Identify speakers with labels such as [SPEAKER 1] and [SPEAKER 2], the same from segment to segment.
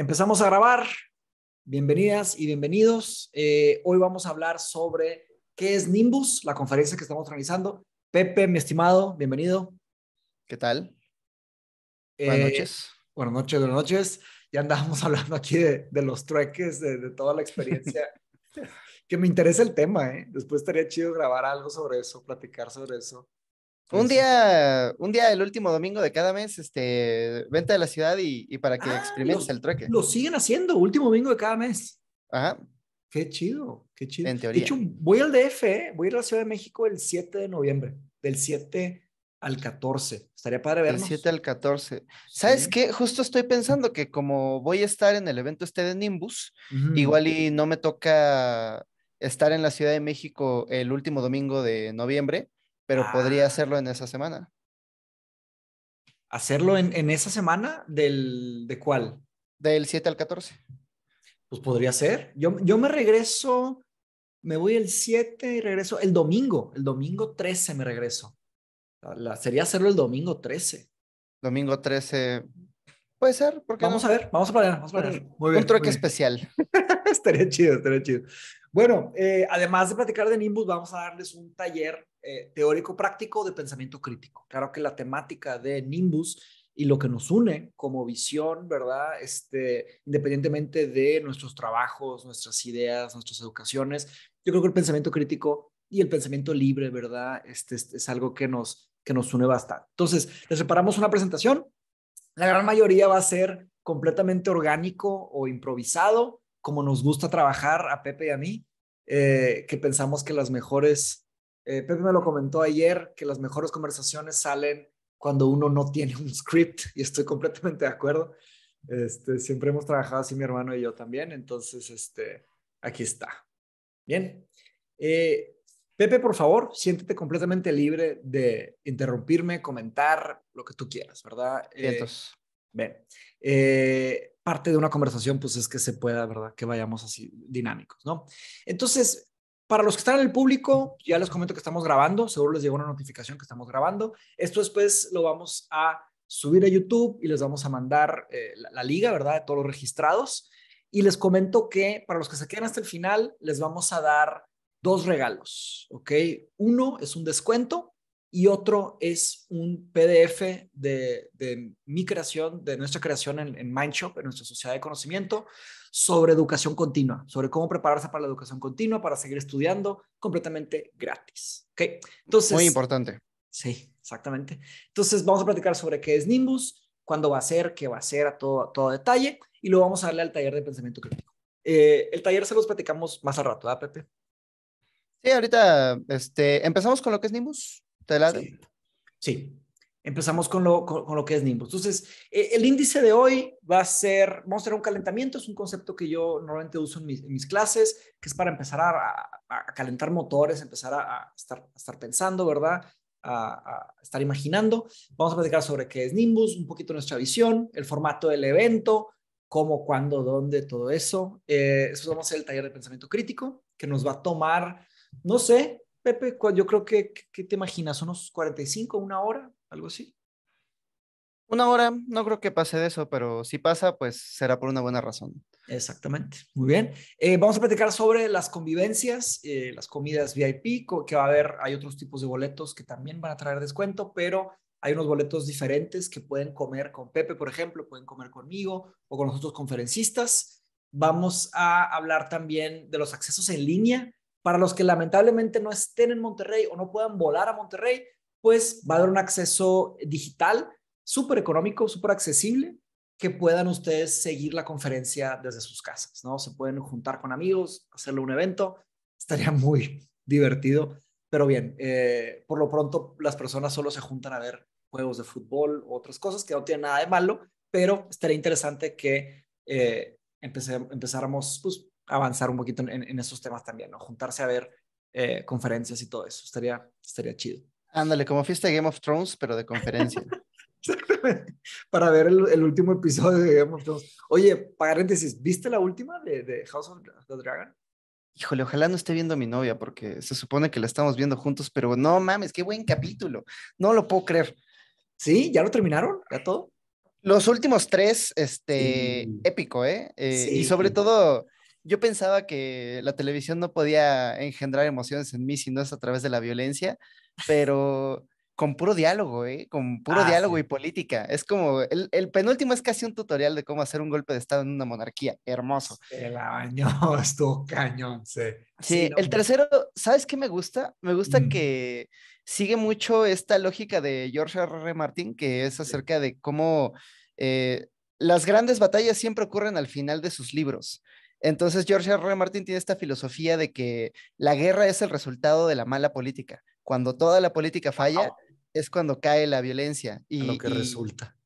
[SPEAKER 1] Empezamos a grabar. Bienvenidas y bienvenidos. Eh, hoy vamos a hablar sobre qué es Nimbus, la conferencia que estamos organizando. Pepe, mi estimado, bienvenido. ¿Qué tal?
[SPEAKER 2] Buenas eh, noches.
[SPEAKER 1] Buenas noches, buenas noches. Ya andábamos hablando aquí de, los trueques, de, toda la experiencia.
[SPEAKER 3] que me interesa el tema, ¿eh?
[SPEAKER 1] Después estaría chido grabar algo sobre eso, platicar sobre eso.
[SPEAKER 3] Un día, un día, el último domingo de cada mes, este, vente de la ciudad y, para que ah, experimentes el trueque. Lo siguen haciendo, último domingo de cada mes. Ajá.
[SPEAKER 1] Qué chido, qué chido. En De voy al DF, ¿eh? voy a la Ciudad de México el 7 de noviembre,
[SPEAKER 3] del 7 al 14. Estaría padre vernos. Del 7 al 14. ¿Sabes qué? Justo estoy pensando que como voy a estar en el evento este de Nimbus, igual y no me toca estar en la Ciudad de México el último domingo de noviembre, pero podría ah. hacerlo en esa semana. ¿Hacerlo en, esa semana? ¿Del, ¿De cuál? Del 7 al 14. Pues podría ser. Yo, yo
[SPEAKER 1] me regreso, me voy el 7 y regreso el domingo. El domingo 13 me regreso. Ah, la, sería hacerlo el domingo 13. Domingo 13. Puede ser, porque vamos a ver, vamos a planear, vamos a Un truque especial. estaría chido, estaría chido. Bueno, eh, además de platicar de Nimbus, vamos a darles un taller eh, teórico-práctico de pensamiento crítico. Claro que la temática de Nimbus y lo que nos une como visión, ¿verdad? Este, independientemente de nuestros trabajos, nuestras ideas, nuestras educaciones, yo creo que el pensamiento crítico y el pensamiento libre, ¿verdad? Este, es algo que nos, que nos une bastante. Entonces, les preparamos una presentación. La gran mayoría va a ser completamente orgánico o improvisado, como nos gusta trabajar a Pepe y a mí, eh, que pensamos que las mejores eh, Pepe me lo comentó ayer, que las mejores conversaciones salen cuando uno no tiene un script y estoy completamente de acuerdo. Este, siempre hemos trabajado así mi hermano y yo también, entonces este, aquí está. Bien. Eh, Pepe, por favor, siéntete completamente libre de interrumpirme, comentar lo que tú quieras, ¿verdad? Eh, bien. parte de una conversación, pues es que se pueda, ¿verdad? Que vayamos así dinámicos, ¿no? Entonces, para los que están en el público, ya les comento que estamos grabando, seguro les llegó una notificación que estamos grabando. Esto después lo vamos a subir a YouTube y les vamos a mandar eh, la, la, liga, ¿verdad? De todos los registrados. Y les comento que para los que se queden hasta el final, les vamos a dar dos regalos, ¿ok? Uno es un descuento y otro es un PDF de, de mi creación, de nuestra creación en, Mindshop, en nuestra sociedad de conocimiento, sobre educación continua, sobre cómo prepararse para la educación continua, para seguir estudiando completamente gratis. ¿Okay? Entonces, Muy importante. Sí, exactamente. Entonces vamos a platicar sobre qué es Nimbus, cuándo va a ser, qué va a ser, a todo, todo detalle, y luego vamos a darle al taller de pensamiento crítico. Eh, el taller se los platicamos más al rato, ¿verdad, Pepe?
[SPEAKER 3] Sí, ahorita este, empezamos con lo que es Nimbus. ¿Te Sí. Empezamos con lo, con, lo, que es Nimbus. Entonces, e, el
[SPEAKER 1] índice de hoy va a ser, vamos a hacer un calentamiento, es un concepto que yo normalmente uso en mis, clases, que es para empezar a, calentar motores, empezar a, a estar, pensando, ¿verdad? A, estar imaginando. Vamos a platicar sobre qué es Nimbus, un poquito nuestra visión, el formato del evento, cómo, cuándo, dónde, todo eso. Eh, eso vamos a hacer el taller de pensamiento crítico, que nos va a tomar, no sé, Pepe, yo creo que, ¿qué te imaginas? ¿Unos 45, una hora, algo así?
[SPEAKER 3] Una hora, no creo que pase de eso, pero si pasa, pues será por una buena razón. Exactamente, muy bien. Eh, vamos a
[SPEAKER 1] platicar sobre las convivencias, eh, las comidas VIP, que va a haber, hay otros tipos de boletos que también van a traer descuento, pero hay unos boletos diferentes que pueden comer con Pepe, por ejemplo, pueden comer conmigo o con los otros conferencistas. Vamos a hablar también de los accesos en línea, para los que lamentablemente no estén en Monterrey o no puedan volar a Monterrey, pues va a haber un acceso digital súper económico, súper accesible, que puedan ustedes seguir la conferencia desde sus casas, ¿no? Se pueden juntar con amigos, hacerlo un evento, estaría muy divertido, pero bien, eh, por lo pronto las personas solo se juntan a ver juegos de fútbol u otras cosas que no tienen nada de malo, pero estaría interesante que eh, empezáramos pues, avanzar un poquito en, esos temas también, ¿no? Juntarse a ver eh, conferencias y todo eso. Estaría, estaría chido.
[SPEAKER 3] Ándale, como fiesta de Game of Thrones, pero de conferencia.
[SPEAKER 1] Para ver el, último episodio de Game of Thrones. Oye, paréntesis, ¿viste la última de, de House of the Dragon?
[SPEAKER 3] híjole, ojalá no esté viendo a mi novia, porque se supone que la estamos viendo juntos, pero no mames, qué buen capítulo. No lo puedo creer. ¿Sí? ¿Ya lo terminaron? ¿Ya todo? Los últimos tres, este, épico, ¿eh? eh y sobre todo, yo pensaba que la televisión no podía engendrar emociones en mí si no es a través de la violencia, pero con puro diálogo, ¿eh? con puro ah, diálogo y política. Es como, el, penúltimo es casi un tutorial de cómo hacer un golpe de Estado en una monarquía. Hermoso. El año estuvo
[SPEAKER 1] cañón, sí.
[SPEAKER 3] Sí, el tercero, ¿sabes qué me gusta? Me gusta mm. que sigue mucho esta lógica de George R. R. Martin, que es acerca de cómo eh, las grandes batallas siempre ocurren al final de sus libros. Entonces, George R. R. Martin tiene esta filosofía de que la guerra es el resultado de la mala política. Cuando toda la política falla, es cuando cae la violencia. Y, lo que resulta.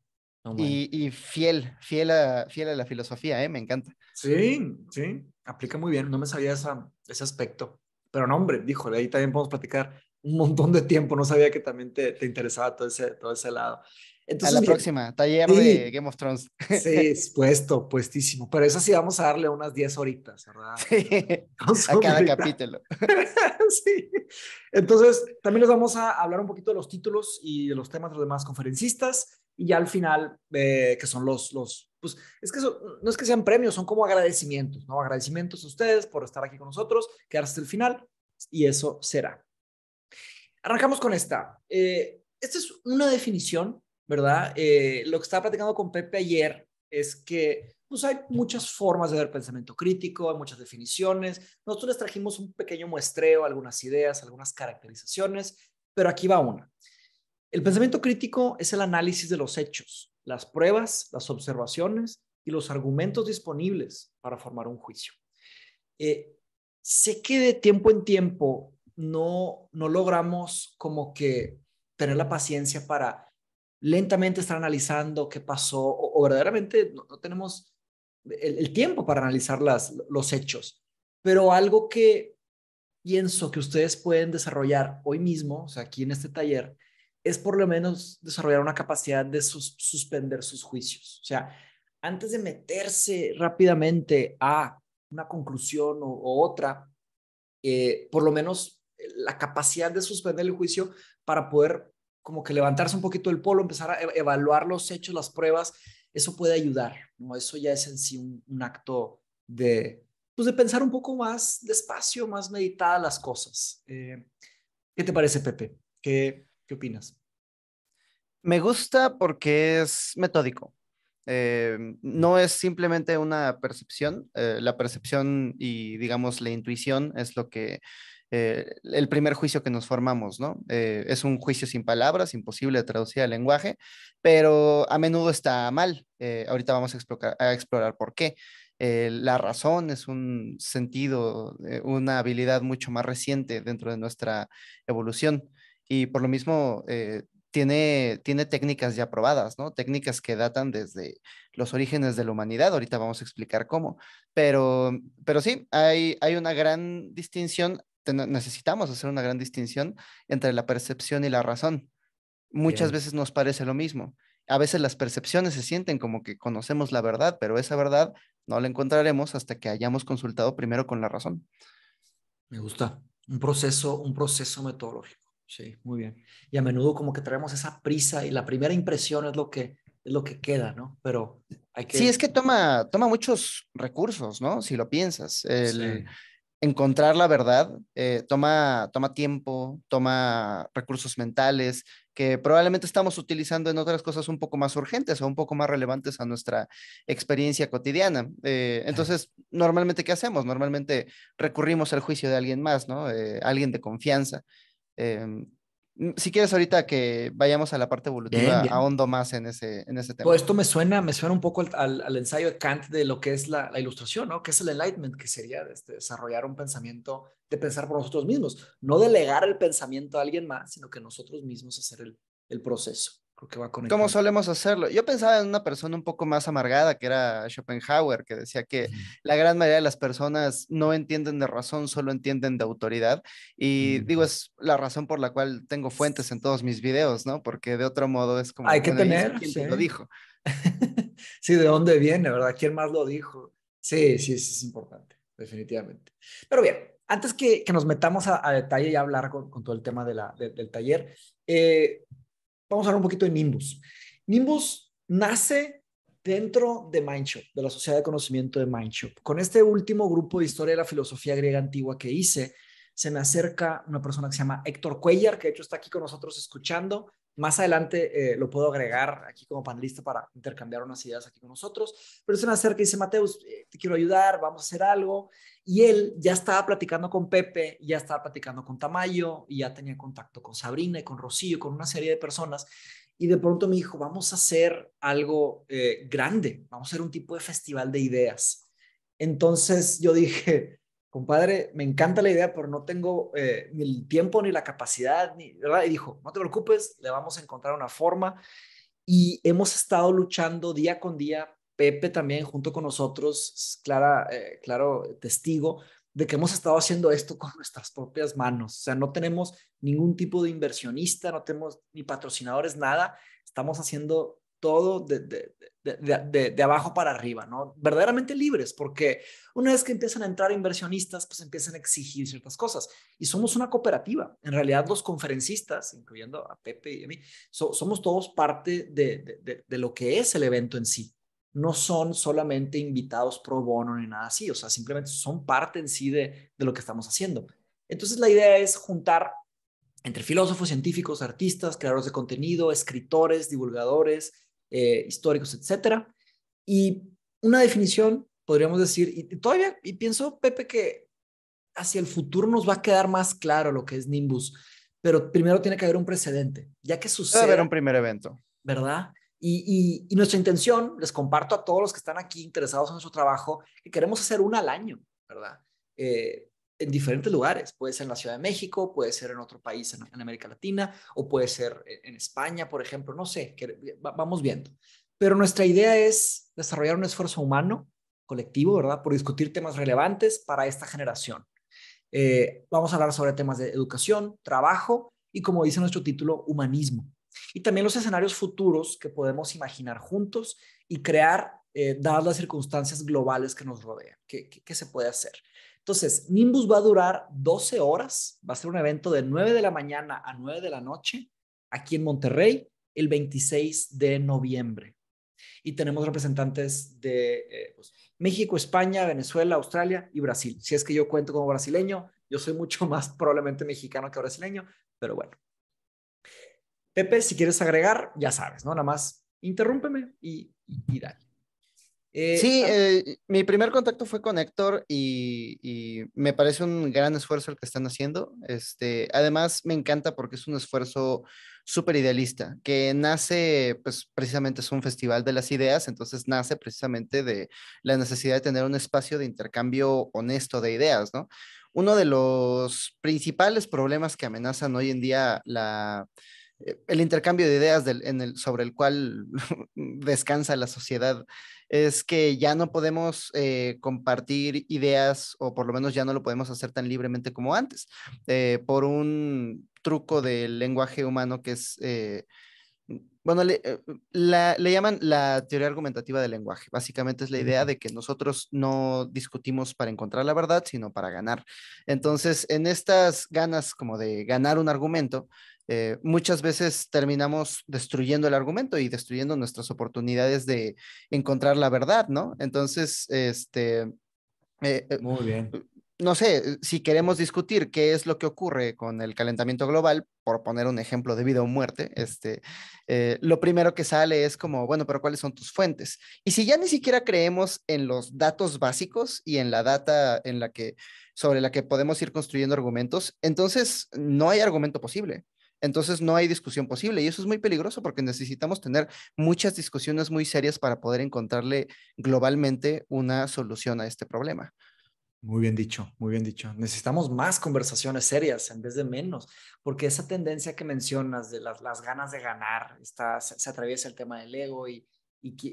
[SPEAKER 3] y, fiel, fiel a, la filosofía, ¿eh? me encanta. Sí,
[SPEAKER 1] sí, aplica muy bien. No me sabía ese aspecto. Pero no, hombre, híjole, ahí también podemos platicar un montón de tiempo. No sabía que también te, te interesaba todo ese, todo ese lado a la próxima,
[SPEAKER 3] taller de Game of Thrones. Sí, puesto, puestísimo. Pero eso sí
[SPEAKER 1] vamos a darle unas 10 horitas, ¿verdad? Sí,
[SPEAKER 3] a cada capítulo.
[SPEAKER 1] sí. Entonces, también les vamos a hablar un poquito de los títulos y de los temas de los demás conferencistas. Y ya al final, eh, que son los, los, pues es que no es que sean premios, son como agradecimientos, ¿no? Agradecimientos a ustedes por estar aquí con nosotros, quedarse hasta el final. Y eso será. Arrancamos con esta. Eh, esta es una definición ¿verdad? Eh, lo que estaba platicando con Pepe ayer es que pues hay muchas formas de ver pensamiento crítico, hay muchas definiciones. Nosotros les trajimos un pequeño muestreo, algunas ideas, algunas caracterizaciones, pero aquí va una. El pensamiento crítico es el análisis de los hechos, las pruebas, las observaciones y los argumentos disponibles para formar un juicio. Eh, sé que de tiempo en tiempo no, no logramos como que tener la paciencia para lentamente estar analizando qué pasó o, verdaderamente no, tenemos el, tiempo para analizar las, los hechos. Pero algo que pienso que ustedes pueden desarrollar hoy mismo, o sea, aquí en este taller, es por lo menos desarrollar una capacidad de suspender sus juicios. O sea, antes de meterse rápidamente a una conclusión o, otra, eh, por lo menos la capacidad de suspender el juicio para poder como que levantarse un poquito el polo, empezar a e-, evaluar los hechos, las pruebas, eso puede ayudar, ¿no? Eso ya es en sí un, acto de, pues de pensar un poco más despacio, más meditada las cosas. Eh, ¿Qué te parece, Pepe? ¿Qué,
[SPEAKER 3] ¿Qué opinas? Me gusta porque es metódico. Eh, no es simplemente una percepción, eh, la percepción y digamos la intuición es lo que eh, el primer juicio que nos formamos, ¿no? Eh, es un juicio sin palabras, imposible de traducir al lenguaje, pero a menudo está mal. Eh, ahorita vamos a explorar, a explorar por qué. la razón es un sentido, una habilidad mucho más reciente dentro de nuestra evolución y por lo mismo tiene, tiene técnicas ya probadas, ¿no? Técnicas que datan desde los orígenes de la humanidad, ahorita vamos a explicar cómo, pero, pero sí, hay, hay una gran distinción necesitamos hacer una gran distinción entre la percepción y la razón. Muchas veces nos parece lo mismo. A veces las percepciones se sienten como que conocemos la verdad, pero esa verdad no la encontraremos hasta que hayamos consultado primero con la razón.
[SPEAKER 1] Me gusta. Un proceso, un proceso metodológico. Sí, muy bien. Y a menudo como que traemos esa prisa y la primera impresión es lo que es lo que queda, ¿no? Pero
[SPEAKER 3] Sí, es que toma, toma muchos recursos, ¿no? Si lo piensas. El, encontrar la verdad eh, toma, toma tiempo, toma recursos mentales que probablemente estamos utilizando en otras cosas un poco más urgentes o un poco más relevantes a nuestra experiencia cotidiana. Eh, entonces, normalmente, ¿qué hacemos? Normalmente recurrimos al juicio de alguien más, ¿no? Eh, alguien de confianza. Em, Mm, si quieres ahorita que vayamos a la parte evolutiva, a hondo ahondo más en ese, en ese tema. Pues esto
[SPEAKER 1] me suena, me suena un poco al, ensayo de Kant de lo que es la, ilustración, ¿no? Que es el enlightenment, que sería este, desarrollar un pensamiento de pensar por nosotros mismos, no delegar el pensamiento a alguien más, sino que nosotros mismos hacer
[SPEAKER 3] el proceso va ¿Cómo solemos hacerlo? Yo pensaba en una persona un poco más amargada, que era Schopenhauer, que decía que la gran mayoría de las personas no entienden de razón, solo entienden de autoridad. Y digo, es la razón por la cual tengo fuentes en todos mis videos, ¿no? Porque de otro modo es como... Hay que tener... ¿Quién lo dijo? sí, ¿de dónde viene, verdad? ¿Quién más lo dijo? Sí, sí, sí, es importante, definitivamente.
[SPEAKER 1] Pero bien, antes que, que nos metamos a, detalle y a hablar con, todo el tema de la, del taller, eh, vamos a hablar un poquito de Nimbus. Nimbus nace dentro de Mindshop, de la Sociedad de Conocimiento de Mindshop. Con este último grupo de historia de la filosofía griega antigua que hice, se me acerca una persona que se llama Héctor Cuellar, que de hecho está aquí con nosotros escuchando. Más adelante eh, lo puedo agregar aquí como panelista para intercambiar unas ideas aquí con nosotros. Pero es una acerca que dice, Mateus, eh, te quiero ayudar, vamos a hacer algo. Y él ya estaba platicando con Pepe, ya estaba platicando con Tamayo, y ya tenía contacto con Sabrina y con Rocío, con una serie de personas. Y de pronto me dijo, vamos a hacer algo eh, grande, vamos a hacer un tipo de festival de ideas. Entonces yo dije, compadre, me encanta la idea, pero no tengo eh, ni el tiempo ni la capacidad, ni, ¿verdad? Y dijo, no te preocupes, le vamos a encontrar una forma. Y hemos estado luchando día con día, Pepe también junto con nosotros, Clara, eh, claro, testigo de que hemos estado haciendo esto con nuestras propias manos. O sea, no tenemos ningún tipo de inversionista, no tenemos ni patrocinadores, nada. Estamos haciendo todo de, de, de, de, abajo para arriba, ¿no? Verdaderamente libres, porque una vez que empiezan a entrar inversionistas, pues empiezan a exigir ciertas cosas. Y somos una cooperativa. En realidad, los conferencistas, incluyendo a Pepe y a mí, somos todos parte de, de lo que es el evento en sí. No son solamente invitados pro bono ni nada así, o sea, simplemente son parte en sí de, de lo que estamos haciendo. Entonces, la idea es juntar entre filósofos, científicos, artistas, creadores de contenido, escritores, divulgadores, eh, históricos, etcétera. Y una definición, podríamos decir, y todavía, y pienso, Pepe, que hacia el futuro nos va a quedar más claro lo que es Nimbus, pero primero tiene que haber un
[SPEAKER 3] precedente,
[SPEAKER 1] ya que sucede. haber un primer
[SPEAKER 3] evento. ¿Verdad?
[SPEAKER 1] Y, nuestra intención, les comparto a todos los que están aquí interesados en nuestro trabajo, que queremos hacer una al año, ¿verdad? Eh, en diferentes lugares. Puede ser en la Ciudad de México, puede ser en otro país en, América Latina, o puede ser e, en España, por ejemplo, no sé, que, vamos viendo. Pero nuestra idea es desarrollar un esfuerzo humano, colectivo, ¿verdad? Por discutir temas relevantes para esta generación. Eh, vamos a hablar sobre temas de educación, trabajo y, como dice nuestro título, humanismo. Y también los escenarios futuros que podemos imaginar juntos y crear, eh, dadas las circunstancias globales que nos rodean. que qué, qué se puede hacer? Entonces, Nimbus va a durar 12 horas, va a ser un evento de 9 de la mañana a 9 de la noche aquí en Monterrey el 26 de noviembre. Y tenemos representantes de eh, pues, México, España, Venezuela, Australia y Brasil. Si es que yo cuento como brasileño, yo soy mucho más probablemente mexicano que brasileño, pero bueno. Pepe, si quieres agregar, ya sabes, ¿no? Nada más interrúmpeme y, y, y dale.
[SPEAKER 3] Eh, sí, ah, eh, mi primer contacto fue con Héctor y, me parece un gran esfuerzo el que están haciendo. Este, además, me encanta porque es un esfuerzo súper idealista, que nace, pues precisamente es un festival de las ideas, entonces nace precisamente de la necesidad de tener un espacio de intercambio honesto de ideas, ¿no? Uno de los principales problemas que amenazan hoy en día la, eh, el intercambio de ideas en el, sobre el cual descansa la sociedad es que ya no podemos eh, compartir ideas o por lo menos ya no lo podemos hacer tan libremente como antes, eh, por un truco del lenguaje humano que es... Eh, bueno, le, eh, le, llaman la teoría argumentativa del lenguaje. Básicamente es la idea de que nosotros no discutimos para encontrar la verdad, sino para ganar. Entonces, en estas ganas como de ganar un argumento, eh, muchas veces terminamos destruyendo el argumento y destruyendo nuestras oportunidades de encontrar la verdad, ¿no? Entonces, este... Eh, Muy bien no sé, si queremos discutir qué es lo que ocurre con el calentamiento global, por poner un ejemplo de vida o muerte, este, eh, lo primero que sale es como, bueno, pero ¿cuáles son tus fuentes? Y si ya ni siquiera creemos en los datos básicos y en la data en la que, sobre la que podemos ir construyendo argumentos, entonces no hay argumento posible. Entonces no hay discusión posible y eso es muy peligroso porque necesitamos tener muchas discusiones muy serias para poder encontrarle globalmente una solución a este problema.
[SPEAKER 1] Muy bien dicho, muy bien dicho. Necesitamos más
[SPEAKER 3] conversaciones serias en vez de menos, porque esa tendencia que mencionas
[SPEAKER 1] de las, las ganas de ganar, está, se, atraviesa el tema del ego y,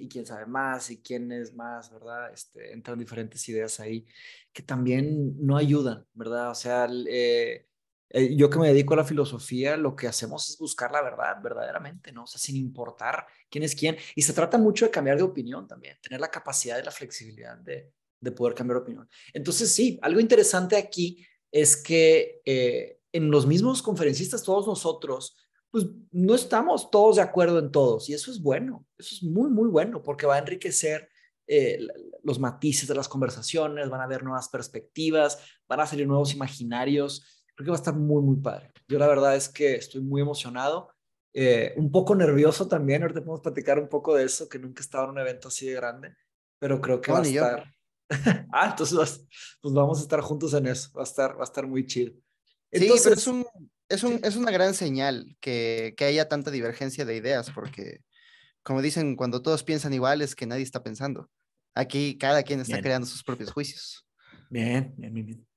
[SPEAKER 1] quién sabe más y quién es más, ¿verdad? Este, entran diferentes ideas ahí que también no ayudan, ¿verdad? O sea, eh, eh, yo que me dedico a la filosofía, lo que hacemos es buscar la verdad verdaderamente, ¿no? O sea, sin importar quién es quién. Y se trata mucho de cambiar de opinión también, tener la capacidad y la flexibilidad de de poder cambiar opinión. Entonces, sí, algo interesante aquí es que eh, en los mismos conferencistas, todos nosotros, pues no estamos todos de acuerdo en todos y eso es bueno, eso es muy, muy bueno porque va a enriquecer eh, los matices de las conversaciones, van a haber nuevas perspectivas, van a salir nuevos imaginarios, creo que va a estar muy, muy padre. Yo la verdad es que estoy muy emocionado, eh, un poco nervioso también, ahorita podemos platicar un poco de eso, que nunca he estado en un evento así de grande,
[SPEAKER 3] pero creo que va a estar...
[SPEAKER 1] ah, entonces pues vamos a estar juntos en eso, va a estar, va a estar muy chido.
[SPEAKER 3] Entonces, sí, pero es, un, es, un, es una gran señal que, que, haya tanta divergencia de ideas, porque como dicen, cuando todos piensan igual es que nadie está pensando. Aquí cada quien está creando sus propios juicios. Bien, bien, bien.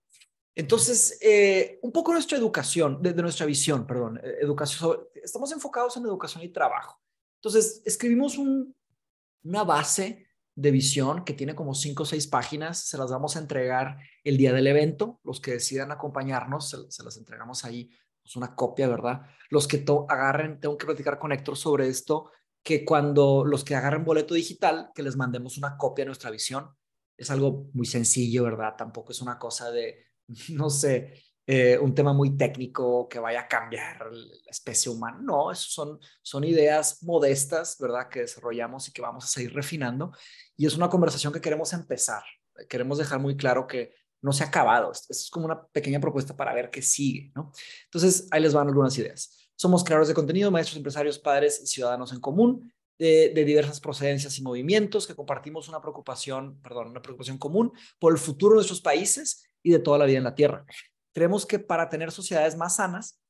[SPEAKER 1] Entonces, eh, un poco nuestra educación, de, nuestra visión, perdón, eh, educación, estamos enfocados en educación y trabajo. Entonces, escribimos una base de visión que tiene como cinco o seis páginas. Se las vamos a entregar el día del evento. Los que decidan acompañarnos, se, las entregamos ahí. Es pues, una copia, ¿verdad? Los que agarren, tengo que platicar con Héctor sobre esto, que cuando los que agarren boleto digital, que les mandemos una copia de nuestra visión. Es algo muy sencillo, ¿verdad? Tampoco es una cosa de, no sé, eh, un tema muy técnico que vaya a cambiar la especie humana. No, son, son ideas modestas, ¿verdad? Que desarrollamos y que vamos a seguir refinando. Y es una conversación que queremos empezar. Queremos dejar muy claro que no se ha acabado. Esto es como una pequeña propuesta para ver qué sigue, ¿no? Entonces, ahí les van algunas ideas. Somos creadores de contenido, maestros, empresarios, padres y ciudadanos en común. De, de, diversas procedencias y movimientos que compartimos una preocupación, perdón, una preocupación común por el futuro de nuestros países y de toda la vida en la Tierra creemos que para tener sociedades más sanas,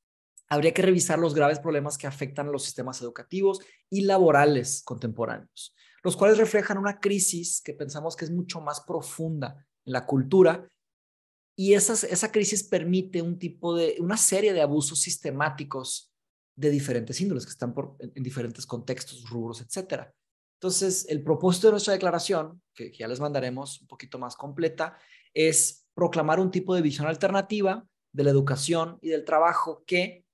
[SPEAKER 1] habría que revisar los graves problemas que afectan a los sistemas educativos y laborales contemporáneos, los cuales reflejan una crisis que pensamos que es mucho más profunda en la cultura y esa crisis permite un tipo de, una serie de abusos sistemáticos de diferentes índoles que están por, en, diferentes contextos, rubros, etcétera. Entonces, el propósito de nuestra declaración, que, que ya les mandaremos un poquito más completa, es proclamar un tipo de visión alternativa de la educación y del trabajo que,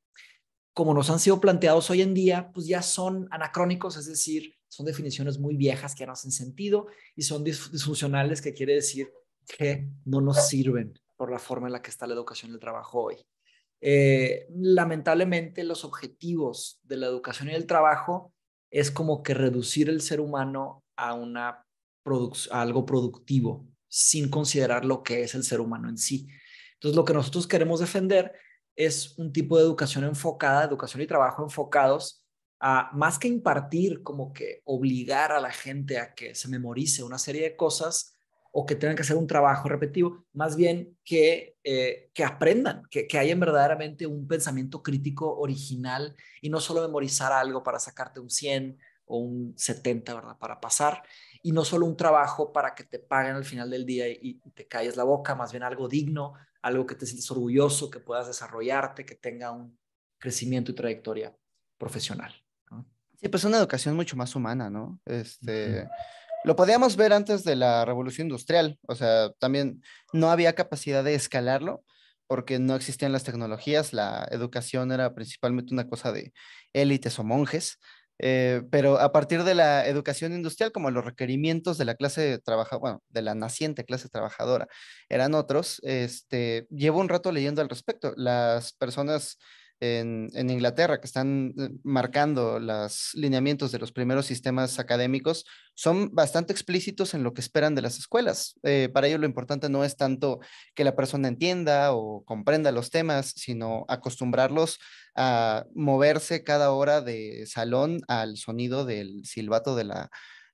[SPEAKER 1] como nos han sido planteados hoy en día, pues ya son anacrónicos, es decir, son definiciones muy viejas que no hacen sentido y son disfuncionales, que quiere decir que no nos sirven por la forma en la que está la educación y el trabajo hoy. Eh, lamentablemente los objetivos de la educación y el trabajo es como que reducir el ser humano a, una a algo productivo, sin considerar lo que es el ser humano en sí. Entonces, lo que nosotros queremos defender es un tipo de educación enfocada, educación y trabajo enfocados a más que impartir, como que obligar a la gente a que se memorice una serie de cosas o que tengan que hacer un trabajo repetitivo, más bien que, eh, que aprendan, que, que hayan verdaderamente un pensamiento crítico original y no solo memorizar algo para sacarte un 100 o un 70, ¿verdad? Para pasar, y no solo un trabajo para que te paguen al final del día y, te calles la boca, más bien algo digno, algo que te sientes orgulloso, que puedas desarrollarte, que tenga un crecimiento y trayectoria
[SPEAKER 3] profesional. Sí, pues una educación mucho más humana, ¿no? Este, Lo podíamos ver antes de la revolución industrial, o sea, también no había capacidad de escalarlo porque no existían las tecnologías, la educación era principalmente una cosa de élites o monjes, eh, pero a partir de la educación industrial, como los requerimientos de la clase trabajadora, bueno, de la naciente clase trabajadora eran otros, este, llevo un rato leyendo al respecto. Las personas en, Inglaterra que están eh, marcando los lineamientos de los primeros sistemas académicos son bastante explícitos en lo que esperan de las escuelas. Eh, para ello lo importante no es tanto que la persona entienda o comprenda los temas, sino acostumbrarlos a moverse cada hora de salón al sonido del silbato de la,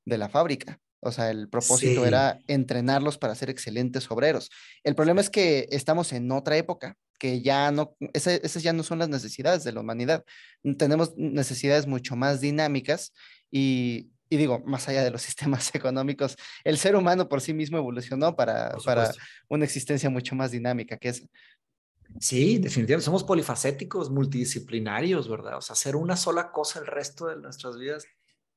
[SPEAKER 3] de la fábrica. O sea, el propósito era entrenarlos para ser excelentes obreros. El problema es que estamos en otra época, que ya no, esas, ya no son las necesidades de la humanidad. Tenemos necesidades mucho más dinámicas y, y digo, más allá de los sistemas económicos, el ser humano por sí mismo evolucionó para, para una existencia mucho más dinámica, que es Sí, definitivamente. Somos polifacéticos, multidisciplinarios, ¿verdad? O sea, hacer
[SPEAKER 1] una sola cosa el resto de nuestras vidas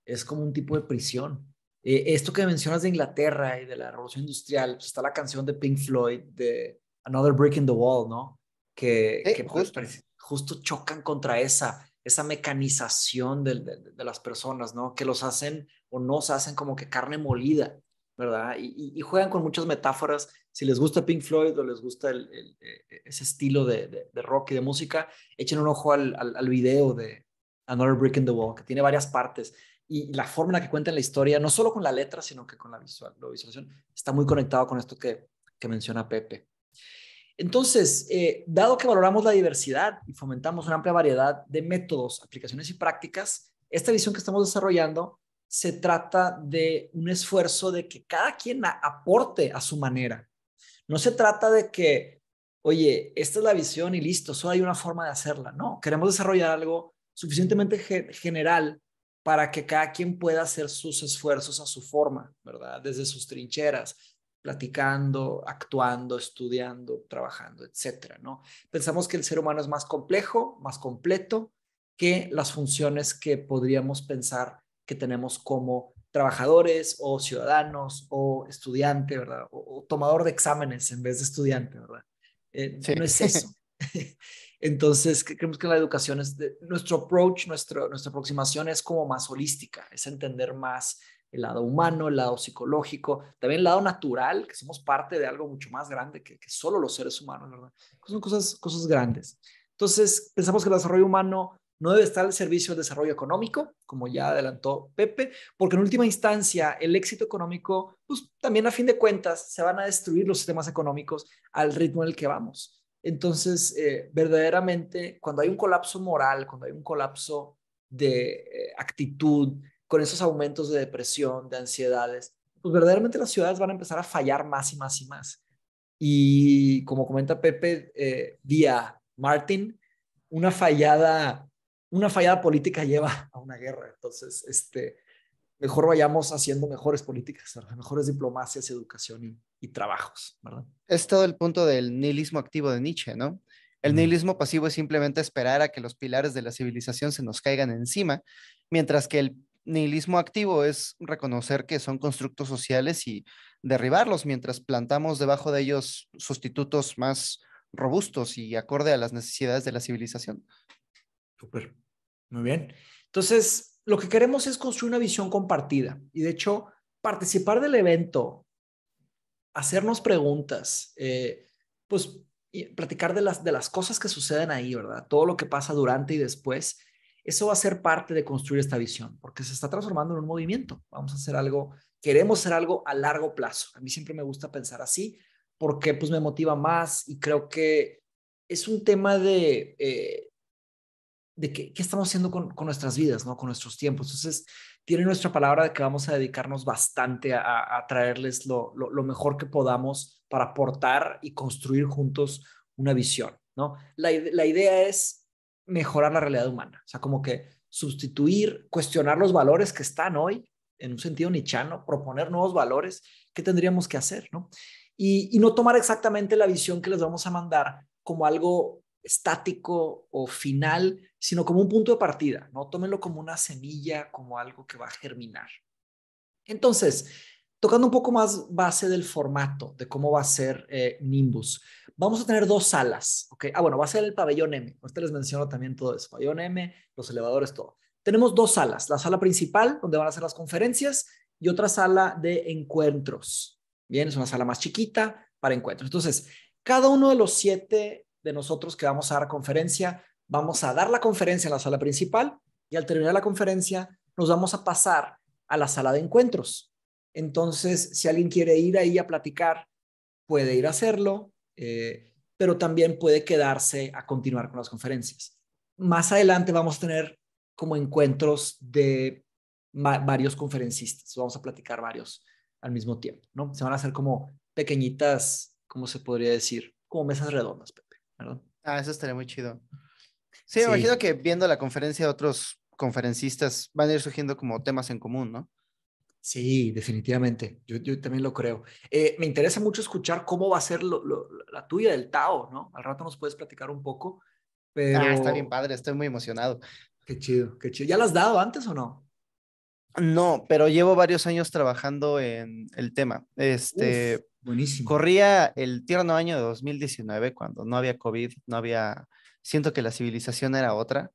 [SPEAKER 1] es como un tipo de prisión. Eh, esto que mencionas de Inglaterra y de la Revolución Industrial, pues está la canción de Pink Floyd de Another Brick in the Wall, ¿no? Que, pues, justo. chocan contra esa, esa mecanización de, las personas, ¿no? Que los hacen o no se hacen como que carne molida, ¿verdad? y juegan con muchas metáforas si les gusta Pink Floyd o les gusta eh, eh, ese estilo de, rock y de música, echen un ojo al, video de Another Brick in the Wall, que tiene varias partes. Y la forma en la que cuentan la historia, no solo con la letra, sino que con la, visual, la visualización, está muy conectado con esto que, que menciona Pepe. Entonces, eh, dado que valoramos la diversidad y fomentamos una amplia variedad de métodos, aplicaciones y prácticas, esta visión que estamos desarrollando se trata de un esfuerzo de que cada quien aporte a su manera no se trata de que, oye, esta es la visión y listo, solo hay una forma de hacerla. No, queremos desarrollar algo suficientemente general para que cada quien pueda hacer sus esfuerzos a su forma, ¿verdad? Desde sus trincheras, platicando, actuando, estudiando, trabajando, etcétera, ¿no? Pensamos que el ser humano es más complejo, más completo que las funciones que podríamos pensar que tenemos como trabajadores o ciudadanos o estudiante, ¿verdad? O, tomador de exámenes en vez de estudiante, ¿verdad? Eh, no es eso. Entonces, creemos que la educación es, nuestro approach, nuestro, nuestra aproximación es como más holística, es entender más el lado humano, el lado psicológico, también el lado natural, que somos parte de algo mucho más grande que, solo los seres humanos, ¿verdad? Son cosas, cosas grandes. Entonces, pensamos que el desarrollo humano no debe estar al servicio del desarrollo económico, como ya adelantó Pepe, porque en última instancia el éxito económico, pues también a fin de cuentas se van a destruir los sistemas económicos al ritmo en el que vamos. Entonces, eh, verdaderamente, cuando hay un colapso moral, cuando hay un colapso de eh, actitud, con esos aumentos de depresión, de ansiedades, pues verdaderamente las ciudades van a empezar a fallar más y más y más. Y como comenta Pepe, eh, vía Martin, una fallada una fallada política lleva a una guerra. Entonces, este, mejor vayamos haciendo mejores políticas, mejores diplomacias, educación y, trabajos,
[SPEAKER 3] Es todo el punto del nihilismo activo de Nietzsche, ¿no? El nihilismo pasivo es simplemente esperar a que los pilares de la civilización se nos caigan encima, mientras que el nihilismo activo es reconocer que son constructos sociales y derribarlos mientras plantamos debajo de ellos sustitutos más robustos y acorde a las necesidades de la civilización.
[SPEAKER 1] Súper. Muy bien. Entonces, lo que queremos es construir una visión compartida y de hecho, participar del evento, hacernos preguntas, eh, pues platicar de las, de las cosas que suceden ahí, ¿verdad? Todo lo que pasa durante y después. Eso va a ser parte de construir esta visión, porque se está transformando en un movimiento. Vamos a hacer algo, queremos hacer algo a largo plazo. A mí siempre me gusta pensar así, porque pues me motiva más y creo que es un tema de, eh, de qué, estamos haciendo con, nuestras vidas, ¿no? Con nuestros tiempos. Entonces, tiene nuestra palabra de que vamos a dedicarnos bastante a, traerles lo, mejor que podamos para aportar y construir juntos una visión, ¿no? La, idea es mejorar la realidad humana, o sea, como que sustituir, cuestionar los valores que están hoy, en un sentido nichano, proponer nuevos valores, ¿qué tendríamos que hacer, no? Y, y no tomar exactamente la visión que les vamos a mandar como algo estático o final, sino como un punto de partida, ¿no? Tómenlo como una semilla, como algo que va a germinar. Entonces, tocando un poco más base del formato, de cómo va a ser eh, Nimbus, vamos a tener dos salas, ¿ok? Ah, bueno, va a ser el pabellón M, ustedes les menciono también todo eso, pabellón M, los elevadores, todo. Tenemos dos salas, la sala principal, donde van a ser las conferencias, y otra sala de encuentros. Bien, es una sala más chiquita para encuentros. Entonces, cada uno de los siete de nosotros que vamos a dar conferencia. Vamos a dar la conferencia en la sala principal y al terminar la conferencia nos vamos a pasar a la sala de encuentros. Entonces, si alguien quiere ir ahí a platicar, puede ir a hacerlo, eh, pero también puede quedarse a continuar con las conferencias. Más adelante vamos a tener como encuentros de varios conferencistas. Vamos a platicar varios al mismo tiempo, ¿no? Se van a hacer como pequeñitas, ¿cómo se podría decir? Como mesas
[SPEAKER 3] redondas. Ah, eso estaría muy chido. Sí, me imagino que viendo la conferencia de otros conferencistas van a ir surgiendo como temas en común, ¿no? Sí, definitivamente. Yo, también lo creo. Eh, me interesa mucho escuchar cómo va a ser la tuya del Tao,
[SPEAKER 1] ¿no? Al rato nos puedes platicar un poco. Ah, está bien
[SPEAKER 3] padre, estoy muy emocionado. Qué chido, qué chido. ¿Ya las has dado antes o no? No, pero llevo varios años trabajando en el tema. Este, Corría el tierno año de 2019, cuando no había COVID, no había, siento que la civilización era otra.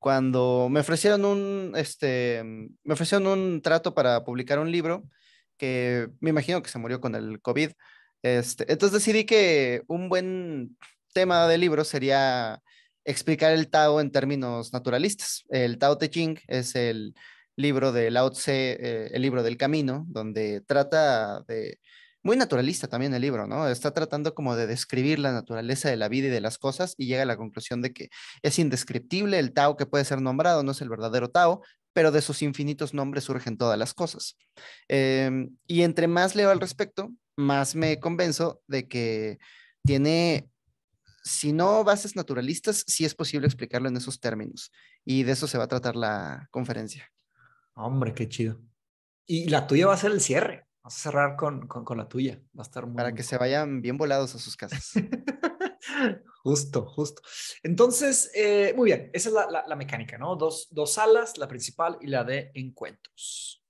[SPEAKER 3] Cuando me ofrecieron un, este, me ofrecieron un trato para publicar un libro que me imagino que se murió con el COVID. Este, entonces decidí que un buen tema de libro sería explicar el Tao en términos naturalistas. El Tao Te Ching es el libro de Lao Tse, eh, El libro del camino, donde trata de, muy naturalista también el libro, ¿no? Está tratando como de describir la naturaleza de la vida y de las cosas y llega a la conclusión de que es indescriptible el Tao que puede ser nombrado, no es el verdadero Tao, pero de sus infinitos nombres surgen todas las cosas. Em, y entre más leo al respecto, más me convenzo de que tiene, si no bases naturalistas, sí es posible explicarlo en esos términos. Y de eso se va a tratar la conferencia.
[SPEAKER 1] Hombre, qué chido.
[SPEAKER 3] Y la tuya va a ser el cierre. Vamos a cerrar con, con, la tuya. Va a estar muy... Para que se vayan bien volados a sus casas.
[SPEAKER 4] justo, justo.
[SPEAKER 1] Entonces, eh, muy bien, esa es la, la, mecánica, ¿no? Dos, dos salas, la principal y la de encuentros.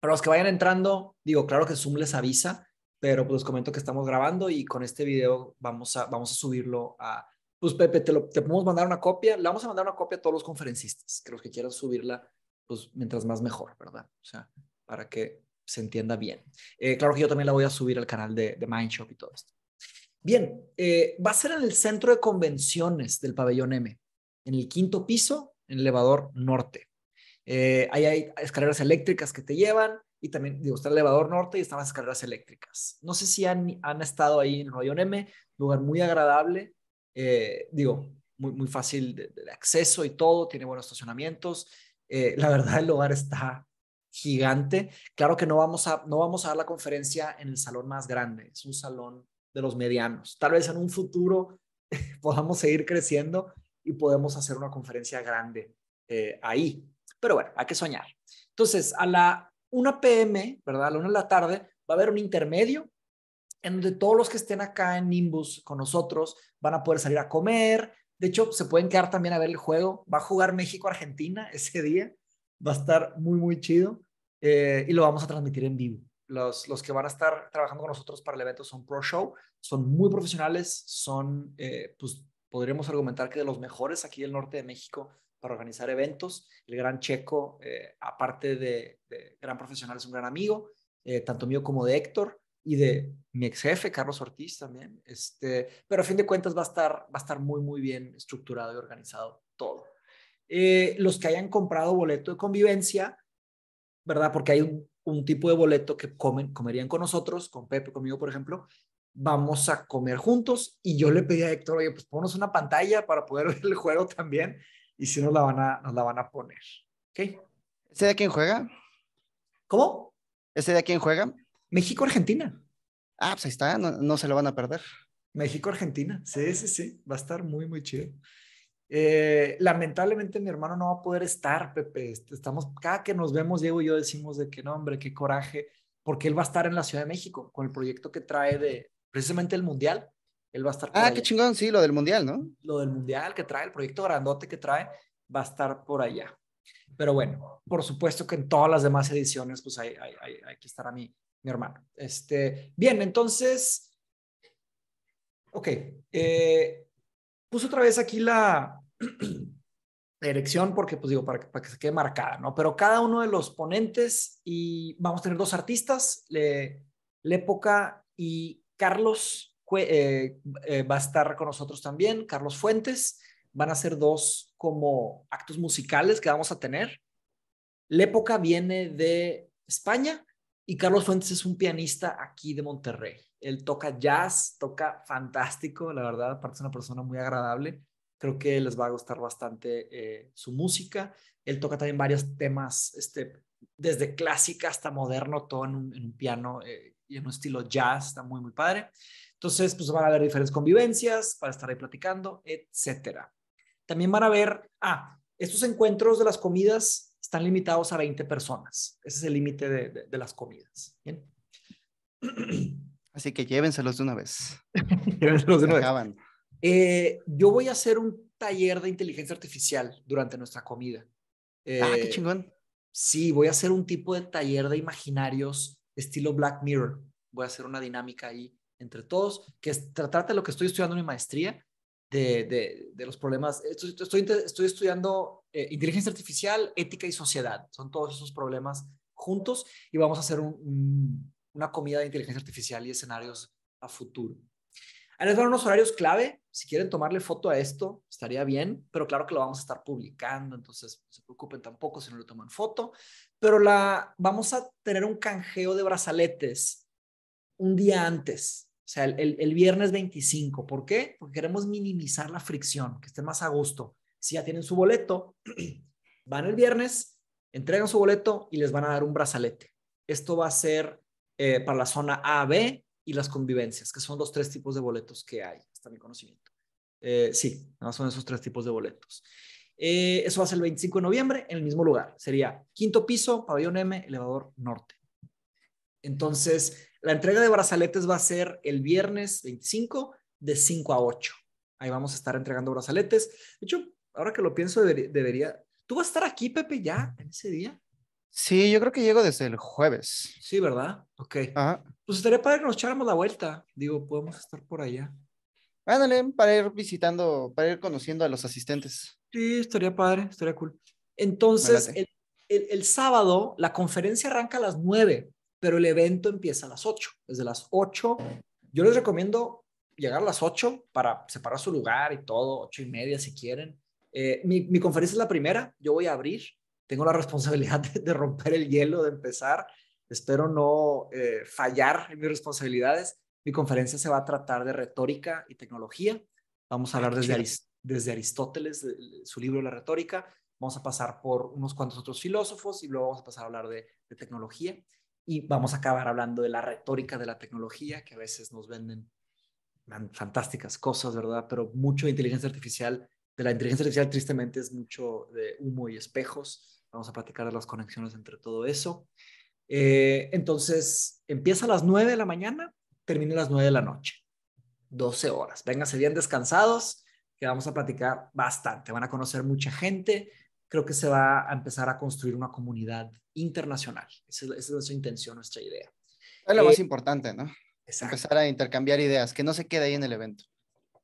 [SPEAKER 1] Para los que vayan entrando, digo, claro que Zoom les avisa, pero pues les comento que estamos grabando y con este video vamos a, vamos a subirlo a... Pues Pepe, te, lo, te podemos mandar una copia, le vamos a mandar una copia a todos los conferencistas, que los que quieran subirla pues mientras más mejor, ¿verdad? O sea, para que se entienda bien. Eh, claro que yo también la voy a subir al canal de, de Mindshop y todo esto. Bien, eh, va a ser en el centro de convenciones del pabellón M, en el quinto piso, en el elevador norte. Eh, ahí hay escaleras eléctricas que te llevan y también, digo, está el elevador norte y están las escaleras eléctricas. No sé si han, han estado ahí en el pabellón M, lugar muy agradable, digo, muy, muy fácil de, de acceso y todo, tiene buenos estacionamientos. Eh, la verdad, el lugar está gigante. Claro que no vamos, a, no vamos a dar la conferencia en el salón más grande, es un salón de los medianos. Tal vez en un futuro podamos seguir creciendo y podemos hacer una conferencia grande eh, ahí. Pero bueno, hay que soñar. Entonces, a la 1 p.m., ¿verdad? A la 1 de la tarde, va a haber un intermedio en donde todos los que estén acá en Nimbus con nosotros van a poder salir a comer, de hecho, se pueden quedar también a ver el juego. Va a jugar México-Argentina ese día. Va a estar muy, muy chido. Eh, y lo vamos a transmitir en vivo. Los, los, que van a estar trabajando con nosotros para el evento son Pro Show, son muy profesionales, son, eh, pues podríamos argumentar que de los mejores aquí del norte de México para organizar eventos. El gran Checo, eh, aparte de, gran profesional, es un gran amigo, tanto mío como de Héctor y de mi ex jefe, Carlos Ortiz también. Este, pero a fin de cuentas va a estar, va a estar muy, muy bien estructurado y organizado todo. Eh, los que hayan comprado boleto de convivencia, ¿verdad? Porque hay un, tipo de boleto que comen, comerían con nosotros, con Pepe, conmigo, por ejemplo. Vamos a comer juntos y yo le pedí a Héctor, oye, pues ponos una pantalla para poder ver el juego también y si nos la van a, nos la van
[SPEAKER 3] a poner. ¿Ok? ¿Ese de quién juega? ¿Cómo? ¿Ese de quién juega? México-Argentina. Ah, pues ahí está, no, se lo van a perder. México-Argentina,
[SPEAKER 1] sí, sí, sí, va a estar muy, muy chido. Eh, lamentablemente mi hermano no va a poder estar, Pepe. Este, estamos, cada que nos vemos, Diego y yo decimos de qué nombre, qué coraje, porque él va a estar en la Ciudad de México con el proyecto que trae de precisamente el Mundial. Él va a estar. Ah, qué
[SPEAKER 3] chingón, sí, lo del Mundial, ¿no?
[SPEAKER 1] Lo del Mundial que trae, el proyecto grandote que trae, va a estar por allá. Pero bueno, por supuesto que en todas las demás ediciones, pues hay, hay, hay, a mí mi hermano. Este, bien, entonces, ok, eh, puse otra vez aquí la dirección porque, pues digo, para, que se quede marcada, ¿no? Pero cada uno de los ponentes y vamos a tener dos artistas, Le, Lepoca y Carlos eh, eh, va a estar con nosotros también, Carlos Fuentes, van a ser dos como actos musicales que vamos a tener. ...Lépoca viene de España y Carlos Fuentes es un pianista aquí de Monterrey. Él toca jazz, toca fantástico, la verdad, aparte es una persona muy agradable. Creo que les va a gustar bastante eh, su música. Él toca también varios temas, este, desde clásica hasta moderno, todo en un, piano eh, y en un estilo jazz, está muy, muy padre. Entonces, pues van a haber diferentes convivencias para estar ahí platicando, etcétera. También van a ver, ah, estos encuentros de las comidas están limitados a 20 personas. Ese es el límite de, las comidas.
[SPEAKER 3] Así que llévenselos de una vez. llévenselos de una vez.
[SPEAKER 1] Eh, yo voy a hacer un taller de inteligencia artificial durante nuestra comida.
[SPEAKER 3] ah, qué eh, chingón.
[SPEAKER 1] Sí, voy a hacer un tipo de taller de imaginarios estilo Black Mirror. Voy a hacer una dinámica ahí entre todos, que es tratar de lo que estoy estudiando en mi maestría, de, los problemas. Estoy, estudiando eh, inteligencia artificial, ética y sociedad. Son todos esos problemas juntos y vamos a hacer una comida de inteligencia artificial y escenarios a futuro. Ahí les unos horarios clave. Si quieren tomarle foto a esto, estaría bien, pero claro que lo vamos a estar publicando, entonces no se preocupen tampoco si no le toman foto. Pero la, vamos a tener un canjeo de brazaletes un día antes. O sea, el, viernes 25. ¿Por qué? Porque queremos minimizar la fricción, que estén más a gusto. Si ya tienen su boleto, van el viernes, entregan su boleto y les van a dar un brazalete. Esto va a ser eh, para la zona A, B y las convivencias, que son los tres tipos de boletos que hay, hasta mi conocimiento. Eh, sí, son esos tres tipos de boletos. Eh, eso va a ser el 25 de noviembre en el mismo lugar. Sería quinto piso, pabellón M, elevador norte. Entonces, la entrega de brazaletes va a ser el viernes 25 de 5 a 8. Ahí vamos a estar entregando brazaletes. De hecho, ahora que lo pienso, debería... ¿Tú vas a estar aquí, Pepe, ya en ese día? Sí, yo creo que llego desde el jueves. Sí, ¿verdad?
[SPEAKER 3] Ok. Pues estaría padre que nos echáramos la vuelta. Digo, podemos estar por allá. Ándale, para ir visitando, para ir conociendo a los asistentes. Sí, estaría padre, estaría cool.
[SPEAKER 1] Entonces, el, el, sábado, la conferencia arranca a las 9 pero el evento empieza a las 8. Desde las 8, yo les recomiendo llegar a las 8 para separar su lugar y todo, ocho y media si quieren. Eh, mi, conferencia es la primera, yo voy a abrir, tengo la responsabilidad de, romper el hielo, de empezar. Espero no eh, fallar en mis responsabilidades. Mi conferencia se va a tratar de retórica y tecnología. Vamos a hablar desde, Aristóteles, su libro La retórica. Vamos a pasar por unos cuantos otros filósofos y luego vamos a pasar a hablar de tecnología. Y vamos a acabar hablando de la retórica de la tecnología, que a veces nos venden fantásticas cosas, ¿verdad? Pero mucho de inteligencia artificial, de la inteligencia artificial tristemente es mucho de humo y espejos. Vamos a platicar de las conexiones entre todo eso. Eh, entonces, empieza a las 9 de la mañana, termina a las 9 de la noche. 12 horas. Vénganse bien descansados, que vamos a platicar bastante. Van a conocer mucha gente, creo que se
[SPEAKER 3] va a empezar a construir una comunidad internacional. Esa es, nuestra intención, nuestra idea. Es lo más eh, importante, ¿no? Empezar a intercambiar ideas, que no se quede ahí en el evento.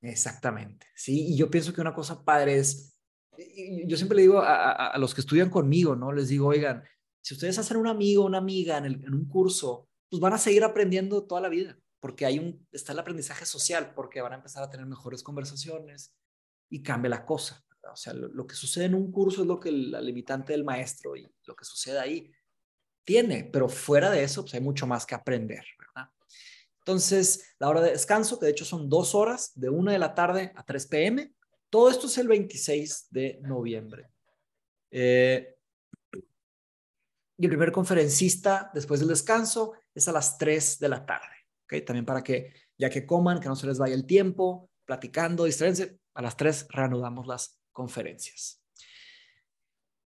[SPEAKER 3] Exactamente, sí. Y yo pienso que una cosa padre es, yo siempre le digo
[SPEAKER 1] a, a, a los que estudian conmigo, ¿no? Les digo, oigan, si ustedes hacen un amigo, una amiga en, el, en, un curso, pues van a seguir aprendiendo toda la vida, porque hay un, está el aprendizaje social, porque van a empezar a tener mejores conversaciones y cambia la cosa. O sea, lo, que sucede en un curso es lo que la limitante del maestro y lo que sucede ahí tiene, pero fuera de eso, pues hay mucho más que aprender, ¿verdad? Entonces, la hora de descanso, que de hecho son dos horas, de una de la tarde a 3 pm, todo esto es el 26 de noviembre. Eh, y el primer conferencista después del descanso es a las 3 de la tarde. ok También para que, ya que coman, que no se les vaya el tiempo, platicando, distraerse, a las 3 reanudamos las conferencias.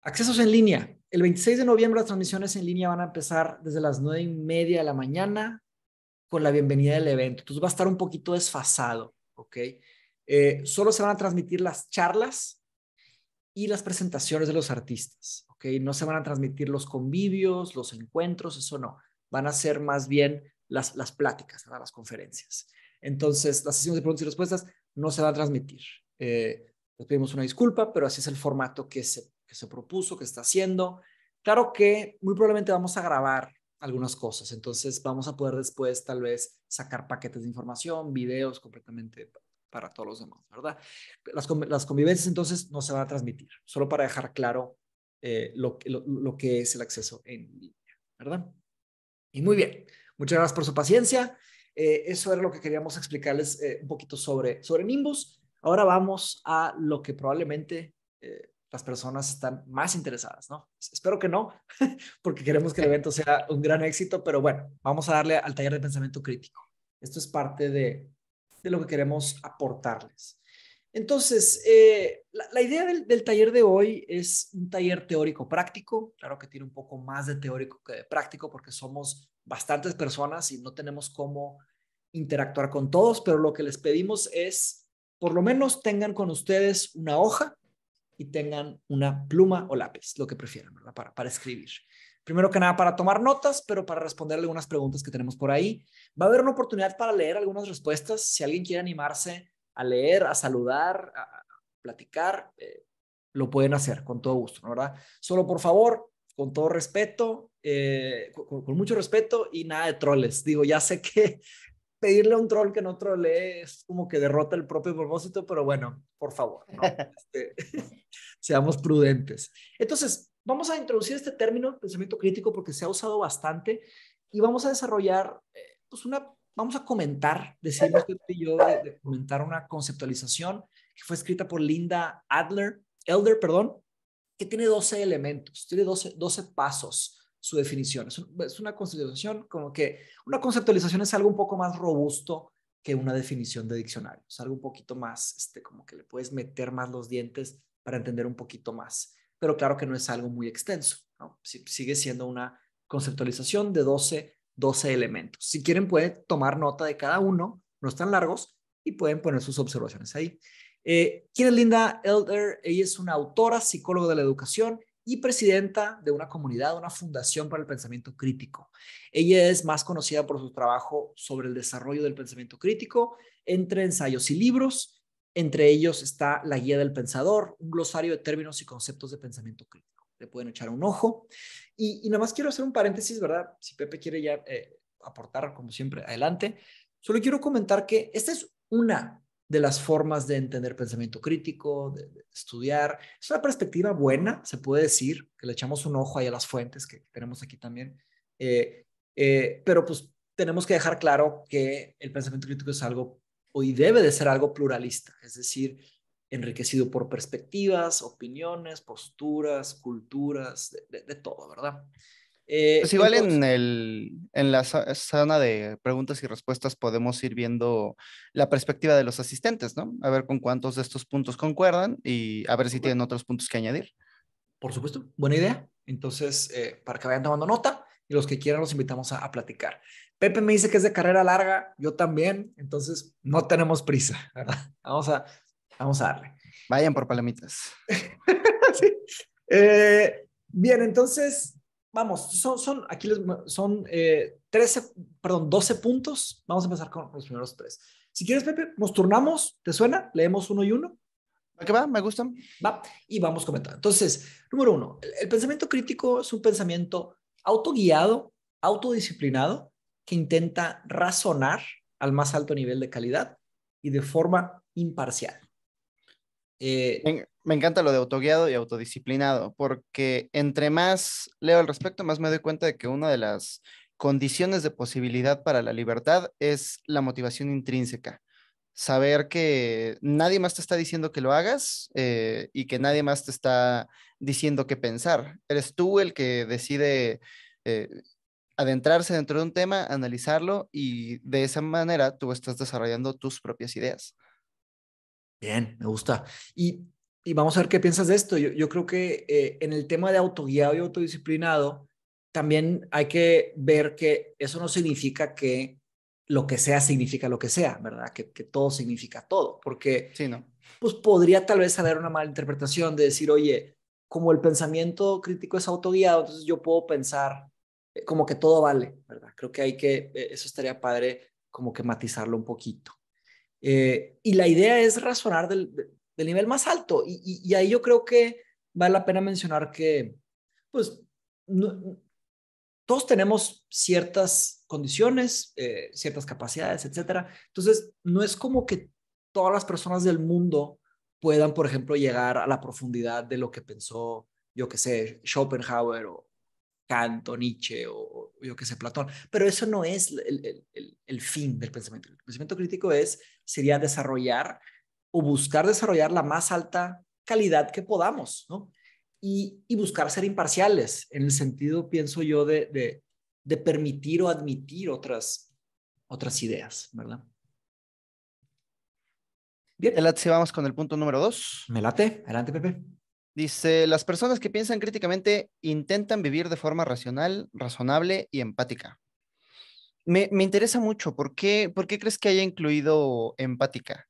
[SPEAKER 1] Accesos en línea. El 26 de noviembre las transmisiones en línea van a empezar desde las 9 y media de la mañana con la bienvenida del evento. Entonces va a estar un poquito desfasado, ¿ok? Eh, solo se van a transmitir las charlas y las presentaciones de los artistas, ¿ok? No se van a transmitir los convivios, los encuentros, eso no. Van a ser más bien las, pláticas, las conferencias. Entonces, las sesiones de preguntas y respuestas no se van a transmitir. Eh, les pedimos una disculpa, pero así es el formato que se, que se propuso, que está haciendo. Claro que muy probablemente vamos a grabar algunas cosas, entonces vamos a poder después tal vez sacar paquetes de información, videos completamente para todos los demás, ¿verdad? Las, las convivencias entonces no se van a transmitir, solo para dejar claro eh, lo, lo, lo, que es el acceso en línea, ¿verdad? Y muy bien, muchas gracias por su paciencia. Eh, eso era lo que queríamos explicarles eh, un poquito sobre, sobre Nimbus. Ahora vamos a lo que probablemente eh, las personas están más interesadas, ¿no? Espero que no, porque queremos que el evento sea un gran éxito, pero bueno, vamos a darle al taller de pensamiento crítico. Esto es parte de, lo que queremos aportarles. Entonces, eh, la, idea del, del, taller de hoy es un taller teórico-práctico, claro que tiene un poco más de teórico que de práctico, porque somos bastantes personas y no tenemos cómo interactuar con todos, pero lo que les pedimos es por lo menos tengan con ustedes una hoja y tengan una pluma o lápiz, lo que prefieran, ¿verdad? Para, para escribir. Primero que nada, para tomar notas, pero para responderle algunas preguntas que tenemos por ahí. Va a haber una oportunidad para leer algunas respuestas. Si alguien quiere animarse a leer, a saludar, a, platicar, eh, lo pueden hacer con todo gusto, ¿no? ¿verdad? Solo por favor, con todo respeto, eh, con, con, mucho respeto y nada de troles. Digo, ya sé que pedirle a un troll que no trolee es como que derrota el propio propósito, pero bueno, por favor, este, seamos prudentes. Entonces, vamos a introducir este término, pensamiento crítico, porque se ha usado bastante y vamos a desarrollar, eh, pues una, vamos a comentar, decimos que yo, de, comentar una conceptualización que fue escrita por Linda Adler, Elder, perdón, que tiene 12 elementos, tiene 12, 12 pasos su definición. Es, una conceptualización como que una conceptualización es algo un poco más robusto que una definición de diccionario. Es algo un poquito más, este, como que le puedes meter más los dientes para entender un poquito más. Pero claro que no es algo muy extenso. sigue siendo una conceptualización de 12, 12 elementos. Si quieren pueden tomar nota de cada uno, no están largos, y pueden poner sus observaciones ahí. Eh, ¿Quién es Linda Elder? Ella es una autora, psicóloga de la educación y presidenta de una comunidad, una fundación para el pensamiento crítico. Ella es más conocida por su trabajo sobre el desarrollo del pensamiento crítico entre ensayos y libros. Entre ellos está La Guía del Pensador, un glosario de términos y conceptos de pensamiento crítico. Le pueden echar un ojo. Y, nada más quiero hacer un paréntesis, ¿verdad? Si Pepe quiere ya eh, aportar, como siempre, adelante. Solo quiero comentar que esta es una de las formas de entender pensamiento crítico, de, estudiar. Es una perspectiva buena, se puede decir, que le echamos un ojo ahí a las fuentes que tenemos aquí también. Eh, eh, pero pues tenemos que dejar claro que el pensamiento crítico es algo, hoy debe de ser algo pluralista, es decir, enriquecido por perspectivas, opiniones, posturas, culturas, de todo, ¿verdad? Eh, pues igual en,
[SPEAKER 3] el, en la zona de preguntas y respuestas podemos ir viendo la perspectiva de los asistentes, ¿no? A ver con cuántos de estos puntos concuerdan y a ver si tienen otros puntos que añadir. Por supuesto,
[SPEAKER 1] buena idea. Entonces, eh, para que vayan tomando nota y los que quieran los invitamos a, platicar. Pepe me dice que es de carrera larga, yo también, entonces no tenemos prisa, ¿verdad? Vamos a,
[SPEAKER 3] vamos a darle. Vayan por palomitas.
[SPEAKER 1] sí. Eh, bien, entonces vamos, son, aquí son 13, eh, perdón, 12 puntos. Vamos a empezar con los primeros tres. Si quieres, Pepe, nos turnamos, ¿te suena? Leemos uno y uno. ¿Qué va? ¿Me gustan? Va, y vamos comentando. Entonces, número uno, el, pensamiento crítico es un pensamiento autoguiado, autodisciplinado, que intenta razonar al más alto nivel de calidad y de forma
[SPEAKER 3] imparcial. Eh, me encanta lo de autoguiado y autodisciplinado, porque entre más leo al respecto, más me doy cuenta de que una de las condiciones de posibilidad para la libertad es la motivación intrínseca. Saber que nadie más te está diciendo que lo hagas eh, y que nadie más te está diciendo qué pensar. Eres tú el que decide eh, adentrarse dentro de un tema, analizarlo y de esa manera tú estás desarrollando tus propias ideas. Bien, me gusta.
[SPEAKER 1] Y y vamos a ver qué piensas de esto. Yo, yo creo que eh, en el tema de autoguiado y autodisciplinado, también hay que ver que eso no significa que lo que sea significa lo que sea, ¿verdad? Que, que todo significa todo, porque sí, ¿no? pues podría tal vez haber una mala interpretación de decir, oye, como el pensamiento crítico es autoguiado, entonces yo puedo pensar eh, como que todo vale, ¿verdad? Creo que hay que, eh, eso estaría padre como que matizarlo un poquito. y la idea es razonar del, nivel más alto. Y, ahí yo creo que vale la pena mencionar que, pues, todos tenemos ciertas condiciones, eh, ciertas capacidades, etcétera. Entonces, no es como que todas las personas del mundo puedan, por ejemplo, llegar a la profundidad de lo que pensó, yo que sé, Schopenhauer o Kant o Nietzsche o, yo que sé, Platón. Pero eso no es el, el fin del pensamiento. El pensamiento crítico es, sería desarrollar o buscar desarrollar la más alta calidad que podamos, ¿no? Y, buscar ser imparciales, en el sentido, pienso yo, de, permitir o admitir
[SPEAKER 3] otras, otras ideas, ¿verdad? Bien. El si vamos con el punto número dos. Me late. Adelante, Pepe. Dice, las personas que piensan críticamente intentan vivir de forma racional, razonable y empática. Me, me interesa mucho, ¿por qué, ¿por qué crees que haya incluido empática?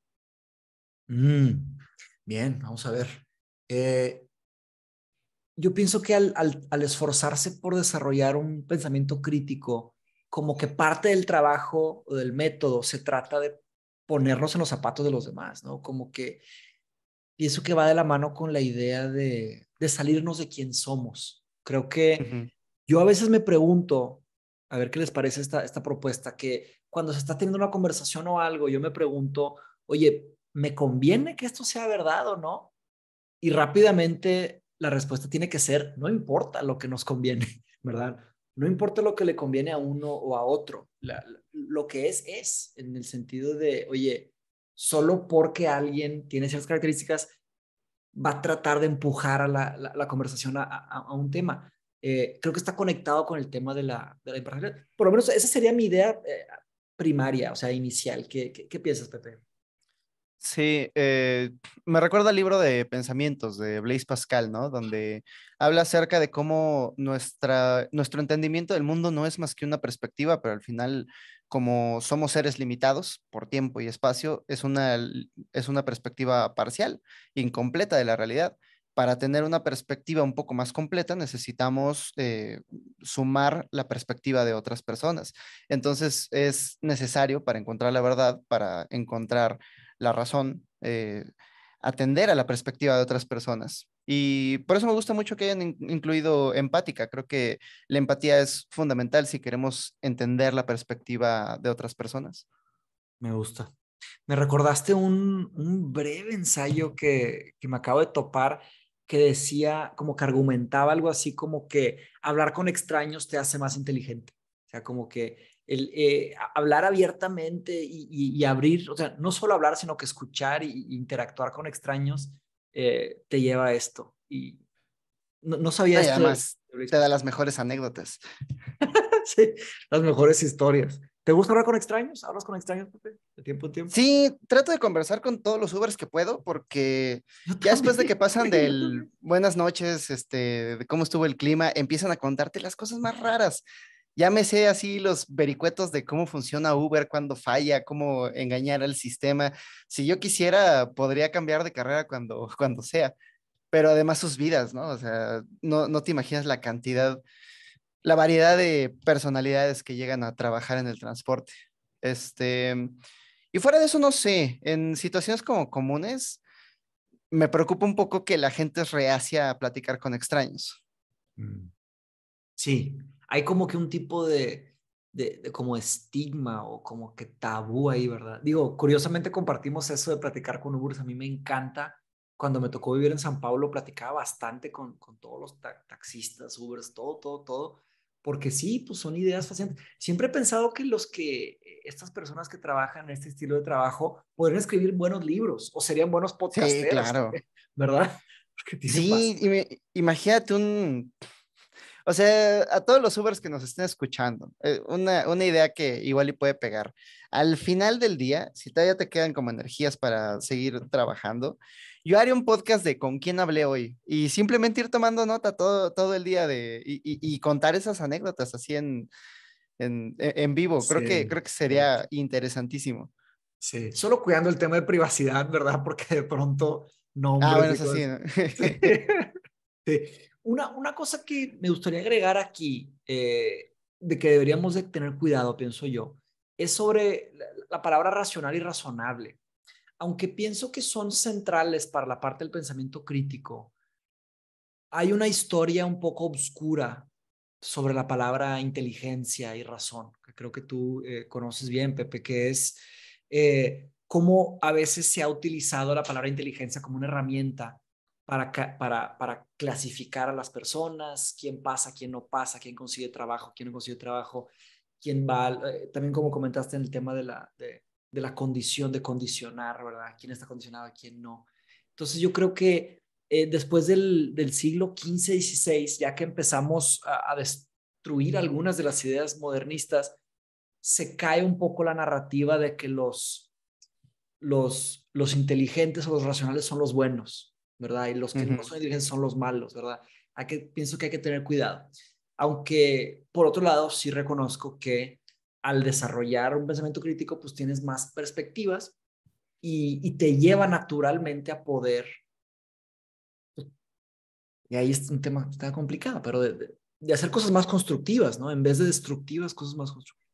[SPEAKER 1] Mm, bien, vamos
[SPEAKER 3] a ver. Eh, yo pienso
[SPEAKER 1] que al, esforzarse por desarrollar un pensamiento crítico, como que parte del trabajo o del método se trata de ponernos en los zapatos de los demás, ¿no? Como que pienso que va de la mano con la idea de, de salirnos de quién somos. Creo que yo a veces me pregunto, a ver qué les parece esta, esta propuesta, que cuando se está teniendo una conversación o algo, yo me pregunto, oye, ¿me conviene que esto sea verdad o no? Y rápidamente la respuesta tiene que ser, no importa lo que nos conviene, ¿verdad? No importa lo que le conviene a uno o a otro, lo que es es, en el sentido de, oye, solo porque alguien tiene ciertas características, va a tratar de empujar a la, conversación a, un tema. Eh, creo que está conectado con el tema de la, de la Por lo menos esa sería mi idea eh, primaria, o sea, inicial.
[SPEAKER 3] qué, qué piensas, Pepe? Sí, eh, me recuerda al libro de pensamientos de Blaise Pascal, ¿no? Donde habla acerca de cómo nuestra, nuestro entendimiento del mundo no es más que una perspectiva, pero al final, como somos seres limitados por tiempo y espacio, es una, perspectiva parcial, incompleta de la realidad. Para tener una perspectiva un poco más completa necesitamos eh, sumar la perspectiva de otras personas. Entonces es necesario para encontrar la verdad, para encontrar la razón, eh, atender a la perspectiva de otras personas. Y por eso me gusta mucho que hayan incluido empática. Creo que la empatía es fundamental si queremos entender la perspectiva de otras personas.
[SPEAKER 1] Me gusta. Me recordaste un, breve ensayo que, que me acabo de topar que decía, como que argumentaba algo así como que hablar con extraños te hace más inteligente. O sea, como que eh, hablar abiertamente y, abrir, o sea, no solo hablar, sino que escuchar e interactuar con extraños eh, te lleva a esto.
[SPEAKER 3] Y no, sabía esto. Además, te da las mejores anécdotas. sí, las mejores historias. ¿Te gusta hablar con extraños? ¿Hablas con extraños, De tiempo en tiempo. Sí, trato de conversar con todos los Ubers que puedo, porque ya después de que pasan del buenas noches, este, de cómo estuvo el clima, empiezan a contarte las cosas más raras. Ya me sé así los vericuetos de cómo funciona Uber, cuando falla, cómo engañar al sistema. Si yo quisiera, podría cambiar de carrera cuando, cuando sea, pero además sus vidas, ¿no? O sea, no, te imaginas la cantidad, la variedad de personalidades que llegan a trabajar en el transporte. Este, y fuera de eso, no sé, en situaciones como comunes, me preocupa un poco que la gente es reacia a platicar con extraños. Mm. Sí, hay como que un tipo de, de, como
[SPEAKER 1] estigma o como que tabú ahí, ¿verdad? Digo, curiosamente compartimos eso de platicar con Ubers. A mí me encanta. Cuando me tocó vivir en San Pablo, platicaba bastante con, con todos los taxistas, Ubers, todo, todo, todo. Porque sí, pues son ideas fascinantes. Siempre he pensado que los que, eh, estas personas que trabajan en este estilo de trabajo, podrían escribir buenos libros o
[SPEAKER 3] serían buenos podcasters Sí, claro. ¿Verdad? Sí, imagínate un, o sea, a todos los Ubers que nos estén escuchando, eh, una, una idea que igual y puede pegar. Al final del día, si todavía te quedan como energías para seguir trabajando, yo haría un podcast de con quién hablé hoy y simplemente ir tomando nota todo, todo el día de, y, contar esas anécdotas así en, en, e, en vivo. Creo, que, creo que sería interesantísimo. Sí, solo cuidando el tema de privacidad, ¿verdad? Porque de pronto no. Ah, bueno, es así. sí. Una,
[SPEAKER 1] cosa que me gustaría agregar aquí, eh, de que deberíamos de tener cuidado, pienso yo, es sobre la, palabra racional y razonable. Aunque pienso que son centrales para la parte del pensamiento crítico, hay una historia un poco oscura sobre la palabra inteligencia y razón, que creo que tú eh, conoces bien, Pepe, que es eh, cómo a veces se ha utilizado la palabra inteligencia como una herramienta para, clasificar a las personas, quién pasa, quién no pasa, quién consigue trabajo, quién no consigue trabajo, quién va, eh, también como comentaste en el tema de la, condición, de condicionar, ¿verdad? ¿Quién está condicionado, quién no? Entonces yo creo que eh, después del, del siglo XV-XVI, ya que empezamos a, destruir algunas de las ideas modernistas, se cae un poco la narrativa de que los, los inteligentes o los racionales son los buenos. ¿verdad? Y los que no son inteligentes son los malos, ¿verdad? Hay que, pienso que hay que tener cuidado. Aunque, por otro lado, sí reconozco que al desarrollar un pensamiento crítico, pues tienes más perspectivas y, te lleva naturalmente a poder... Pues, y ahí es un tema está
[SPEAKER 3] complicado, pero de, de hacer cosas más constructivas, ¿no? En vez de destructivas, cosas más constructivas,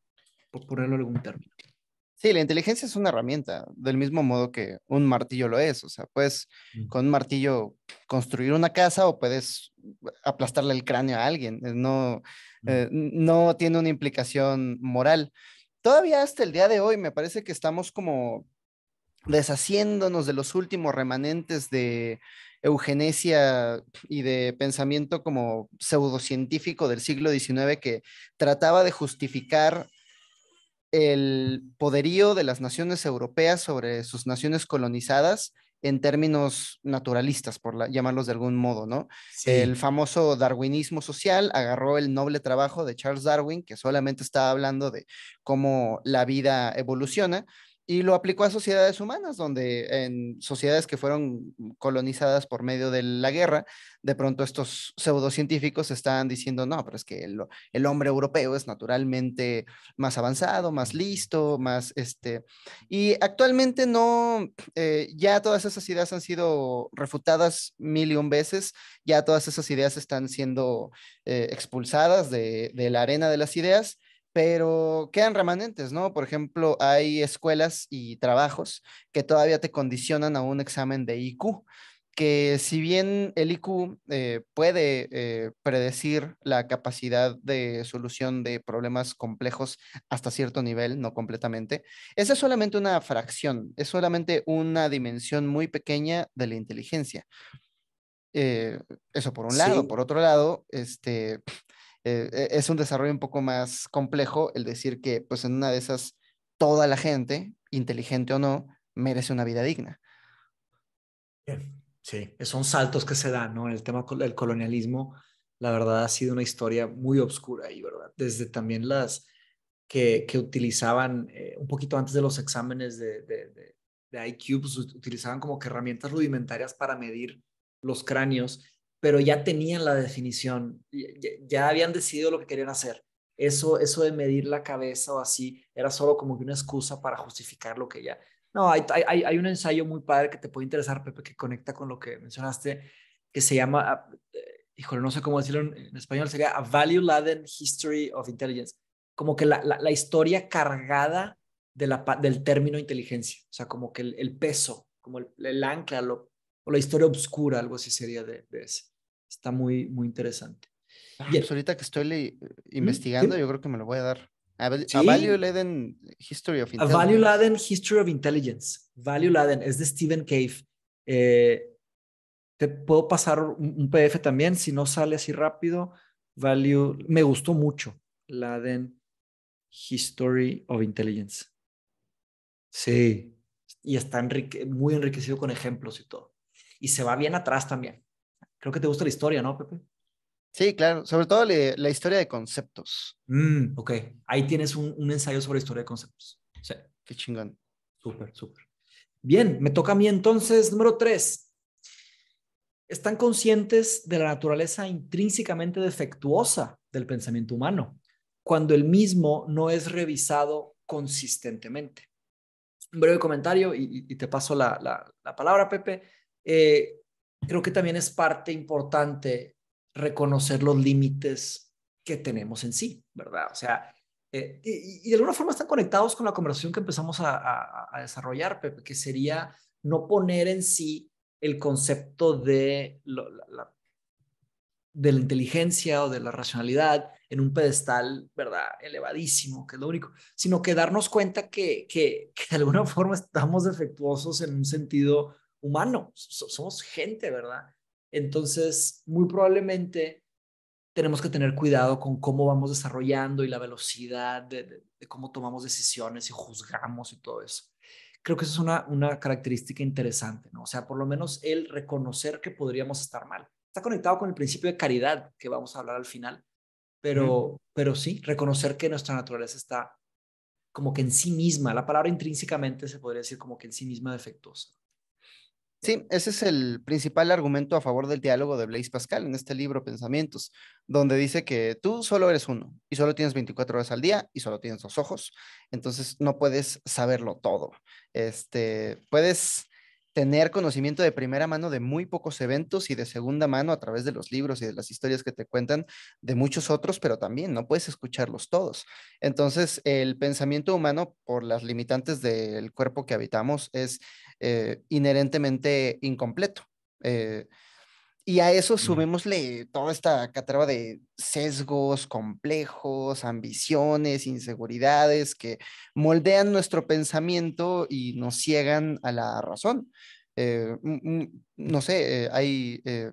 [SPEAKER 3] por ponerlo en algún término. Sí, la inteligencia es una herramienta, del mismo modo que un martillo lo es. O sea, puedes mm. con un martillo construir una casa o puedes aplastarle el cráneo a alguien. Eh, no, mm. eh, no tiene una implicación moral. Todavía hasta el día de hoy me parece que estamos como deshaciéndonos de los últimos remanentes de eugenesia y de pensamiento como pseudocientífico del siglo XIX que trataba de justificar el poderío de las naciones europeas sobre sus naciones colonizadas en términos naturalistas, por llamarlos de algún modo, ¿no? El famoso darwinismo social agarró el noble trabajo de Charles Darwin, que solamente estaba hablando de cómo la vida evoluciona, y lo aplicó a sociedades humanas, donde en sociedades que fueron colonizadas por medio de la guerra, de pronto estos pseudocientíficos están diciendo, no, pero es que el, hombre europeo es naturalmente más avanzado, más listo, más este... Y actualmente no, eh, ya todas esas ideas han sido refutadas mil y un veces, ya todas esas ideas están siendo eh, expulsadas de la arena de las ideas pero quedan remanentes, ¿no? Por ejemplo, hay escuelas y trabajos que todavía te condicionan a un examen de IQ, que si bien el IQ eh, puede eh, predecir la capacidad de solución de problemas complejos hasta cierto nivel, no completamente, esa es solamente una fracción, es solamente una dimensión muy pequeña de la inteligencia. Eh, eso por un lado, por otro lado, este eh, e, es un desarrollo un poco más complejo el decir que pues en una de esas toda la gente, inteligente o no, merece una vida digna.
[SPEAKER 1] Sí, son saltos que se dan, ¿no? El tema del colonialismo, la verdad, ha sido una historia muy oscura y, ¿verdad? Desde también las que, utilizaban eh, un poquito antes de los exámenes de, de, de, IQ, pues, utilizaban como que herramientas rudimentarias para medir los cráneos pero ya tenían la definición, ya, habían decidido lo que querían hacer. Eso, eso de medir la cabeza o así era solo como que una excusa para justificar lo que ya. No, hay, hay, un ensayo muy padre que te puede interesar, Pepe, que conecta con lo que mencionaste, que se llama, ah, eh, híjole, no sé cómo decirlo en, español, sería A Value Laden History of Intelligence, como que la, historia cargada de la, del término inteligencia, o sea, como que el, peso, como el
[SPEAKER 3] ancla, lo, o la historia oscura, algo así sería de, ese. Está muy, muy interesante. Ah, pues ahorita que estoy eh, mm, investigando, yo creo que me lo voy a dar. A, Value Laden History of Intelligence. A Value Laden History of Intelligence. Value Laden es de Stephen Cave.
[SPEAKER 1] Eh, te puedo pasar un, PDF también si no sale así rápido. Value, me gustó mucho. Laden History of Intelligence. Sí. Y está muy enriquecido con ejemplos y todo y se va bien atrás también. Creo que te gusta la historia, ¿no, Pepe? Sí, claro, sobre todo la historia de conceptos. Mm, ok, ahí tienes un, ensayo sobre historia de conceptos. Sí. Qué chingón. Súper, súper. Bien, me toca a mí entonces, número tres. Están conscientes de la naturaleza intrínsecamente defectuosa del pensamiento humano, cuando el mismo no es revisado consistentemente. Un breve comentario y, te paso la, la palabra, Pepe. Eh, creo que también es parte importante reconocer los límites que tenemos en sí, ¿verdad? O sea, eh, y, de alguna forma están conectados con la conversación que empezamos a, desarrollar, Pepe, que sería no poner en sí el concepto de, la, de la inteligencia o de la racionalidad en un pedestal, ¿verdad? Elevadísimo, que es lo único, sino que darnos cuenta que, que, que de alguna forma estamos defectuosos en un sentido humano, somos gente, ¿verdad? Entonces, muy probablemente tenemos que tener cuidado con cómo vamos desarrollando y la velocidad de, cómo tomamos decisiones y juzgamos y todo eso. Creo que eso es una, característica interesante, ¿no? O sea, por lo menos el reconocer que podríamos estar mal. Está conectado con el principio de caridad que vamos a hablar al final, pero, pero sí, reconocer que nuestra naturaleza está como que en sí misma, la palabra intrínsecamente se podría decir como que en sí misma defectuosa.
[SPEAKER 3] Sí, ese es el principal argumento a favor del diálogo de Blaise Pascal en este libro Pensamientos, donde dice que tú solo eres uno y solo tienes 24 horas al día y solo tienes dos ojos, entonces no puedes saberlo todo. Este, puedes tener conocimiento de primera mano de muy pocos eventos y de segunda mano a través de los libros y de las historias que te cuentan de muchos otros, pero también no puedes escucharlos todos. Entonces, el pensamiento humano, por las limitantes del cuerpo que habitamos, es eh, inherentemente incompleto. Eh, y a eso subémosle toda esta caterva de sesgos, complejos, ambiciones, inseguridades que moldean nuestro pensamiento y nos ciegan a la razón. Eh, mm, mm, no sé, eh, hay eh,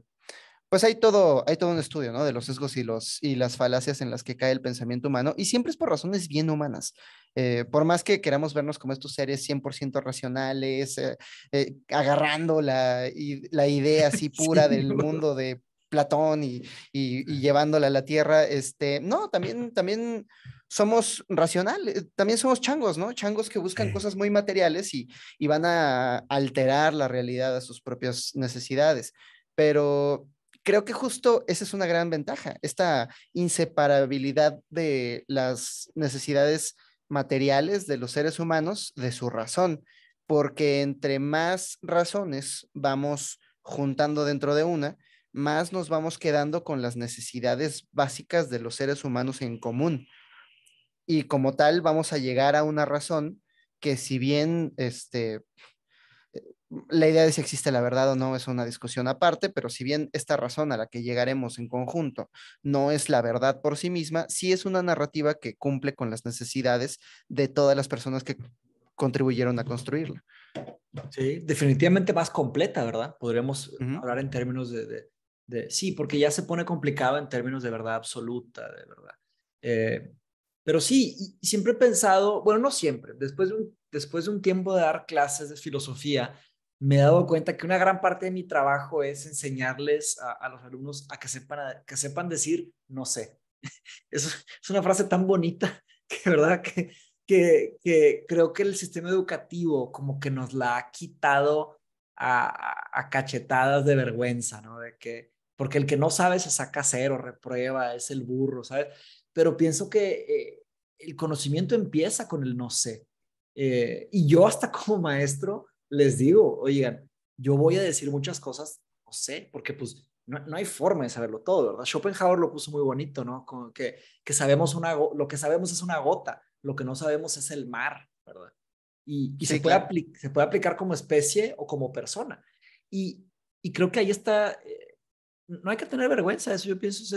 [SPEAKER 3] pues hay todo, hay todo un estudio, ¿no? De los sesgos y, los, y las falacias en las que cae el pensamiento humano, y siempre es por razones bien humanas. Eh, por más que queramos vernos como estos seres 100% racionales, eh, eh, agarrando la, la, idea así pura del mundo de Platón y, llevándola a la Tierra, este, no, también, también somos racionales, también somos changos, ¿no? Changos que buscan cosas muy materiales y, y van a alterar la realidad a sus propias necesidades. Pero creo que justo esa es una gran ventaja, esta inseparabilidad de las necesidades materiales de los seres humanos de su razón, porque entre más razones vamos juntando dentro de una, más nos vamos quedando con las necesidades básicas de los seres humanos en común. Y como tal, vamos a llegar a una razón que si bien este, la idea de si existe la verdad o no es una discusión aparte, pero si bien esta razón a la que llegaremos en conjunto no es la verdad por sí misma, sí es una narrativa que cumple con las necesidades de todas las personas que contribuyeron a construirla. Sí, definitivamente más
[SPEAKER 1] completa, ¿verdad? Podríamos hablar en términos de, de, Sí, porque ya se pone complicado en términos de verdad absoluta, de verdad. Eh, pero sí, siempre he pensado, bueno, no siempre, después de un, después de un tiempo de dar clases de filosofía, me he dado cuenta que una gran parte de mi trabajo es enseñarles a, los alumnos a que sepan, que sepan decir no sé. es una frase tan bonita que, ¿verdad? Que, que, creo que el sistema educativo como que nos la ha quitado a, cachetadas de vergüenza, ¿no? De que, porque el que no sabe se saca cero, reprueba, es el burro, ¿sabes? Pero pienso que eh, el conocimiento empieza con el no sé. Eh, y yo hasta como maestro, les digo, oigan, yo voy a decir muchas cosas, no sé, porque pues no, hay forma de saberlo todo, ¿verdad? Schopenhauer lo puso muy bonito, ¿no? que, que sabemos una, lo que sabemos es una gota, lo que no sabemos es el mar, ¿verdad? Y, se, puede se puede aplicar como especie o como persona. Y, creo que ahí está, eh, no hay que tener vergüenza eso, yo pienso,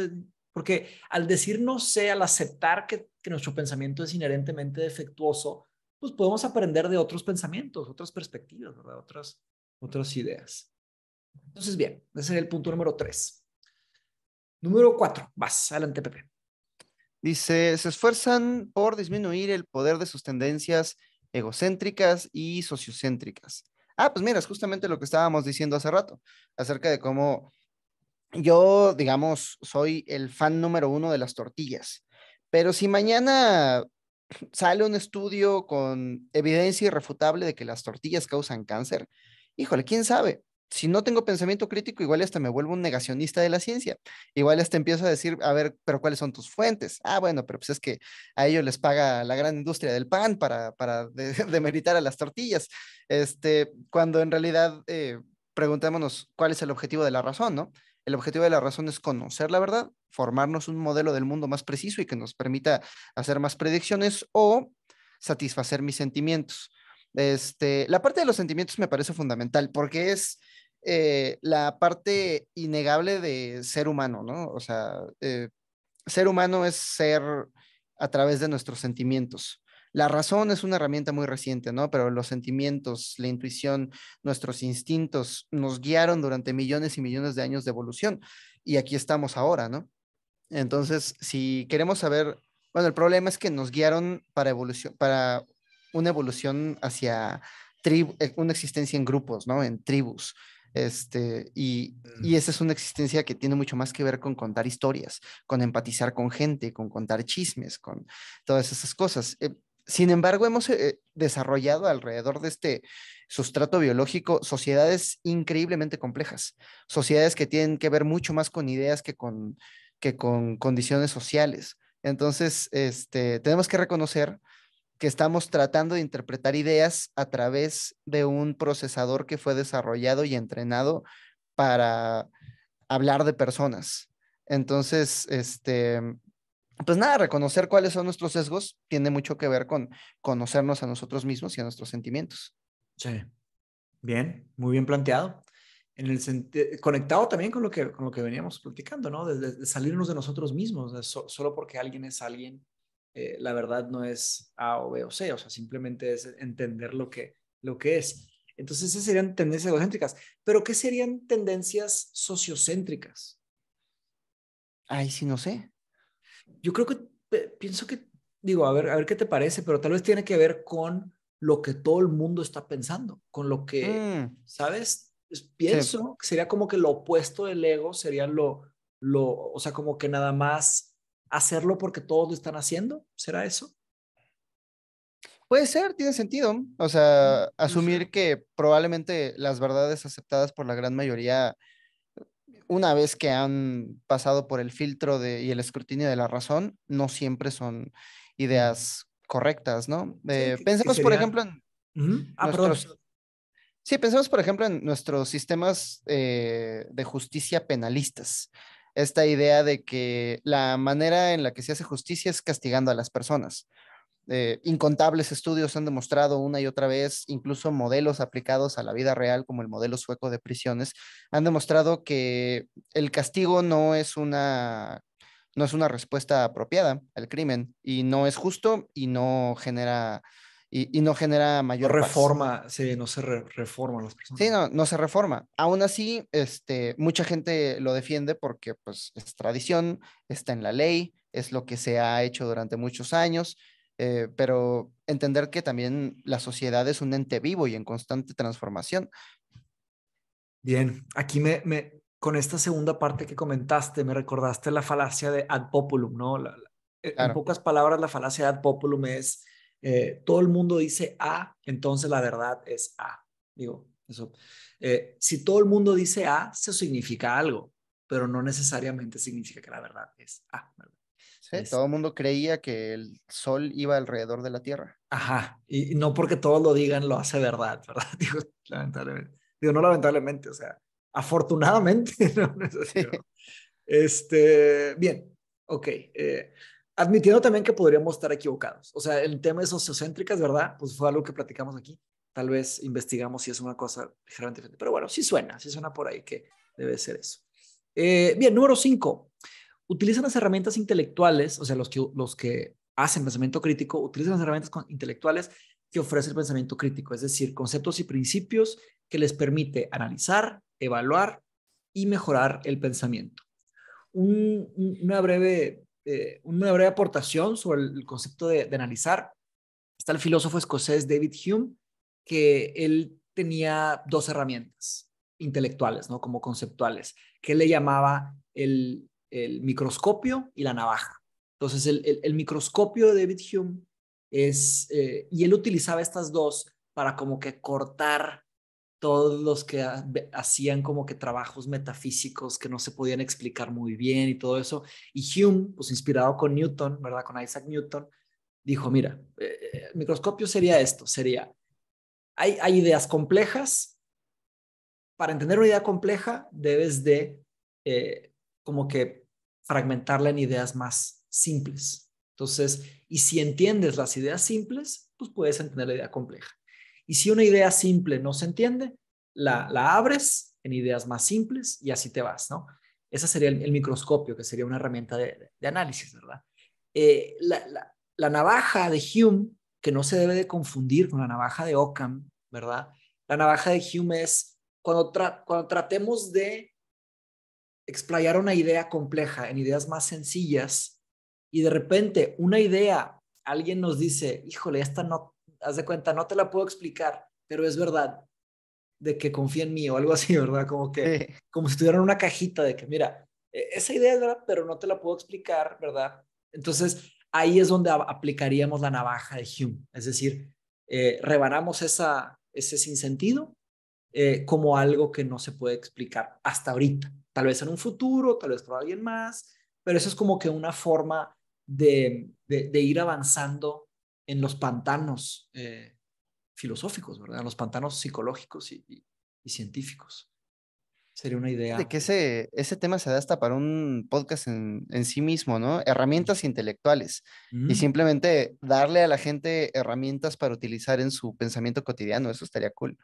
[SPEAKER 1] porque al decir no sé, al aceptar que nuestro pensamiento es inherentemente defectuoso, pues podemos aprender de otros pensamientos, otras perspectivas, ¿verdad? Otras, otras ideas. Entonces,
[SPEAKER 3] bien, ese es el punto número tres. Número cuatro, vas, adelante, Pepe. Dice, se esfuerzan por disminuir el poder de sus tendencias egocéntricas y sociocéntricas. Ah, pues mira, es justamente lo que estábamos diciendo hace rato, acerca de cómo yo, digamos, soy el fan número uno de las tortillas. Pero si mañana sale un estudio con evidencia irrefutable de que las tortillas causan cáncer, híjole, quién sabe. Si no tengo pensamiento crítico, igual hasta me vuelvo un negacionista de la ciencia. Igual hasta empiezo a decir, a ver, pero ¿cuáles son tus fuentes? Ah, bueno, pero pues es que a ellos les paga la gran industria del pan para, demeritar a las tortillas. Este, cuando en realidad eh, preguntémonos cuál es el objetivo de la razón, ¿no? El objetivo de la razón es conocer la verdad, formarnos un modelo del mundo más preciso y que nos permita hacer más predicciones o satisfacer mis sentimientos. Este, la parte de los sentimientos me parece fundamental porque es eh, la parte innegable de ser humano, ¿no? O sea, eh, ser humano es ser a través de nuestros sentimientos. La razón es una herramienta muy reciente, ¿no? Pero los sentimientos, la intuición, nuestros instintos nos guiaron durante millones y millones de años de evolución y aquí estamos ahora, ¿no? Entonces, si queremos saber, bueno, el problema es que nos guiaron para evolución, para una evolución hacia eh, una existencia en grupos, ¿no? En tribus. Este, y, y, mm. esa es una existencia que tiene mucho más que ver con contar historias, con empatizar con gente, con contar chismes, con todas esas cosas. Eh, sin embargo, hemos eh, desarrollado alrededor de este sustrato biológico sociedades increíblemente complejas, sociedades que tienen que ver mucho más con ideas que con, que con condiciones sociales. Entonces, este, tenemos que reconocer que estamos tratando de interpretar ideas a través de un procesador que fue desarrollado y entrenado para hablar de personas. Entonces, este, pues nada, reconocer cuáles son nuestros sesgos tiene mucho que ver con conocernos a nosotros mismos y a nuestros sentimientos. Sí. Bien, muy bien planteado.
[SPEAKER 1] En el conectado también con lo que, con lo que veníamos platicando, ¿no? De, salirnos de nosotros mismos, solo porque alguien es alguien, eh, la verdad no es A o B o C, o sea, simplemente es entender lo que, lo que es. Entonces, esas serían tendencias egocéntricas. Pero, ¿qué serían tendencias sociocéntricas? Ay, sí, no sé yo creo que pienso que, digo, a ver, a ver qué te parece, pero tal vez tiene que ver con lo que todo el mundo está pensando, con lo que, mm. ¿sabes? Pienso que sería como que lo opuesto del ego, sería lo, lo, o sea, como que nada
[SPEAKER 3] más hacerlo porque todos lo están haciendo, ¿será eso? Puede ser, tiene sentido. O sea, mm, asumir que probablemente las verdades aceptadas por la gran mayoría una vez que han pasado por el filtro de, y el escrutinio de la razón, no siempre son ideas correctas, ¿no? Eh, pensemos, por ejemplo, en ah, nuestros, Sí, pensemos, por ejemplo, en nuestros sistemas eh, de justicia penalistas. Esta idea de que la manera en la que se hace justicia es castigando a las personas. Eh, incontables estudios han demostrado una y otra vez, incluso modelos aplicados a la vida real, como el modelo sueco de prisiones, han demostrado que el castigo no es una, no es una respuesta apropiada al crimen y no es justo y no genera... Y, no genera mayor. No reforma,
[SPEAKER 1] no se reforman reforma las
[SPEAKER 3] Sí, no, no se reforma. Aún así, este, mucha gente lo defiende porque pues, es tradición, está en la ley, es lo que se ha hecho durante muchos años eh, pero entender que también la sociedad es un ente vivo y en constante transformación. Bien, aquí me, me con esta segunda parte que comentaste, me recordaste la falacia
[SPEAKER 1] de ad populum, ¿no? E, en pocas palabras, la falacia de ad populum es, eh, todo el mundo dice A, entonces la verdad es A. Digo, eso. Eh, si todo el mundo dice A, eso significa algo, pero no necesariamente significa que la verdad es A, ¿verdad? todo el mundo creía
[SPEAKER 3] que el sol iba alrededor de la Tierra.
[SPEAKER 1] Ajá, y no porque todos lo digan lo hace verdad, ¿verdad? Digo, lamentablemente. Digo, no lamentablemente, o sea, afortunadamente, Este, bien, ok. Eh, admitiendo también que podríamos estar equivocados. O sea, el tema de sociocéntricas, ¿verdad? Pues fue algo que platicamos aquí. Tal vez investigamos si es una cosa ligeramente diferente. Pero bueno, sí suena, sí suena por ahí que debe ser eso. Eh, bien, número cinco utilizan las herramientas intelectuales, o sea, los que, los que hacen pensamiento crítico, utilizan las herramientas intelectuales que ofrece el pensamiento crítico, es decir, conceptos y principios que les permite analizar, evaluar y mejorar el pensamiento. una, breve, eh, una breve aportación sobre el concepto de, analizar. Está el filósofo escocés David Hume, que él tenía dos herramientas intelectuales, ¿no? Como conceptuales, que él le llamaba el el microscopio y la navaja. Entonces, el, el, microscopio de David Hume es, eh, y él utilizaba estas dos para como que cortar todos los que hacían como que trabajos metafísicos que no se podían explicar muy bien y todo eso. Y Hume, pues inspirado con Newton, ¿verdad? Con Isaac Newton, dijo, mira, el eh, eh, microscopio sería esto, sería, hay, ideas complejas, para entender una idea compleja debes de eh, como que fragmentarla en ideas más simples. Entonces, y si entiendes las ideas simples, pues puedes entender la idea compleja. Y si una idea simple no se entiende, la, abres en ideas más simples y así te vas, ¿no? Ese sería el, microscopio, que sería una herramienta de, análisis, ¿verdad? Eh, la, navaja de Hume, que no se debe de confundir con la navaja de Ockham, ¿verdad? La navaja de Hume es cuando, cuando tratemos de explayar una idea compleja en ideas más sencillas y de repente una idea, alguien nos dice, híjole, esta no, haz de cuenta, no te la puedo explicar, pero es verdad, de que confía en mí o algo así, ¿verdad? Como que, como si tuvieran una cajita de que, mira, e, esa idea es verdad, pero no te la puedo explicar, ¿verdad? Entonces, ahí es donde aplicaríamos la navaja de Hume, es decir, eh, rebanamos esa, ese sinsentido eh, como algo que no se puede explicar hasta ahorita, tal vez en un futuro, tal vez para alguien más, pero eso es como que una forma de, de, ir avanzando en los pantanos eh, filosóficos, ¿verdad? En los pantanos psicológicos y, científicos. Sería una idea. De
[SPEAKER 3] que ese, ese tema se da hasta para un podcast en, en sí mismo, ¿no? Herramientas intelectuales. Y mm. simplemente darle a la gente herramientas para utilizar en su pensamiento cotidiano. Eso estaría cool.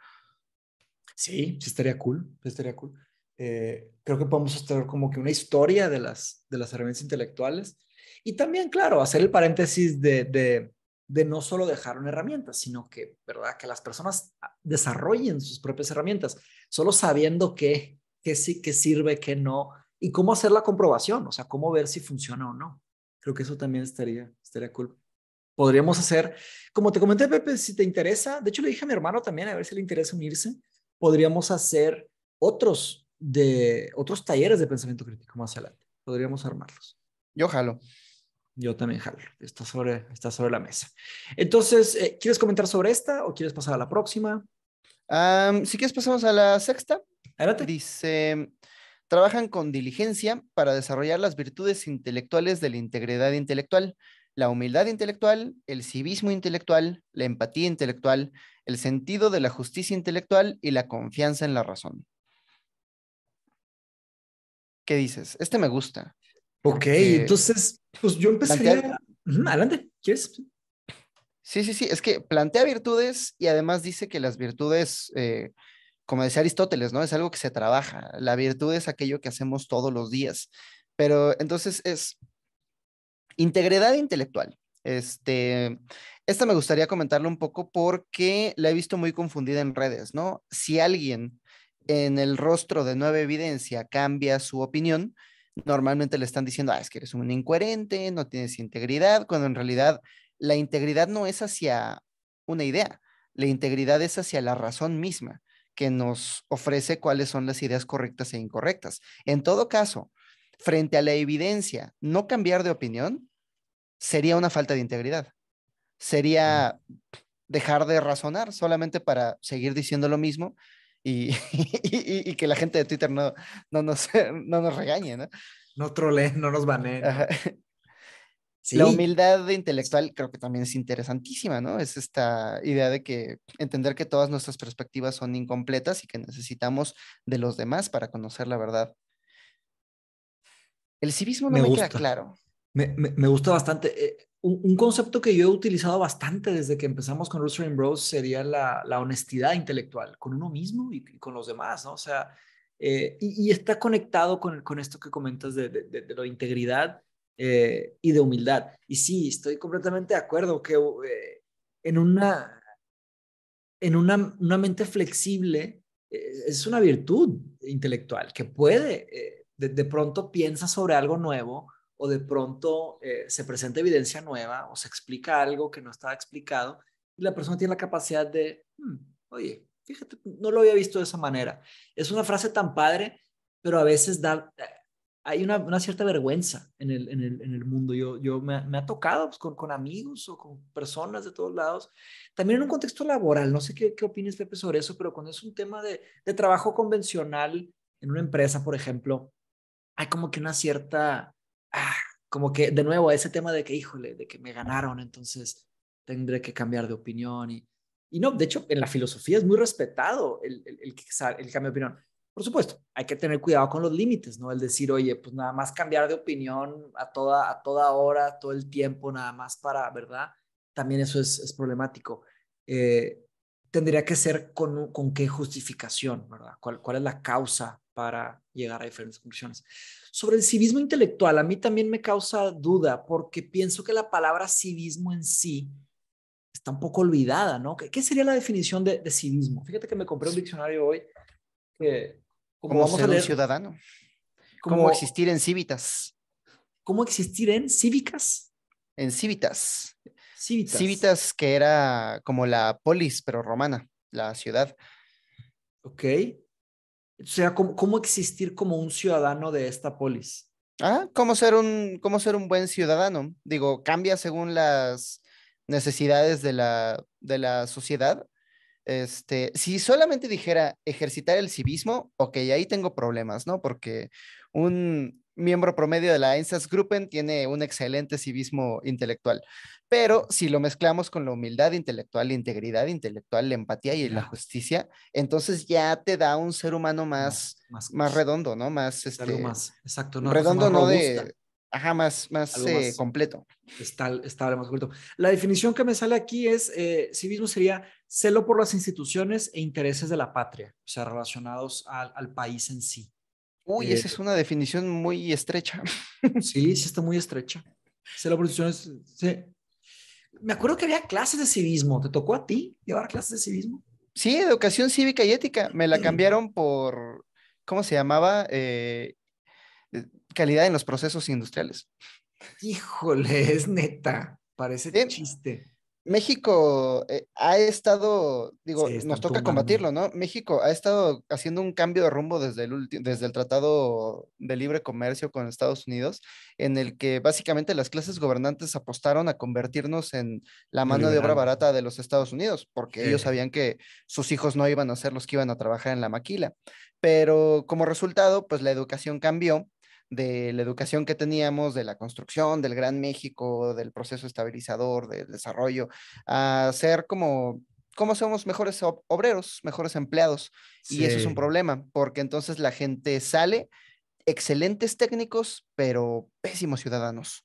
[SPEAKER 3] Sí, sí estaría cool.
[SPEAKER 1] Estaría cool. Eh, creo que podemos hacer como que una historia de las, de las herramientas intelectuales y también, claro, hacer el paréntesis de, de, de no solo dejar una herramienta, sino que, ¿verdad? Que las personas desarrollen sus propias herramientas, solo sabiendo qué, qué sí, qué sirve, qué no, y cómo hacer la comprobación, o sea, cómo ver si funciona o no. Creo que eso también estaría, estaría cool. Podríamos hacer, como te comenté, Pepe, si te interesa, de hecho le dije a mi hermano también, a ver si le interesa unirse, podríamos hacer otros de otros talleres de pensamiento crítico más adelante. Podríamos armarlos. Yo jalo. Yo también jalo. Está sobre, está sobre la mesa. Entonces, eh,
[SPEAKER 3] ¿quieres comentar sobre esta o quieres pasar a la próxima? si quieres, pasamos a la sexta. Adelante. Dice, trabajan con diligencia para desarrollar las virtudes intelectuales de la integridad intelectual, la humildad intelectual, el civismo intelectual, la empatía intelectual, el sentido de la justicia intelectual y la confianza en la razón. ¿Qué dices, este me gusta. Ok, entonces, pues yo empezaría... adelante, ¿quieres? Sí, sí, sí, es que plantea virtudes y además dice que las virtudes, eh, como decía Aristóteles, ¿no? Es algo que se trabaja. La virtud es aquello que hacemos todos los días. Pero entonces es integridad intelectual. Este, esta me gustaría comentarlo un poco porque la he visto muy confundida en redes, ¿no? Si alguien en el rostro de nueva evidencia cambia su opinión, normalmente le están diciendo, ah, es que eres un incoherente, no tienes integridad, cuando en realidad la integridad no es hacia una idea, la integridad es hacia la razón misma que nos ofrece cuáles son las ideas correctas e incorrectas. En todo caso, frente a la evidencia, no cambiar de opinión sería una falta de integridad. Sería dejar de razonar solamente para seguir diciendo lo mismo y, que la gente de Twitter no, nos, nos regañe, ¿no? No trolee, no nos baneen. La humildad intelectual creo que también es interesantísima, ¿no? Es esta idea de que entender que todas nuestras perspectivas son incompletas y que necesitamos de los demás para conocer la verdad. El civismo no me, queda claro.
[SPEAKER 1] Me, me, me, gusta bastante. Eh, un, concepto que yo he utilizado bastante desde que empezamos con and Bros sería la, honestidad intelectual con uno mismo y, con los demás, ¿no? O sea, eh, y, está conectado con, con esto que comentas de, la integridad eh, y de humildad. Y sí, estoy completamente de acuerdo que eh, en una, en una, mente flexible es una virtud intelectual que puede, de pronto piensa sobre algo nuevo o de pronto eh, se presenta evidencia nueva o se explica algo que no estaba explicado y la persona tiene la capacidad de, mm, oye, fíjate, no lo había visto de esa manera. Es una frase tan padre, pero a veces da, eh, hay una, cierta vergüenza en el, en el, mundo. Yo, yo me, ha tocado pues, con, amigos o con personas de todos lados. También en un contexto laboral, no sé qué, qué opinas Pepe, sobre eso, pero cuando es un tema de, de trabajo convencional en una empresa, por ejemplo, hay como que una cierta Ah, como que de nuevo ese tema de que, híjole, de que me ganaron, entonces tendré que cambiar de opinión. Y, y no, de hecho, en la filosofía es muy respetado el, el, el, el cambio de opinión. Por supuesto, hay que tener cuidado con los límites, ¿no? El decir, oye, pues nada más cambiar de opinión a toda, a toda hora, todo el tiempo, nada más para, ¿verdad? También eso es, problemático. Eh, tendría que ser con, qué justificación, ¿verdad? ¿Cuál, ¿Cuál es la causa para llegar a diferentes conclusiones? Sobre el civismo intelectual, a mí también me causa duda porque pienso que la palabra civismo en sí está un poco olvidada, ¿no? ¿Qué, sería la definición de, civismo? Fíjate que me compré un diccionario hoy que...
[SPEAKER 3] Como, vamos ser un ciudadano. Como, ¿Cómo existir en civitas? ¿Cómo existir en cívicas? En civitas. Civitas. que era como la polis, pero romana, la ciudad. Ok. O sea, ¿cómo, existir como un ciudadano de esta polis? Ah, ¿cómo ser, un, cómo ser un buen ciudadano. Digo, cambia según las necesidades de la, de la sociedad. Este, si solamente dijera ejercitar el civismo, ok, ahí tengo problemas, ¿no? Porque un miembro promedio de la Einsatzgruppen tiene un excelente civismo intelectual. Pero si lo mezclamos con la humildad intelectual, la integridad intelectual, la empatía y la justicia, entonces ya te da un ser humano más, más, redondo, ¿no? Más, este, más,
[SPEAKER 1] exacto, no, redondo, no de,
[SPEAKER 3] ajá, más, eh, completo. Está más completo. La definición que me sale aquí es, eh,
[SPEAKER 1] mismo sería celo por las instituciones e intereses de la patria, o sea, relacionados al, país en sí.
[SPEAKER 3] Uy, eh, esa es una definición muy estrecha. Sí, sí está muy estrecha. Celo por instituciones, sí
[SPEAKER 1] me acuerdo que había clases de civismo. ¿Te tocó a ti llevar clases de civismo?
[SPEAKER 3] Sí, educación cívica y ética. Me la mm. cambiaron por, ¿cómo se llamaba? Eh, eh, calidad en los procesos industriales. Híjole, es neta. Parece un chiste. México eh, ha estado, digo, nos toca combatirlo, ¿no? México ha estado haciendo un cambio de rumbo desde el, desde el Tratado de Libre Comercio con Estados Unidos, en el que básicamente las clases gobernantes apostaron a convertirnos en la mano de obra barata de los Estados Unidos, porque ellos sabían que sus hijos no iban a ser los que iban a trabajar en la maquila. Pero como resultado, pues la educación cambió de la educación que teníamos, de la construcción del Gran México, del proceso estabilizador, del desarrollo, a ser como cómo somos mejores obreros, mejores empleados. Y eso es un problema, porque entonces la gente sale excelentes técnicos, pero pésimos ciudadanos.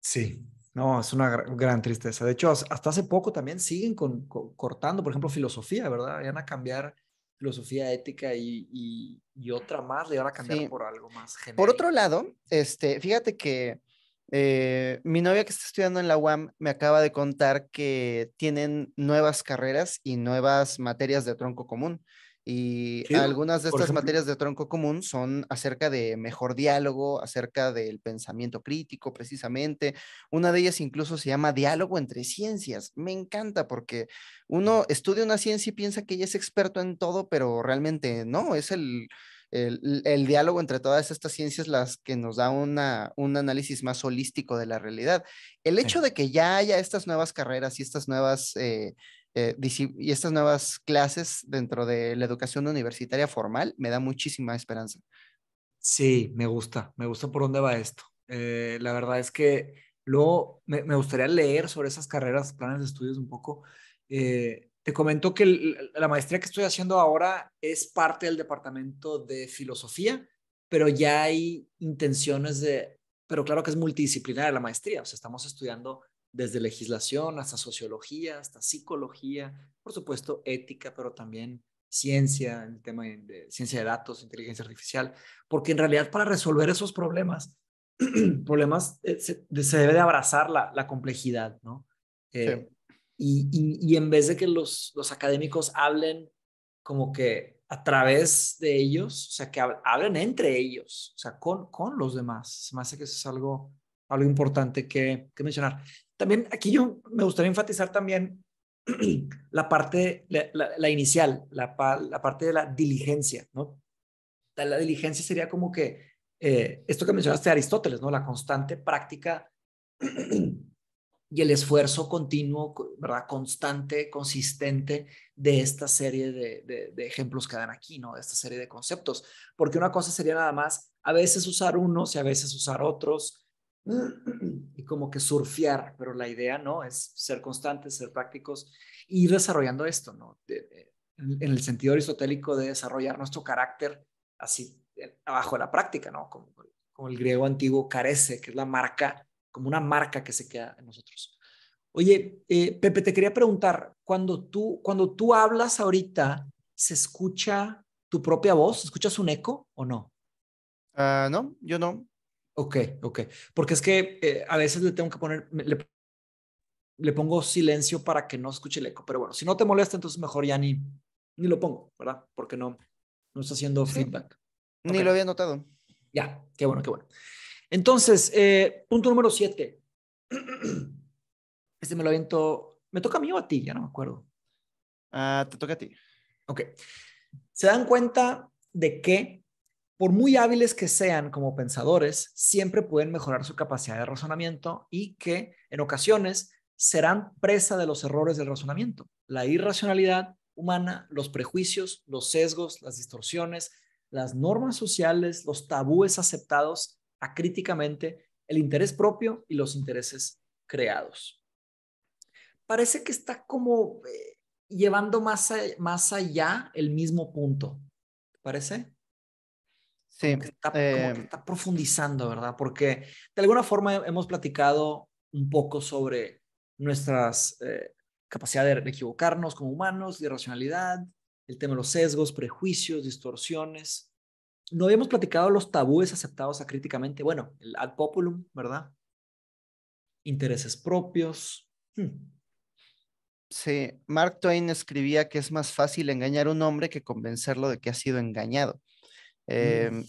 [SPEAKER 3] Sí, no, es una gran tristeza. De hecho, hasta hace poco también siguen
[SPEAKER 1] cortando, por ejemplo, filosofía, ¿verdad? Van a cambiar filosofía ética y, otra más le van a cambiar por algo más general. Por otro
[SPEAKER 3] lado, este, fíjate que eh, mi novia que está estudiando en la UAM me acaba de contar que tienen nuevas carreras y nuevas materias de tronco común. Y algunas de estas materias de tronco común son acerca de mejor diálogo, acerca del pensamiento crítico, precisamente. Una de ellas incluso se llama Diálogo entre Ciencias. Me encanta porque uno estudia una ciencia y piensa que ella es experto en todo, pero realmente no, es el, diálogo entre todas estas ciencias las que nos da una, un análisis más holístico de la realidad. El hecho de que ya haya estas nuevas carreras y estas nuevas eh, eh, y estas nuevas clases dentro de la educación universitaria formal me da muchísima esperanza. Sí, me gusta,
[SPEAKER 1] me gusta por dónde va esto. Eh, la verdad es que luego me, me, gustaría leer sobre esas carreras, planes de estudios un poco. Eh, te comento que la maestría que estoy haciendo ahora es parte del departamento de filosofía, pero ya hay intenciones de, pero claro que es multidisciplinar la maestría, o sea, estamos estudiando desde legislación hasta sociología, hasta psicología, por supuesto ética, pero también ciencia, el tema de, ciencia de datos, inteligencia artificial, porque en realidad para resolver esos problemas, problemas eh, se, debe de abrazar la, complejidad, ¿no? Eh, y, y, en vez de que los, los académicos hablen como que a través de ellos, o sea, que hablen entre ellos, o sea, con, con los demás. me hace que eso es algo, algo importante que, que mencionar. También aquí yo me gustaría enfatizar también la parte, la, inicial, la, parte de la diligencia, ¿no? La diligencia sería como que eh, esto que mencionaste Aristóteles, ¿no? La constante práctica y el esfuerzo continuo, ¿verdad? Constante, consistente de esta serie de, de, de, ejemplos que dan aquí, ¿no? De esta serie de conceptos. Porque una cosa sería nada más a veces usar unos y a veces usar otros, y como que surfear, pero la idea no es ser constantes, ser prácticos y ir desarrollando esto, ¿no? en el sentido aristotélico de desarrollar nuestro carácter así abajo eh, de la práctica, ¿no? Como, el griego antiguo carece, que es la marca, como una marca que se queda en nosotros. Oye, eh, Pepe, te quería preguntar, cuando tú, cuando tú hablas ahorita, ¿se escucha tu propia voz? ¿Escuchas un eco o no? Ah, no, yo no. Ok, ok. Porque es que eh, a veces le tengo que poner, le, le, pongo silencio para que no escuche el eco. Pero bueno, si no te molesta, entonces mejor ya ni, ni lo pongo, ¿verdad? Porque no, no está haciendo feedback. Ni lo había notado. Ya, qué bueno, qué bueno. Entonces, eh, punto número siete. Este me lo aviento. ¿Me toca a mí o a ti? Ya no me acuerdo. Ah, te toca a ti. Ok. ¿Se dan cuenta de qué? por muy hábiles que sean como pensadores, siempre pueden mejorar su capacidad de razonamiento y que en ocasiones serán presa de los errores del razonamiento, la irracionalidad humana, los prejuicios, los sesgos, las distorsiones, las normas sociales, los tabúes aceptados acríticamente, el interés propio y los intereses creados. Parece que está como eh, llevando más, más allá el mismo punto, ¿parece? Eh, está, profundizando, ¿verdad? Porque de alguna forma hemos platicado un poco sobre nuestras eh, capacidad de, equivocarnos como humanos, de irracionalidad, el tema de los sesgos, prejuicios, distorsiones. No habíamos platicado los tabúes aceptados acríticamente? bueno, el ad populum, ¿verdad?
[SPEAKER 3] Intereses propios. Hmm. Sí, Mark Twain escribía que es más fácil engañar a un hombre que convencerlo de que ha sido engañado. Eh, mm.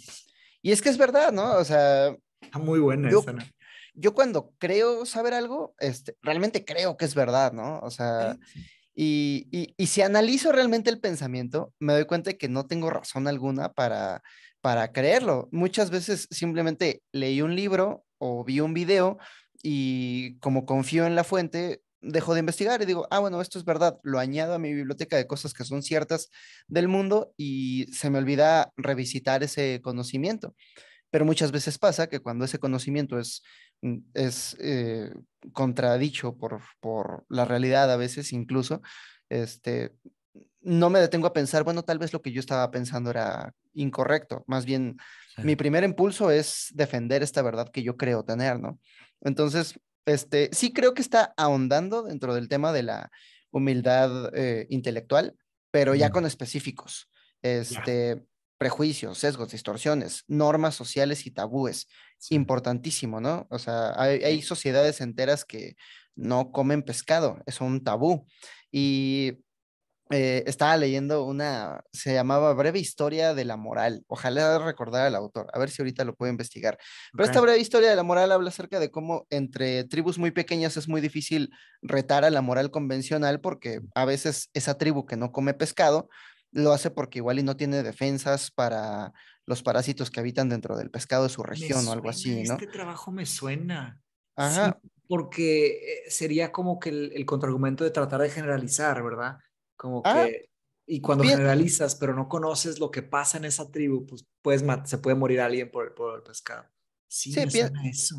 [SPEAKER 3] Y es que es verdad, ¿no? O sea... muy buena yo, cuando creo saber algo, este, realmente creo que es verdad, ¿no? O sea... Y, si analizo realmente el pensamiento, me doy cuenta que no tengo razón alguna para, para creerlo. Muchas veces simplemente leí un libro o vi un video y como confío en la fuente, dejo de investigar y digo, ah, bueno, esto es verdad, lo añado a mi biblioteca de cosas que son ciertas del mundo y se me olvida revisitar ese conocimiento. Pero muchas veces pasa que cuando ese conocimiento es, mm, es eh, contradicho por, por la realidad a veces incluso, este, no me detengo a pensar, bueno, tal vez lo que yo estaba pensando era incorrecto. Más bien, mi primer impulso es defender esta verdad que yo creo tener, ¿no? Entonces, este, sí creo que está ahondando dentro del tema de la humildad eh, intelectual, pero ya con específicos, este, prejuicios, sesgos, distorsiones, normas sociales y tabúes. Importantísimo, ¿no? O sea, hay, hay, sociedades enteras que no comen pescado, es un tabú. Y eh, estaba leyendo una, se llamaba Breve Historia de la Moral. Ojalá recordar al autor, a ver si ahorita lo puedo investigar. Pero esta breve historia de la moral habla acerca de cómo entre tribus muy pequeñas es muy difícil retar a la moral convencional porque a veces esa tribu que no come pescado lo hace porque igual y no tiene defensas para los parásitos que habitan dentro del pescado de su región o algo así, ¿no? Este
[SPEAKER 1] trabajo me suena.
[SPEAKER 3] Ajá. porque eh, sería como que el, el contraargumento de tratar de generalizar,
[SPEAKER 1] ¿verdad? Como ah, que, y cuando generalizas, pero no conoces lo que pasa en esa tribu, pues puedes se puede morir alguien por, el pescado. Sí, eso.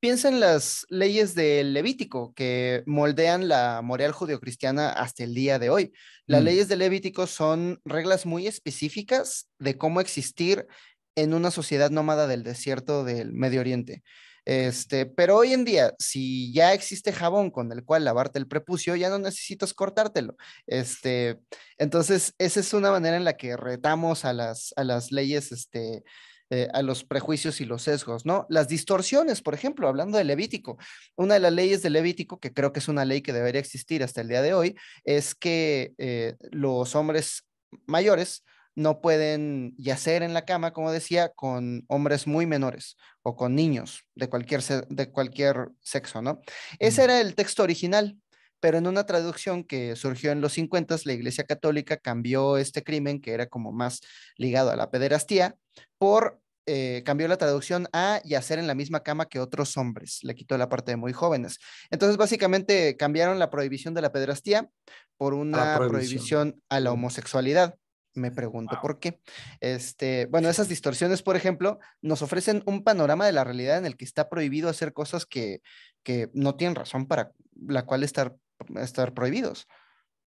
[SPEAKER 3] Piensa en las leyes del Levítico que moldean la moral judio-cristiana hasta el día de hoy. Las mm. leyes del Levítico son reglas muy específicas de cómo existir en una sociedad nómada del desierto del Medio Oriente. Este, pero hoy en día, si ya existe jabón con el cual lavarte el prepucio, ya no necesitas cortártelo. Este, entonces, esa es una manera en la que retamos a las, leyes, este, eh, a los prejuicios y los sesgos, ¿no? Las distorsiones, por ejemplo, hablando de Levítico, una de las leyes de Levítico, que creo que es una ley que debería existir hasta el día de hoy, es que eh, los hombres mayores no pueden yacer en la cama, como decía, con hombres muy menores o con niños de cualquier, de cualquier sexo, ¿no? Ese mm. era el texto original, pero en una traducción que surgió en los 50, la Iglesia Católica cambió este crimen, que era como más ligado a la pederastía, por, eh, cambió la traducción a yacer en la misma cama que otros hombres, le quitó la parte de muy jóvenes. Entonces, básicamente cambiaron la prohibición de la pederastía por una prohibición a la mm. homosexualidad. Me pregunto por qué. Este, bueno, esas distorsiones, por ejemplo, nos ofrecen un panorama de la realidad en el que está prohibido hacer cosas que, que no tienen razón para la cual estar, estar prohibidos.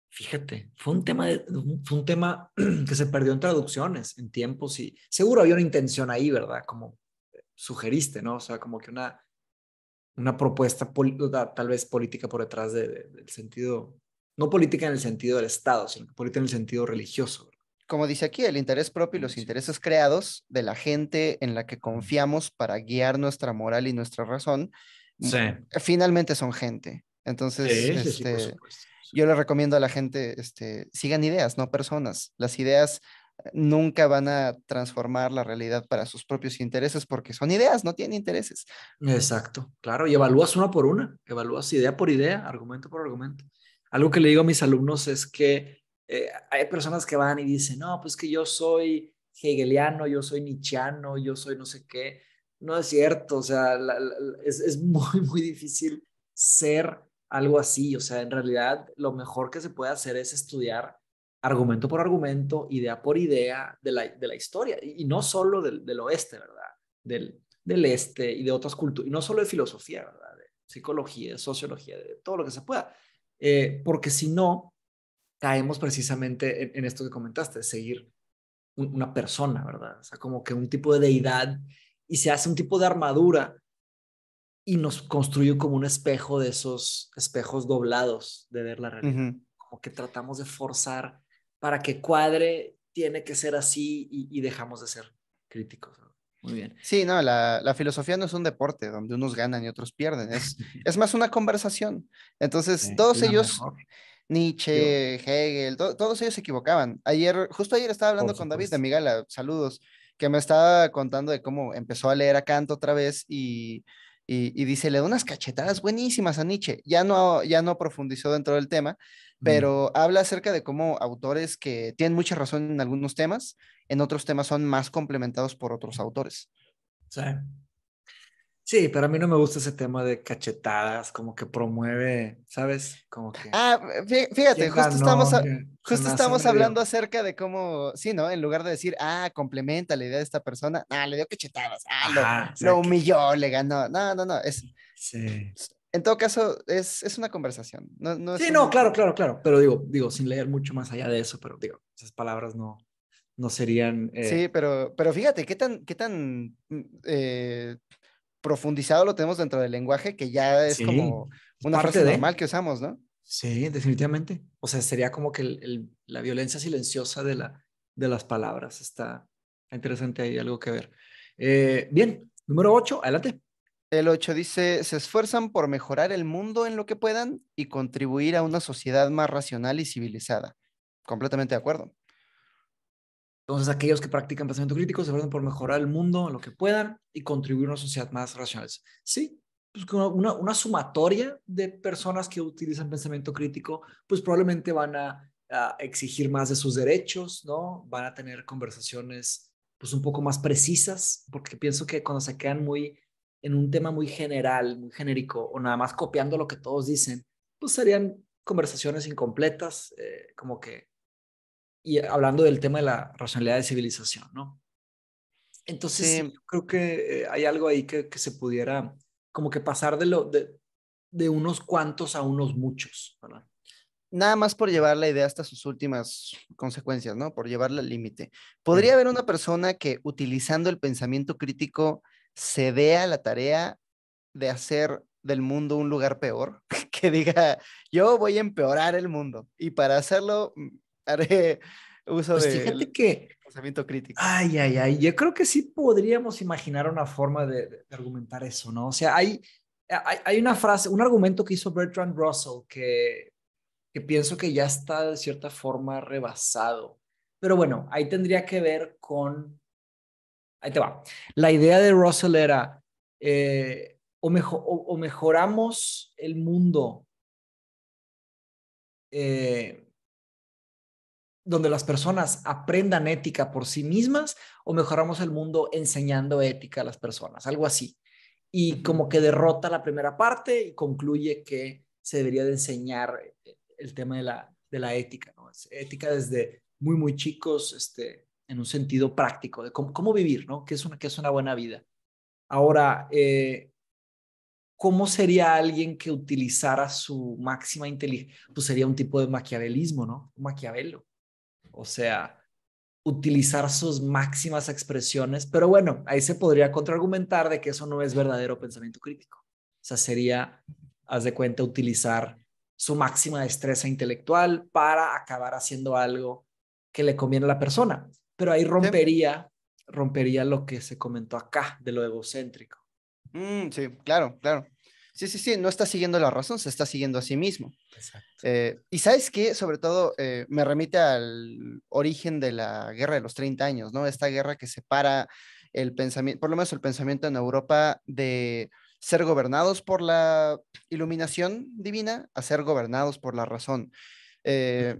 [SPEAKER 3] Fíjate, fue un, tema de, un tema que se perdió en traducciones, en tiempos
[SPEAKER 1] y seguro había una intención ahí, ¿verdad? Como sugeriste, ¿no? O sea, como que una, propuesta tal vez política por detrás del sentido, no política
[SPEAKER 3] en el sentido del Estado, sino política en el sentido religioso como dice aquí, el interés propio y los intereses creados de la gente en la que confiamos para guiar nuestra moral y nuestra razón, eh, finalmente son gente. Entonces, este, yo le recomiendo a la gente, este, sigan ideas, no personas. Las ideas eh, nunca van a transformar la realidad para sus propios intereses porque son ideas, no tienen intereses. Exacto, claro, y evalúas una por una, evalúas idea por idea, argumento por argumento. Algo que le digo a mis
[SPEAKER 1] alumnos es que eh, hay personas que van y dicen, no, pues que yo soy hegeliano, yo soy nichiano, yo soy no sé qué. No es cierto, o sea, es, es muy, muy difícil ser algo así. O sea, en realidad lo mejor que se puede hacer es estudiar argumento por argumento, idea por idea de la, de la historia, y, no solo del, del, oeste, ¿verdad? Del, del este y de otras culturas, y no solo de filosofía, ¿verdad? De psicología, de sociología, de todo lo que se pueda. Eh, porque si no, caemos precisamente en, esto que comentaste, seguir una persona, ¿verdad? O sea, como que un tipo de deidad y se hace un tipo de armadura y nos construye como un espejo de esos espejos doblados de ver la realidad. Como que tratamos de forzar para que cuadre, tiene que ser así y, dejamos de ser
[SPEAKER 3] críticos. Muy bien. Sí, no, la, filosofía no es un deporte donde unos ganan y otros pierden, es, es más una conversación. Entonces, todos ellos, Nietzsche, Hegel, todos ellos se equivocaban. Ayer, justo ayer estaba hablando con David de Migala, saludos, que me estaba contando de cómo empezó a leer a Kant otra vez y, dice, le da unas cachetadas buenísimas a Nietzsche. Ya no, ya no profundizó dentro del tema, pero habla acerca de cómo autores que tienen mucha razón en algunos temas, en otros temas son más complementados por otros autores. Sí. Sí, pero a mí no me gusta ese
[SPEAKER 1] tema de cachetadas, como que promueve, ¿sabes? Como que... Ah,
[SPEAKER 3] eh, fíjate, justo estamos, justo estamos hablando acerca de cómo, sí, ¿no? En lugar de decir, ah, complementa la idea de esta persona, ah, le dio cachetadas, ah, lo, humilló, le ganó. No, no, no, es... Sí. En todo caso, es, es una conversación. sí, no, claro, claro,
[SPEAKER 1] claro, pero digo, digo, sin leer mucho más allá de eso, pero digo, esas palabras no, no serían... Eh sí,
[SPEAKER 3] pero, pero fíjate, qué tan, qué tan mm, eh, profundizado lo tenemos dentro del lenguaje, que ya es como una frase normal que usamos, ¿no?
[SPEAKER 1] Sí, definitivamente. O sea, sería como que la violencia silenciosa de, las palabras. Está
[SPEAKER 3] interesante ahí algo que ver. Eh, bien, número 8, adelante. El 8 dice, se esfuerzan por mejorar el mundo en lo que puedan y contribuir a una sociedad más racional y civilizada. Completamente de acuerdo. Entonces, aquellos que practican pensamiento
[SPEAKER 1] crítico se van por mejorar el mundo en lo que puedan y contribuir a una sociedad más racional. Sí, pues una, una sumatoria de personas que utilizan pensamiento crítico, pues probablemente van a, exigir más de sus derechos, ¿no? Van a tener conversaciones pues un poco más precisas, porque pienso que cuando se quedan muy en un tema muy general, muy genérico, o nada más copiando lo que todos dicen, pues serían conversaciones incompletas, eh, como que y hablando del tema de la racionalidad de civilización, ¿no? Entonces, creo que eh, hay algo ahí que, se pudiera, como que pasar
[SPEAKER 3] de, lo, de, unos cuantos a unos muchos, ¿verdad? nada más por llevar la idea hasta sus últimas consecuencias, ¿no? Por llevarla al límite. ¿Podría haber una persona que utilizando el pensamiento crítico se vea la tarea de hacer del mundo un lugar peor? que diga, yo voy a empeorar el mundo y para hacerlo mm, haré uso pues de que, pensamiento crítico. Ay, ay,
[SPEAKER 1] ay, yo creo que sí podríamos imaginar una forma de, argumentar eso, ¿no? O sea, hay, hay, una frase, un argumento que hizo Bertrand Russell que, que pienso que ya está de cierta forma rebasado. Pero bueno, ahí tendría que ver con... Ahí te va. La idea de Russell era, eh, o, mejor, mejoramos el mundo eh, donde las personas aprendan ética por sí mismas o mejoramos el mundo enseñando ética a las personas, algo así. Y como que derrota la primera parte y concluye que se debería de enseñar eh, el tema de la, de la ética, ¿no? ética desde muy, muy chicos, este, en un sentido práctico, de cómo, vivir, ¿no? Que es una, qué es una buena vida? Ahora, eh, ¿cómo sería alguien que utilizara su máxima inteligencia? Pues sería un tipo de maquiavelismo, ¿no? maquiavelo o sea, utilizar sus máximas expresiones, pero bueno, ahí se podría contraargumentar de que eso no es verdadero pensamiento crítico. O sea, sería, haz de cuenta, utilizar su máxima destreza intelectual para acabar haciendo algo que le conviene a la persona. Pero ahí rompería,
[SPEAKER 3] rompería lo que se comentó acá de lo egocéntrico. Mm, sí, claro, claro. Sí, sí, sí, no está siguiendo la razón, se está siguiendo a sí mismo. Eh, y sabes qué, sobre todo, eh, me remite al origen de la guerra de los 30 años, ¿no? Esta guerra que separa el pensamiento, por lo menos el pensamiento en Europa de ser gobernados por la iluminación divina a ser gobernados por la razón. Eh,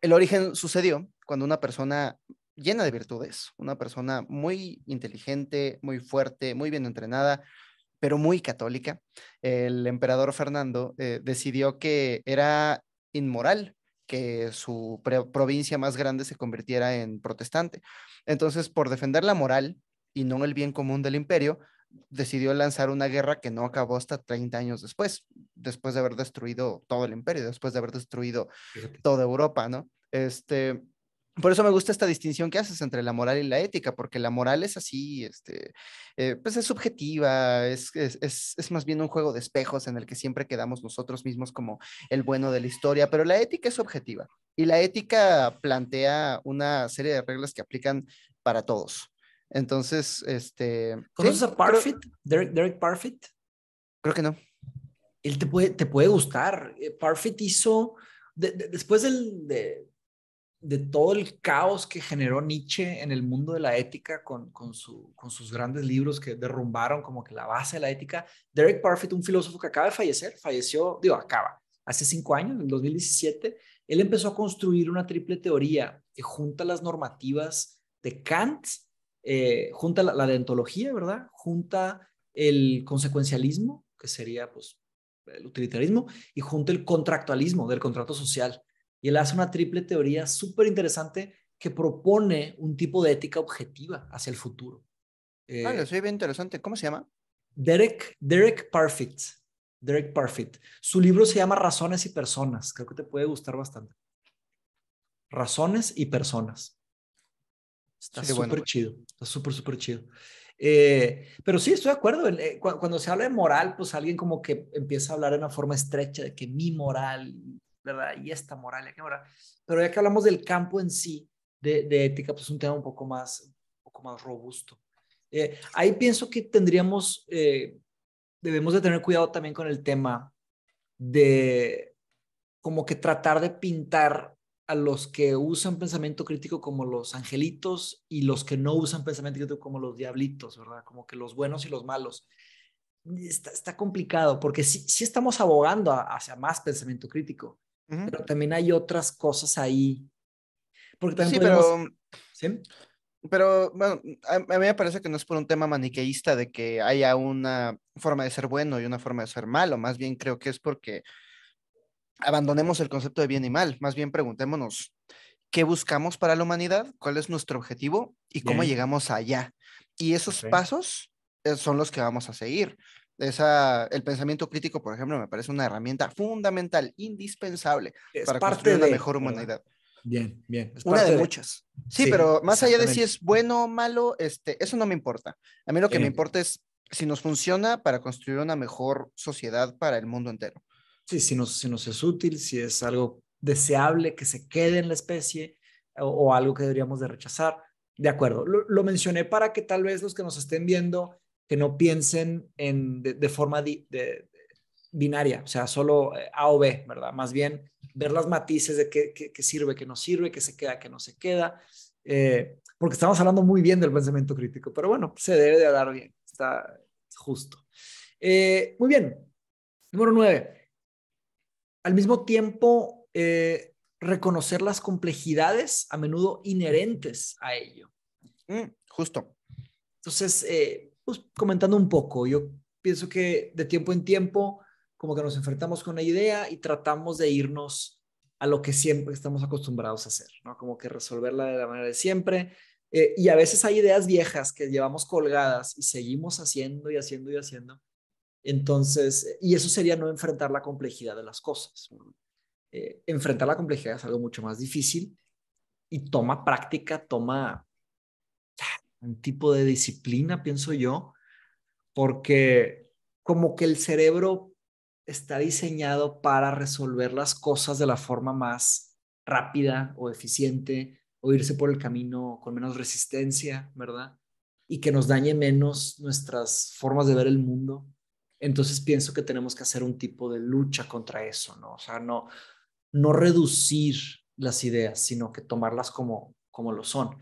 [SPEAKER 3] el origen sucedió cuando una persona llena de virtudes, una persona muy inteligente, muy fuerte, muy bien entrenada, pero muy católica, el emperador Fernando eh, decidió que era inmoral que su provincia más grande se convirtiera en protestante. Entonces, por defender la moral y no el bien común del imperio, decidió lanzar una guerra que no acabó hasta 30 años después, después de haber destruido todo el imperio, después de haber destruido toda Europa, ¿no? Este, por eso me gusta esta distinción que haces entre la moral y la ética, porque la moral es así, este, eh, pues es subjetiva, es, es, es, más bien un juego de espejos en el que siempre quedamos nosotros mismos como el bueno de la historia, pero la ética es objetiva y la ética plantea una serie de reglas que aplican para todos. Entonces, este... ¿Conoces a Parfit?
[SPEAKER 1] Derek, Parfit? Creo que no. Él te puede, te puede gustar. Eh, Parfit hizo, después del... De de todo el caos que generó Nietzsche en el mundo de la ética con, su, con, sus grandes libros que derrumbaron como que la base de la ética, Derek Parfit, un filósofo que acaba de fallecer, falleció, digo, acaba, hace cinco años, en el 2017, él empezó a construir una triple teoría que junta las normativas de Kant, eh, junta la, la deontología, ¿verdad? Junta el consecuencialismo, que sería pues el utilitarismo, y junta el contractualismo del contrato social y él hace una triple teoría súper interesante que propone un tipo de ética objetiva hacia el futuro. Eh, ah, lo soy bien interesante. ¿Cómo se llama? Derek, Derek Parfit. Derek Parfit. Su libro se llama Razones y Personas. Creo que te puede gustar bastante. Razones y Personas. Está súper chido. Está eh, súper, súper chido. pero sí, estoy de acuerdo. Eh, cuando se habla de moral, pues alguien como que empieza a hablar de una forma estrecha de que mi moral, ¿verdad? Y esta moral, qué Pero ya que hablamos del campo en sí de, ética, pues es un tema un poco más, un poco más robusto. Eh, ahí pienso que tendríamos, eh, debemos de tener cuidado también con el tema de como que tratar de pintar a los que usan pensamiento crítico como los angelitos y los que no usan pensamiento crítico como los diablitos, ¿verdad? Como que los buenos y los malos. Está, complicado porque si estamos abogando hacia más pensamiento crítico, pero también hay otras
[SPEAKER 3] cosas ahí. sí, pero... Pero a, mí me parece que no es por un tema maniqueísta de que haya una forma de ser bueno y una forma de ser malo. Más bien creo que es porque abandonemos el concepto de bien y mal. Más bien preguntémonos qué buscamos para la humanidad, cuál es nuestro objetivo y cómo llegamos allá. Y esos pasos eh, son los que vamos a seguir esa, el pensamiento crítico, por ejemplo, me parece una herramienta fundamental, indispensable para construir una mejor humanidad.
[SPEAKER 2] Bien, bien.
[SPEAKER 3] Es una de, muchas. Sí, pero más allá de si es bueno o malo, este, eso no me importa. A mí lo que me importa es si nos funciona para construir una mejor sociedad para el mundo entero. Sí, si nos, si nos es útil, si es algo deseable
[SPEAKER 1] que se quede en la especie o, algo que deberíamos de rechazar. De acuerdo, lo, lo mencioné para que tal vez los que nos estén viendo que no piensen en, de, forma de, binaria, o sea, solo eh, A o B, ¿verdad? Más bien ver las matices de qué, sirve, qué no sirve, qué se queda, qué no se queda, eh, porque estamos hablando muy bien del pensamiento crítico, pero bueno, se debe de hablar bien, está justo. Eh, muy bien, número nueve, al mismo tiempo, reconocer las complejidades a menudo inherentes a ello. Mm, justo. Entonces, pues, comentando un poco. Yo pienso que de tiempo en tiempo, como que nos enfrentamos con la idea y tratamos de irnos a lo que siempre estamos acostumbrados a hacer, ¿no? Como que resolverla de la manera de siempre. Eh, y a veces hay ideas viejas que llevamos colgadas y seguimos haciendo y haciendo y haciendo. Entonces, y eso sería no enfrentar la complejidad de las cosas. Eh, enfrentar la complejidad es algo mucho más difícil y toma práctica, toma un tipo de disciplina, pienso yo, porque como que el cerebro está diseñado para resolver las cosas de la forma más rápida o eficiente o irse por el camino con menos resistencia, ¿verdad? Y que nos dañe menos nuestras formas de ver el mundo. Entonces pienso que tenemos que hacer un tipo de lucha contra eso, ¿no? O sea, no, no reducir las ideas, sino que tomarlas como, como lo son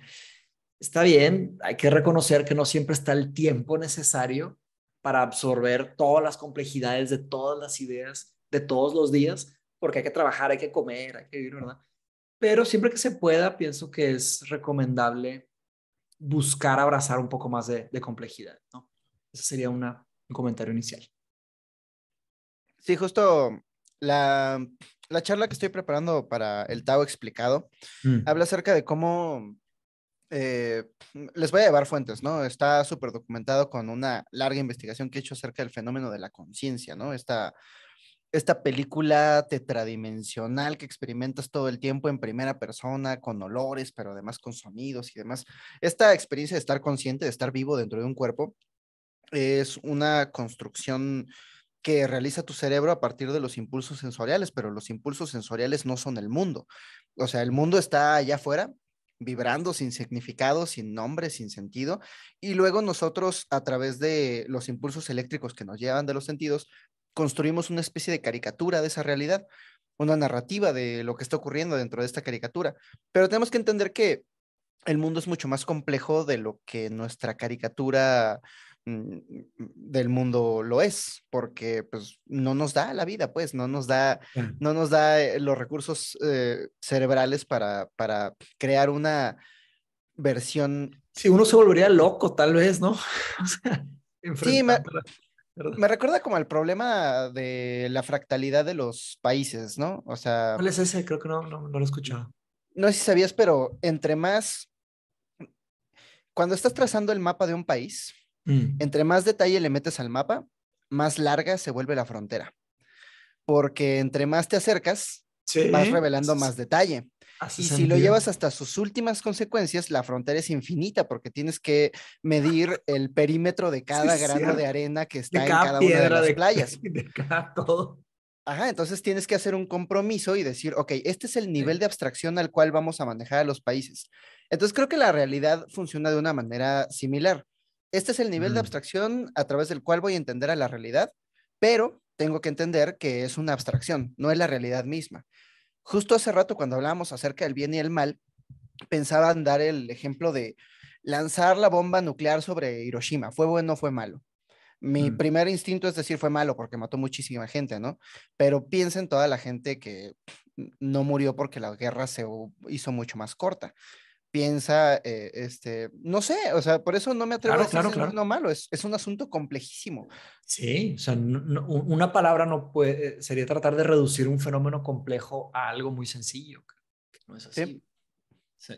[SPEAKER 1] está bien, hay que reconocer que no siempre está el tiempo necesario para absorber todas las complejidades de todas las ideas de todos los días, porque hay que trabajar, hay que comer, hay que vivir, ¿verdad? Pero siempre que se pueda, pienso que es recomendable buscar abrazar un poco más de, complejidad, ¿no? Ese sería un comentario inicial.
[SPEAKER 3] Sí, justo la, charla que estoy preparando para el Tao explicado mm. habla acerca de cómo eh, les voy a llevar fuentes, ¿no? Está súper documentado con una larga investigación que he hecho acerca del fenómeno de la conciencia, ¿no? Esta, esta película tetradimensional que experimentas todo el tiempo en primera persona, con olores, pero además con sonidos y demás. Esta experiencia de estar consciente, de estar vivo dentro de un cuerpo, es una construcción que realiza tu cerebro a partir de los impulsos sensoriales, pero los impulsos sensoriales no son el mundo. O sea, el mundo está allá afuera vibrando sin significado, sin nombre, sin sentido. Y luego nosotros, a través de los impulsos eléctricos que nos llevan de los sentidos, construimos una especie de caricatura de esa realidad, una narrativa de lo que está ocurriendo dentro de esta caricatura. Pero tenemos que entender que el mundo es mucho más complejo de lo que nuestra caricatura Mm, del mundo lo es, porque pues no nos da la vida, pues no nos da, no nos da eh, los recursos eh, cerebrales para, para crear una versión. si uno se volvería loco tal vez, ¿no? sí, me, recuerda como al problema de la fractalidad de los países, ¿no? O sea... ¿Cuál es ese? Creo que no, no, lo he No sé si sabías, pero entre más... Cuando estás trazando el mapa de un país, Mm. Entre más detalle le metes al mapa, más larga se vuelve la frontera. Porque entre más te acercas, vas revelando más detalle. y si lo llevas hasta sus últimas consecuencias, la frontera es infinita porque tienes que medir el perímetro de cada grano de arena que está en cada una de las de, playas.
[SPEAKER 1] De cada todo.
[SPEAKER 3] Ajá, entonces tienes que hacer un compromiso y decir, ok, este es el nivel de abstracción al cual vamos a manejar a los países. Entonces creo que la realidad funciona de una manera similar. Este es el nivel de mm. abstracción a través del cual voy a entender a la realidad, pero tengo que entender que es una abstracción, no es la realidad misma. Justo hace rato cuando hablábamos acerca del bien y el mal, pensaban dar el ejemplo de lanzar la bomba nuclear sobre Hiroshima, ¿fue bueno o fue malo? Mi mm. primer instinto es decir fue malo porque mató muchísima gente, ¿no? Pero piensen toda la gente que no murió porque la guerra se hizo mucho más corta piensa, eh, este, no sé, o sea, por eso no me atrevo claro, a decir claro, claro. malo, es, es, un asunto complejísimo.
[SPEAKER 1] Sí, o sea, una palabra no puede, sería tratar de reducir un fenómeno complejo a algo muy sencillo, no es así. Sí.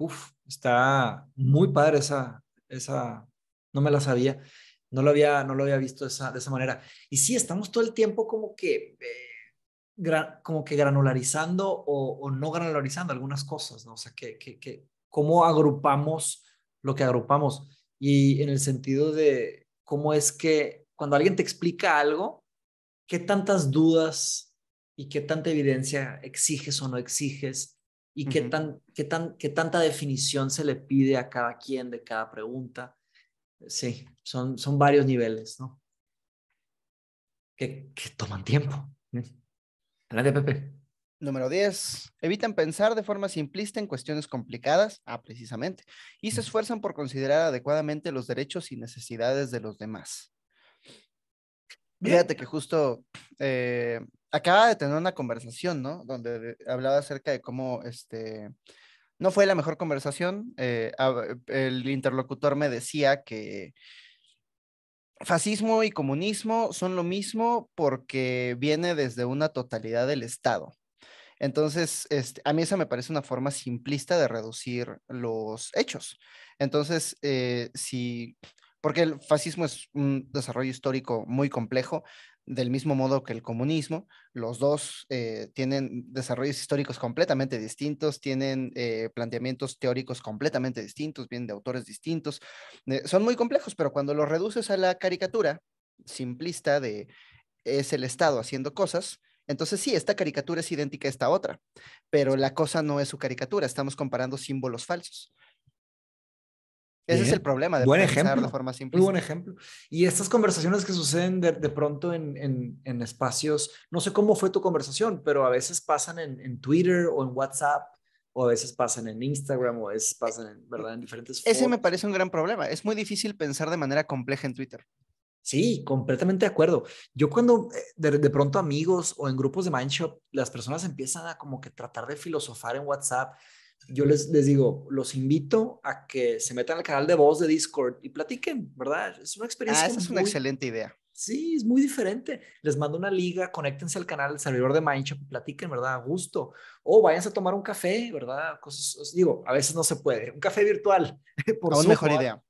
[SPEAKER 1] Uf, está muy padre esa, esa, no me la sabía, no lo había, no lo había visto esa, de esa manera. Y sí, estamos todo el tiempo como que... Eh, como que granularizando o, o, no granularizando algunas cosas, ¿no? O sea, que, que, cómo agrupamos lo que agrupamos y en el sentido de cómo es que cuando alguien te explica algo, qué tantas dudas y qué tanta evidencia exiges o no exiges y qué, tan, qué, tan, qué tanta definición se le pide a cada quien de cada pregunta. Sí, son, son varios niveles, ¿no? Que, que toman tiempo. Adelante, Pepe.
[SPEAKER 3] Número 10. Evitan pensar de forma simplista en cuestiones complicadas, ah, precisamente, y se esfuerzan por considerar adecuadamente los derechos y necesidades de los demás. Fíjate que justo eh, acaba de tener una conversación, ¿no? Donde hablaba acerca de cómo, este, no fue la mejor conversación. Eh, el interlocutor me decía que fascismo y comunismo son lo mismo porque viene desde una totalidad del Estado. Entonces, este, a mí esa me parece una forma simplista de reducir los hechos. Entonces, eh, si, porque el fascismo es un desarrollo histórico muy complejo, del mismo modo que el comunismo. Los dos eh, tienen desarrollos históricos completamente distintos, tienen eh, planteamientos teóricos completamente distintos, vienen de autores distintos. Eh, son muy complejos, pero cuando los reduces a la caricatura simplista de es el Estado haciendo cosas, entonces sí, esta caricatura es idéntica a esta otra, pero la cosa no es su caricatura, estamos comparando símbolos falsos. Ese es el problema de buen pensar ejemplo. de forma simple. Muy buen ejemplo. Y estas conversaciones que suceden de, pronto
[SPEAKER 1] en, en, espacios, no sé cómo fue tu conversación, pero a veces pasan en, Twitter o en WhatsApp, o a veces pasan en Instagram, o a veces pasan en, ¿verdad? en diferentes... Ese me
[SPEAKER 3] parece un gran problema. Es muy difícil pensar de manera compleja en Twitter. Sí, completamente de acuerdo. Yo
[SPEAKER 1] cuando eh, de, de, pronto amigos o en grupos de Mindshop, las personas empiezan a como que tratar de filosofar en WhatsApp yo les, les digo, los invito a que se metan al canal de voz de Discord y platiquen, ¿verdad? Es una experiencia. Ah, esa es una excelente idea. Sí, es muy diferente. Les mando una liga, conéctense al canal del servidor de Mindshop, platiquen, ¿verdad? A gusto. O váyanse a tomar un café, ¿verdad? Cosas, digo, a veces no se puede. Un café virtual. Por mejor idea.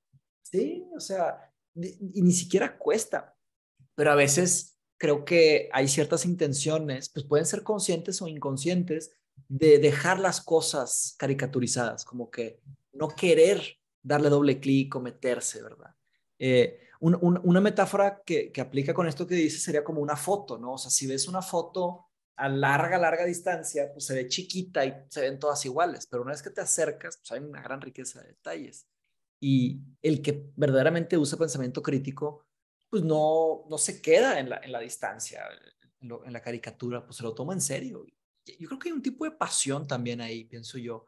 [SPEAKER 1] Sí, o sea, y ni siquiera cuesta. Pero a veces creo que hay ciertas intenciones, pues pueden ser conscientes o inconscientes, de dejar las cosas caricaturizadas, como que no querer darle doble clic o meterse, ¿verdad? Eh, una metáfora que, que, aplica con esto que dice sería como una foto, ¿no? O sea, si ves una foto a larga, larga distancia, pues se ve chiquita y se ven todas iguales, pero una vez que te acercas, pues hay una gran riqueza de detalles. Y el que verdaderamente usa pensamiento crítico, pues no, no se queda en la, distancia, en, la caricatura, pues se lo toma en serio yo creo que hay un tipo de pasión también ahí, pienso yo,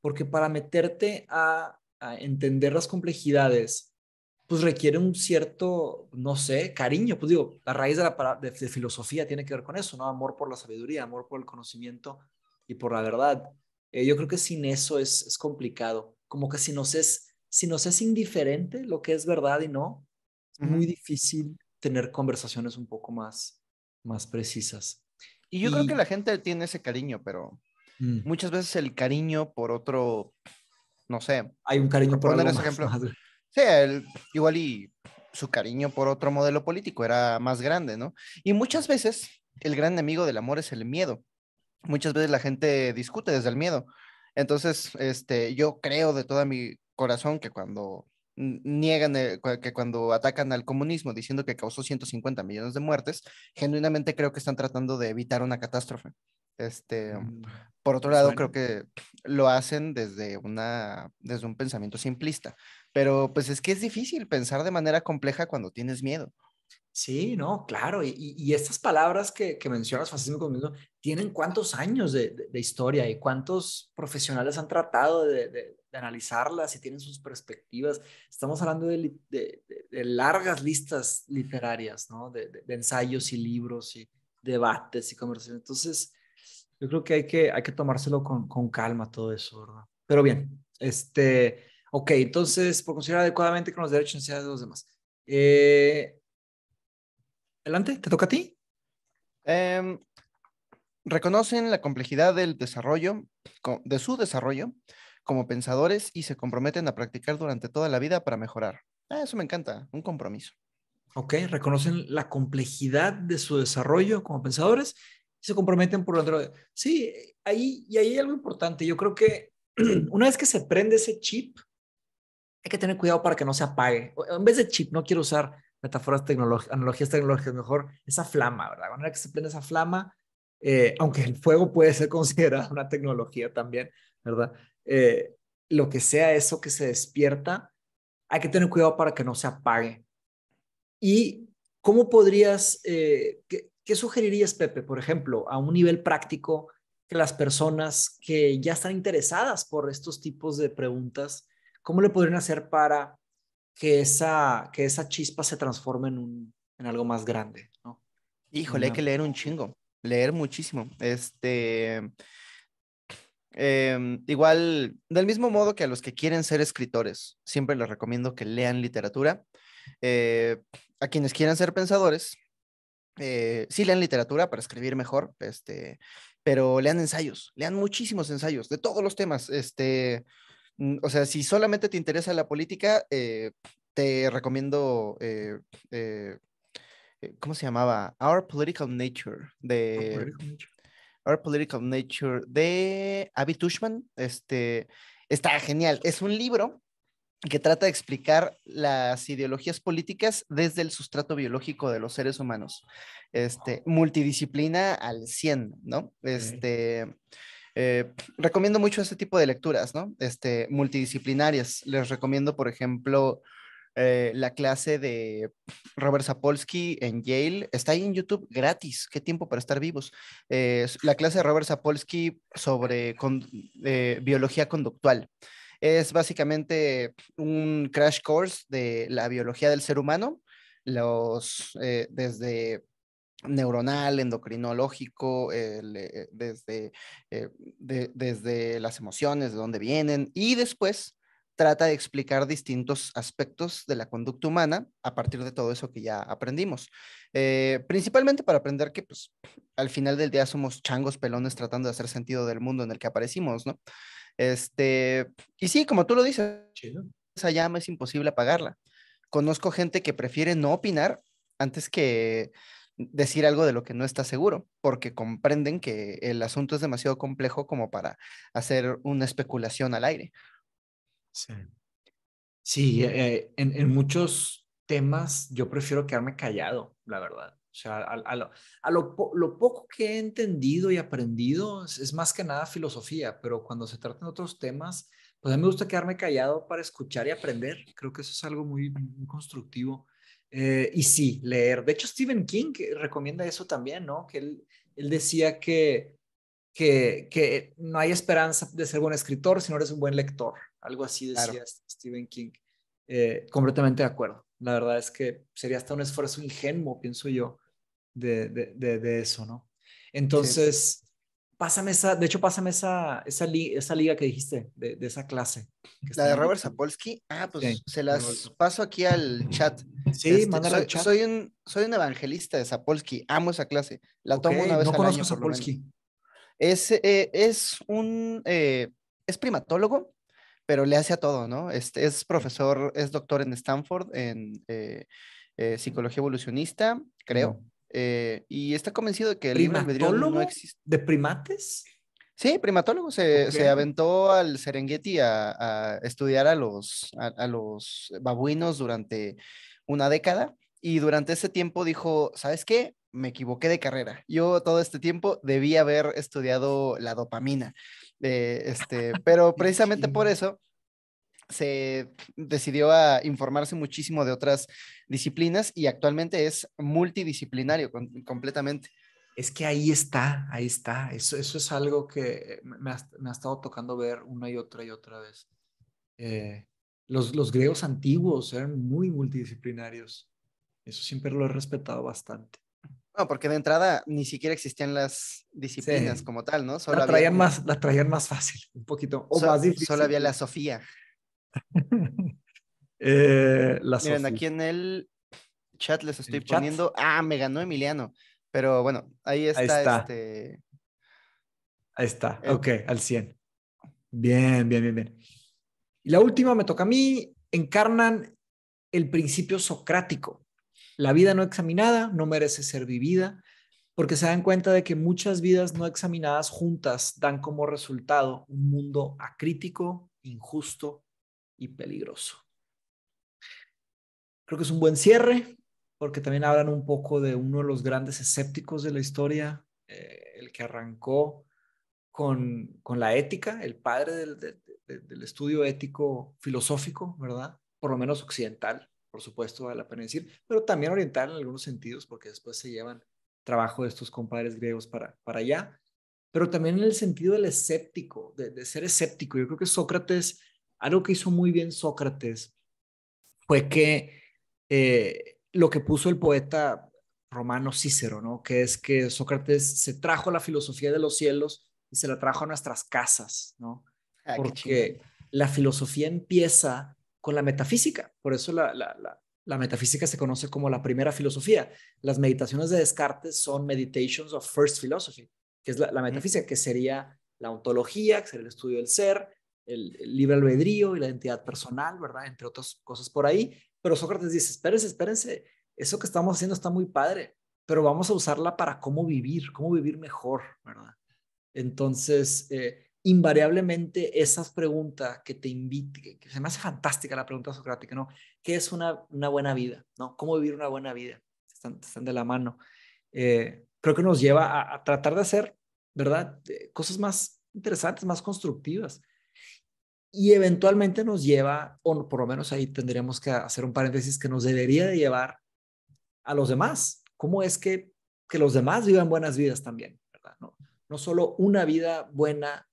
[SPEAKER 1] porque para meterte a, entender las complejidades, pues requiere un cierto, no sé, cariño, pues digo, la raíz de la de, filosofía tiene que ver con eso, ¿no? Amor por la sabiduría, amor por el conocimiento y por la verdad. Eh, yo creo que sin eso es, es complicado, como que si nos es, si es indiferente lo que es verdad y no, es muy difícil tener conversaciones un poco más, más precisas. Y yo creo que
[SPEAKER 3] la gente tiene ese cariño, pero mm. muchas veces el cariño por otro, no sé. Hay un cariño por, poner ese ejemplo. Sí, igual y su cariño por otro modelo político era más grande, ¿no? Y muchas veces el gran enemigo del amor es el miedo. Muchas veces la gente discute desde el miedo. Entonces, este, yo creo de todo mi corazón que cuando niegan eh, que cuando atacan al comunismo diciendo que causó 150 millones de muertes, genuinamente creo que están tratando de evitar una catástrofe. Este, mm, por otro lado, creo que lo hacen desde, una, desde un pensamiento simplista, pero pues es que es difícil pensar de manera compleja cuando tienes miedo. Sí, no, claro.
[SPEAKER 1] Y, estas palabras que, mencionas, fascismo y comunismo, tienen cuántos años de historia y cuántos profesionales han tratado de, de analizarlas y tienen sus perspectivas. Estamos hablando de, de, largas listas literarias, ¿no? De, ensayos y libros y debates y conversaciones. Entonces, yo creo que hay que, hay que tomárselo con, con calma todo eso, ¿verdad? Pero bien, este, ok, entonces, por considerar adecuadamente con los derechos y de los demás. Eh, adelante, ¿te toca
[SPEAKER 3] a ti? Em, reconocen la complejidad del desarrollo, de su desarrollo, como pensadores y se comprometen a practicar durante toda la vida para mejorar. Ah, eso me encanta, un compromiso. Ok, reconocen la complejidad
[SPEAKER 1] de su desarrollo como pensadores y se comprometen por otro. Sí, ahí, y ahí hay algo importante. Yo creo que una vez que se prende ese chip, hay que tener cuidado para que no se apague. En vez de chip, no quiero usar metáforas tecnológicas, analogías tecnológicas, mejor esa flama, ¿verdad? De manera que se prende esa flama, eh, aunque el fuego puede ser considerado una tecnología también, ¿verdad? Eh, lo que sea eso que se despierta, hay que tener cuidado para que no se apague. ¿Y cómo podrías, eh, qué, sugerirías, Pepe, por ejemplo, a un nivel práctico, que las personas que ya están interesadas por estos tipos de preguntas, cómo le podrían hacer para que esa, que esa chispa se transforme en, un, en algo más grande?
[SPEAKER 5] ¿no?
[SPEAKER 3] Híjole, hay que leer un chingo, leer muchísimo. Este Em, igual, del mismo modo que a los que quieren ser escritores, siempre les recomiendo que lean literatura. Eh, a quienes quieran ser pensadores, eh, sí lean literatura para escribir mejor, este, pero lean ensayos, lean muchísimos ensayos de todos los temas. Este, mm, o sea, si solamente te interesa la política, eh, te recomiendo... ¿Cómo se llamaba? Our Political Nature de... Our political nature Political Nature de Abby Tushman. Este, está genial. Es un libro que trata de explicar las ideologías políticas desde el sustrato biológico de los seres humanos. Este, multidisciplina al 100, ¿no? Este, eh, recomiendo mucho ese tipo de lecturas, ¿no? Este, multidisciplinarias. Les recomiendo, por ejemplo, eh, la clase de Robert Sapolsky en Yale. Está ahí en YouTube gratis. Qué tiempo para estar vivos. Eh, la clase de Robert Sapolsky sobre eh, biología conductual. Es básicamente un crash course de la biología del ser humano, los, desde neuronal, endocrinológico, desde, desde las emociones, de dónde vienen, y después trata de explicar distintos aspectos de la conducta humana a partir de todo eso que ya aprendimos. Eh, principalmente para aprender que pues, al final del día somos changos pelones tratando de hacer sentido del mundo en el que aparecimos, ¿no? Este, y sí, como tú lo dices, esa llama es imposible apagarla. Conozco gente que prefiere no opinar antes que decir algo de lo que no está seguro, porque comprenden que el asunto es demasiado complejo como para hacer una especulación al aire.
[SPEAKER 2] Sí, sí
[SPEAKER 3] eh, en, muchos temas yo prefiero quedarme callado, la verdad. O sea,
[SPEAKER 1] a, lo, poco que he entendido y aprendido es, más que nada filosofía, pero cuando se trata de otros temas, pues a mí me gusta quedarme callado para escuchar y aprender. Creo que eso es algo muy, constructivo. Eh, y sí, leer. De hecho, Stephen King recomienda eso también, ¿no? Que él, él decía que, que, que, no hay esperanza de ser buen escritor si no eres un buen lector algo así decía este Stephen King. Eh, completamente de acuerdo. La verdad es que sería hasta un esfuerzo ingenuo, pienso yo, de, de, de, eso, ¿no? Entonces, pásame esa, de hecho, pásame esa, esa, esa liga que dijiste, de, esa clase. la de Robert
[SPEAKER 3] Sapolsky. Ah, pues se las paso aquí al chat. Sí, este, soy, chat. Soy un, soy un evangelista de Sapolsky, amo esa clase. La tomo una vez no conozco año, Sapolsky. Es, eh, es un, eh, es primatólogo, pero le hace a todo, ¿no? Este, es, profesor, es doctor en Stanford, en eh, eh, psicología evolucionista, creo. Eh, y está convencido de que el libro existe. ¿De
[SPEAKER 1] primates?
[SPEAKER 3] Sí, primatólogo, se, aventó al Serengeti a, estudiar a los, los babuinos durante una década y durante ese tiempo dijo, ¿sabes qué? Me equivoqué de carrera. Yo todo este tiempo debía haber estudiado la dopamina este, pero precisamente por eso se decidió a informarse muchísimo de otras disciplinas y actualmente es multidisciplinario completamente. Es que ahí está, ahí está. Eso, es algo que me ha,
[SPEAKER 1] estado tocando ver una y otra y otra vez. Eh, los, los griegos antiguos eran muy multidisciplinarios. Eso siempre lo he respetado bastante
[SPEAKER 3] porque de entrada ni siquiera existían las disciplinas como tal, ¿no? Solo la traían más, traían más fácil, un poquito, más difícil. Solo había la Sofía.
[SPEAKER 1] Eh, Miren, aquí en
[SPEAKER 3] el chat les estoy poniendo, ah, me ganó Emiliano, pero bueno, ahí está, ahí está. Este
[SPEAKER 1] ahí está, ok, al 100. Bien, bien, bien, bien. Y la última me toca a mí, encarnan el principio socrático. La vida no examinada no merece ser vivida porque se dan cuenta de que muchas vidas no examinadas juntas dan como resultado un mundo acrítico, injusto y peligroso. Creo que es un buen cierre porque también hablan un poco de uno de los grandes escépticos de la historia, eh, el que arrancó con, la ética, el padre del, del estudio ético filosófico, ¿verdad? Por lo menos occidental, por supuesto, vale la pena pero también orientar en algunos sentidos, porque después se llevan trabajo de estos compadres griegos para, para allá, pero también en el sentido del escéptico, de, ser escéptico. Yo creo que Sócrates, algo que hizo muy bien Sócrates fue que eh, lo que puso el poeta romano Cícero, ¿no? Que es que Sócrates se trajo la filosofía de los cielos y se la trajo a nuestras casas, ¿no? Ah, porque la filosofía empieza con la metafísica. Por eso la, metafísica se conoce como la primera filosofía. Las meditaciones de Descartes son Meditations of First Philosophy, que es la, metafísica, que sería la ontología, que sería el estudio del ser, el, libre albedrío y la identidad personal, ¿verdad? Entre otras cosas por ahí. Pero Sócrates dice, espérense, espérense, eso que estamos haciendo está muy padre, pero vamos a usarla para cómo vivir, cómo vivir mejor, ¿verdad? Entonces, eh, invariablemente esas preguntas que te invitan que se me hace fantástica la pregunta socrática, ¿no? ¿Qué es una, una buena vida? ¿no? ¿Cómo vivir una buena vida? Están, de la mano. Eh, creo que nos lleva a, tratar de hacer, ¿verdad? Eh, cosas más interesantes, más constructivas. Y eventualmente nos lleva, o por lo menos ahí tendríamos que hacer un paréntesis que nos debería de llevar a los demás. ¿Cómo es que, que los demás vivan buenas vidas también? ¿verdad? no solo una vida buena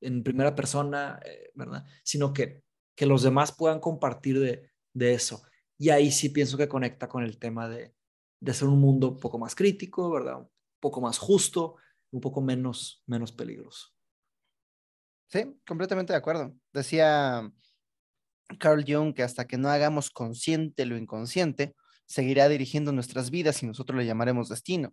[SPEAKER 1] en primera persona, eh, ¿verdad? Sino que, que los demás puedan compartir de, eso. Y ahí sí pienso que conecta con el tema de, de hacer un mundo un poco más crítico,
[SPEAKER 3] ¿verdad? Un poco más justo, un poco menos, menos peligroso. Sí, completamente de acuerdo. Decía Carl Jung que hasta que no hagamos consciente lo inconsciente, seguirá dirigiendo nuestras vidas y nosotros le llamaremos destino.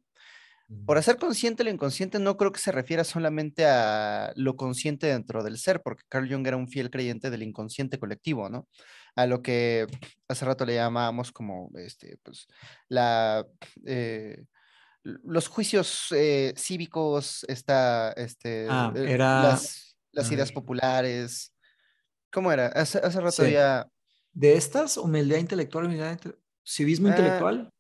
[SPEAKER 3] Por hacer consciente lo inconsciente no creo que se refiera solamente a lo consciente dentro del ser, porque Carl Jung era un fiel creyente del inconsciente colectivo, ¿no? A lo que hace rato le llamábamos como este, pues, la, eh, los juicios eh, cívicos, esta, este, ah, eh, las, ideas populares. ¿Cómo era? Hace, rato ¿De estas? ¿Humildad intelectual? Humildad, ¿Civismo ah, intelectual?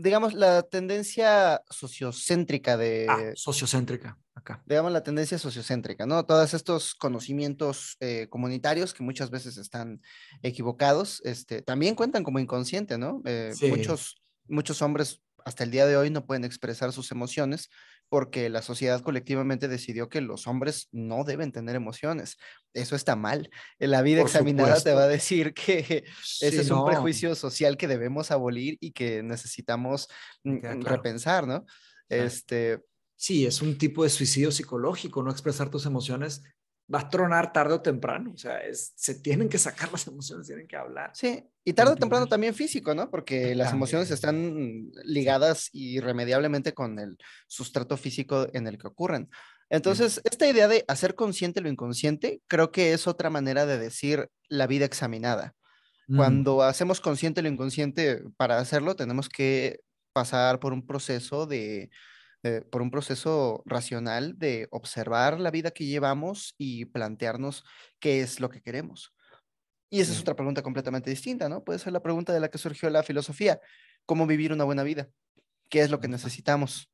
[SPEAKER 3] digamos, la tendencia sociocéntrica ah, de... sociocéntrica, acá. Digamos, la tendencia sociocéntrica, ¿no? Todos estos conocimientos eh, comunitarios que muchas veces están equivocados, este, también cuentan como inconsciente, ¿no? Eh, muchos, muchos hombres hasta el día de hoy no pueden expresar sus emociones porque la sociedad colectivamente decidió que los hombres no deben tener emociones. Eso está mal. La vida examinada te va a decir que ese es un prejuicio social que debemos abolir y que necesitamos mm, mm, repensar, ¿no? Este, sí, es un tipo de suicidio psicológico, no expresar tus emociones
[SPEAKER 1] va a tronar tarde o temprano. O sea, se tienen que sacar las emociones, tienen que hablar. Sí,
[SPEAKER 3] y tarde o temprano también físico, ¿no? Porque las emociones están ligadas irremediablemente con el sustrato físico en el que ocurren. Entonces, esta idea de hacer consciente lo inconsciente, creo que es otra manera de decir la vida examinada. Mm. Cuando hacemos consciente lo inconsciente, para hacerlo tenemos que pasar por un proceso de eh, por un proceso racional de observar la vida que llevamos y plantearnos qué es lo que queremos. Y esa es otra pregunta completamente distinta, ¿no? Puede ser la pregunta de la que surgió la filosofía, ¿cómo vivir una buena vida? ¿Qué es lo que necesitamos?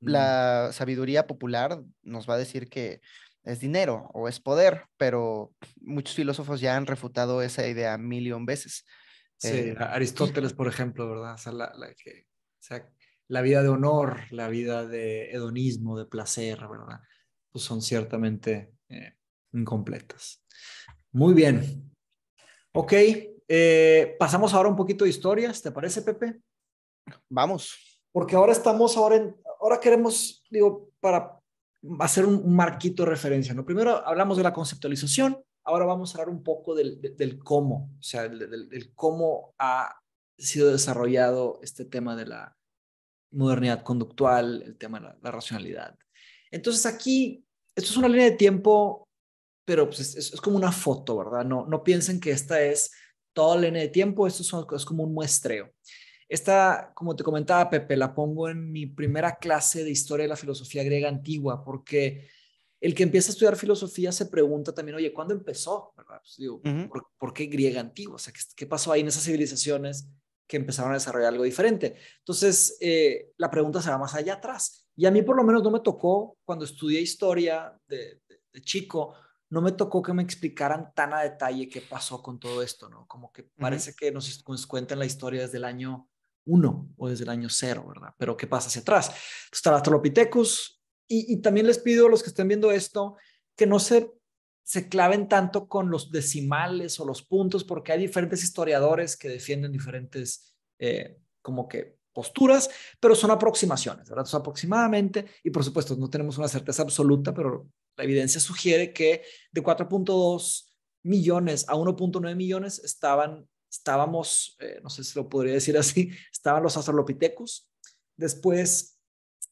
[SPEAKER 6] La
[SPEAKER 3] sabiduría popular nos va a decir que es dinero o es poder, pero muchos filósofos ya han refutado esa idea millón veces. Eh,
[SPEAKER 1] Aristóteles, por ejemplo, ¿verdad? la, que, o sea, la vida de honor, la vida de hedonismo, de placer, ¿verdad? Pues son ciertamente eh, incompletas. Muy bien. Ok, eh, pasamos ahora un poquito de historias, ¿te parece, Pepe? Vamos. Porque ahora estamos, ahora, en, ahora queremos, digo, para hacer un marquito de referencia, ¿no? Primero hablamos de la conceptualización, ahora vamos a hablar un poco del, cómo, o sea, del, cómo ha sido desarrollado este tema de la, modernidad conductual, el tema de la, racionalidad. Entonces aquí, esto es una línea de tiempo, pero pues es, como una foto, ¿verdad? No, no piensen que esta es toda la línea de tiempo, esto es como un muestreo. Esta, como te comentaba Pepe, la pongo en mi primera clase de historia de la filosofía griega antigua, porque el que empieza a estudiar filosofía se pregunta también, oye, ¿cuándo empezó? Pues, ¿por, qué griega antigua? sea, ¿qué, pasó ahí en esas civilizaciones que empezaron a desarrollar algo diferente. Entonces, eh, la pregunta será más allá atrás. Y a mí por lo menos no me tocó, cuando estudié historia de, chico, no me tocó que me explicaran tan a detalle qué pasó con todo esto, ¿no? Como que parece que nos, nos, cuentan la historia desde el año uno o desde el año cero, ¿verdad? Pero qué pasa hacia atrás. Entonces, la y, y también les pido a los que estén viendo esto, que no se se claven tanto con los decimales o los puntos, porque hay diferentes historiadores que defienden diferentes, eh, como que posturas, pero son aproximaciones, ¿verdad? Son aproximadamente, y por supuesto no tenemos una certeza absoluta, pero la evidencia sugiere que de 4.2 millones a 1.9 millones estaban, estábamos, eh, no sé si lo podría decir así, estaban los australopithecus, después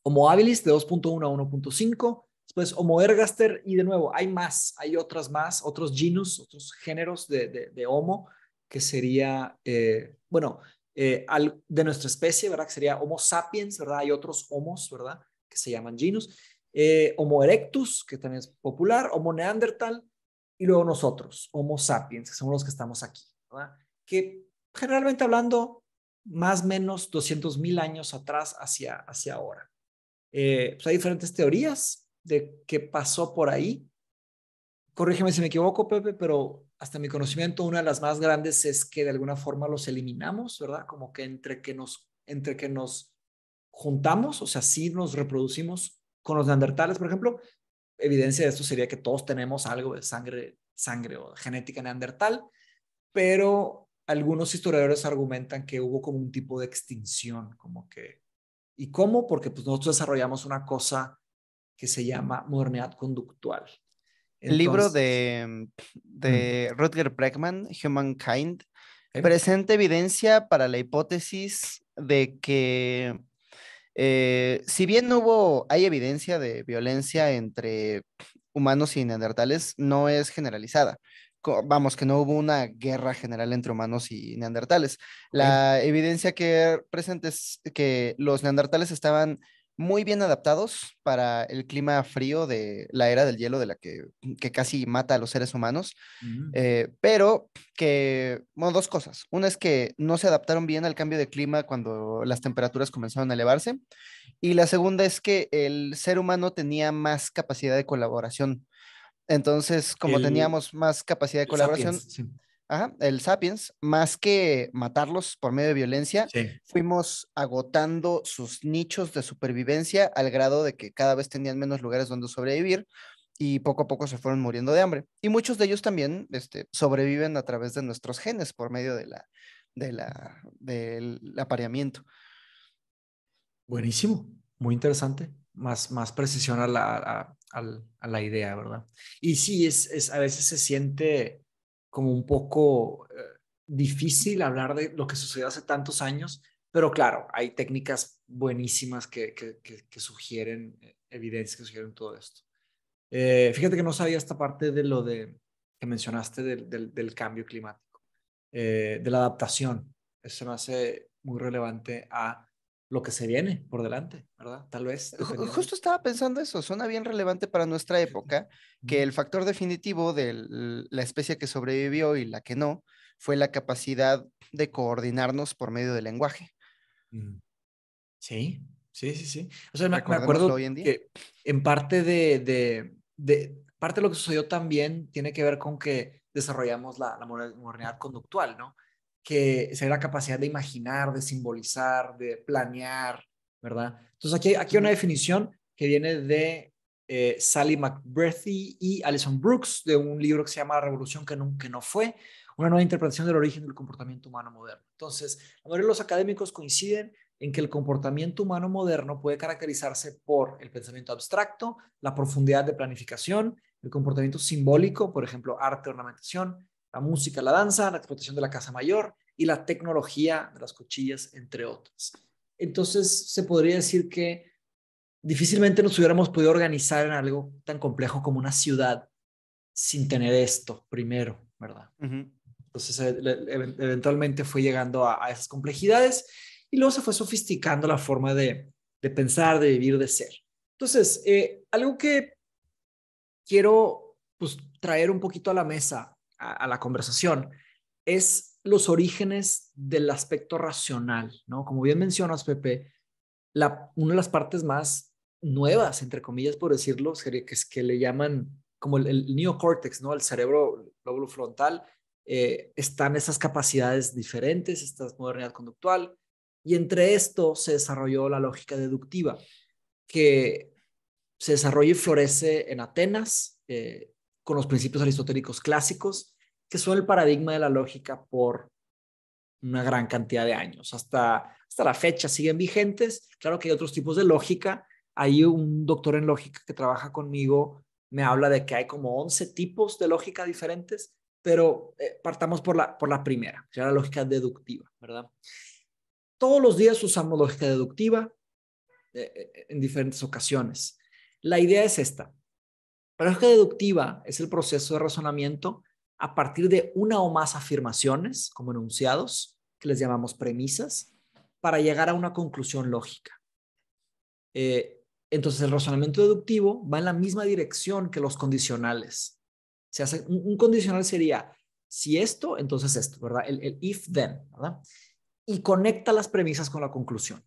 [SPEAKER 1] Homo habilis de 2.1 a 1.5, pues Homo ergaster, y de nuevo, hay más, hay otras más, otros genus, otros géneros de, Homo, que sería, eh, bueno, eh, de nuestra especie, ¿verdad? Que sería Homo sapiens, ¿verdad? Hay otros Homos, ¿verdad? Que se llaman genus. Eh, Homo erectus, que también es popular, Homo neandertal, y luego nosotros, Homo sapiens, que somos los que estamos aquí, ¿verdad? Que generalmente hablando, más o menos 200.000 años atrás hacia, hacia ahora. pues hay diferentes teorías de qué pasó por ahí. Corrígeme si me equivoco, Pepe, pero hasta mi conocimiento una de las más grandes es que de alguna forma los eliminamos, ¿verdad? Como que entre que nos, entre que nos juntamos, o sea, sí nos reproducimos con los neandertales, por ejemplo, evidencia de esto sería que todos tenemos algo de sangre, sangre o genética neandertal, pero algunos historiadores argumentan que hubo como un tipo de extinción, como que ¿y cómo? Porque pues nosotros desarrollamos una cosa que se llama Modernidad Conductual. el libro
[SPEAKER 3] de, mm, de Rutger Bregman, Humankind, presenta evidencia para la hipótesis de que eh, si bien hubo, hay evidencia de violencia entre humanos y neandertales, no es generalizada. Vamos, que no hubo una guerra general entre humanos y neandertales. La evidencia que presenta es que los neandertales estaban muy bien adaptados para el clima frío de la era del hielo, de la que, casi mata a los seres humanos, mm. eh, pero que, bueno, dos cosas. Una es que no se adaptaron bien al cambio de clima cuando las temperaturas comenzaron a elevarse, y la segunda es que el ser humano tenía más capacidad de colaboración. Entonces, como teníamos más capacidad de colaboración, el Sapiens, más que matarlos por medio de violencia, fuimos agotando sus nichos de supervivencia al grado de que cada vez tenían menos lugares donde sobrevivir y poco a poco se fueron muriendo de hambre. Y muchos de ellos también este, sobreviven a través de nuestros genes por medio de la, de la, del apareamiento.
[SPEAKER 1] Buenísimo, muy interesante. Más, más precisión a la, a, la idea, ¿verdad? Y sí, es, es, a veces se siente como un poco eh, difícil hablar de lo que sucedió hace tantos años, pero claro, hay técnicas buenísimas que, que, sugieren eh, evidencias, que sugieren todo esto. Eh, fíjate que no sabía esta parte de lo de que mencionaste del, del, cambio climático, de la adaptación.
[SPEAKER 3] Eso me hace muy relevante a lo que se viene por delante, ¿verdad? Tal vez. Justo estaba pensando eso, suena bien relevante para nuestra época, que el factor definitivo de la especie que sobrevivió y la que no fue la capacidad de coordinarnos por medio del lenguaje. Mm. Sí, sí, sí, sí.
[SPEAKER 1] O
[SPEAKER 2] sea, me, acuerdo hoy día.
[SPEAKER 3] que en parte de, parte lo que sucedió
[SPEAKER 1] también tiene que ver con que desarrollamos la, la modernidad conductual, ¿no? que sea la capacidad de imaginar, de simbolizar, de planear, ¿verdad? Entonces aquí, aquí hay una definición que viene de eh, Sally McBrethy y Alison Brooks de un libro que se llama La Revolución que Nunca no fue, una nueva interpretación del origen del comportamiento humano moderno. Entonces, la mayoría de los académicos coinciden en que el comportamiento humano moderno puede caracterizarse por el pensamiento abstracto, la profundidad de planificación, el comportamiento simbólico, por ejemplo, arte, ornamentación, la música, la danza, la explotación de la casa mayor y la tecnología de las cuchillas, entre otras. Entonces, se podría decir que difícilmente nos hubiéramos podido organizar en algo tan complejo como una ciudad sin tener esto primero, ¿verdad? Entonces, e-, e-, eventualmente fue llegando a, esas complejidades y luego se fue sofisticando la forma de, pensar, de vivir, de ser. Entonces, eh, algo que quiero pues, traer un poquito a la mesa a, la conversación es los orígenes del aspecto racional, ¿no? Como bien mencionas, Pepe, la, una de las partes más nuevas, entre comillas, por decirlo, que, es que le llaman como el, neocórtex, ¿no? El cerebro, el lóbulo frontal, eh, están esas capacidades diferentes, esta modernidad conductual, y entre esto se desarrolló la lógica deductiva, que se desarrolla y florece en Atenas, eh, con los principios aristotélicos clásicos, que son el paradigma de la lógica por una gran cantidad de años. Hasta, hasta la fecha siguen vigentes. Claro que hay otros tipos de lógica. Hay un doctor en lógica que trabaja conmigo, me habla de que hay como 11 tipos de lógica diferentes, pero eh, partamos por la, por la primera, que es la lógica deductiva, ¿verdad? Todos los días usamos lógica deductiva eh, eh, en diferentes ocasiones. La idea es esta. La lógica deductiva es el proceso de razonamiento a partir de una o más afirmaciones, como enunciados, que les llamamos premisas, para llegar a una conclusión lógica. Eh, entonces, el razonamiento deductivo va en la misma dirección que los condicionales. Se hace, un, condicional sería, si esto, entonces esto, ¿verdad? El, el if, then, ¿verdad? Y conecta las premisas con la conclusión.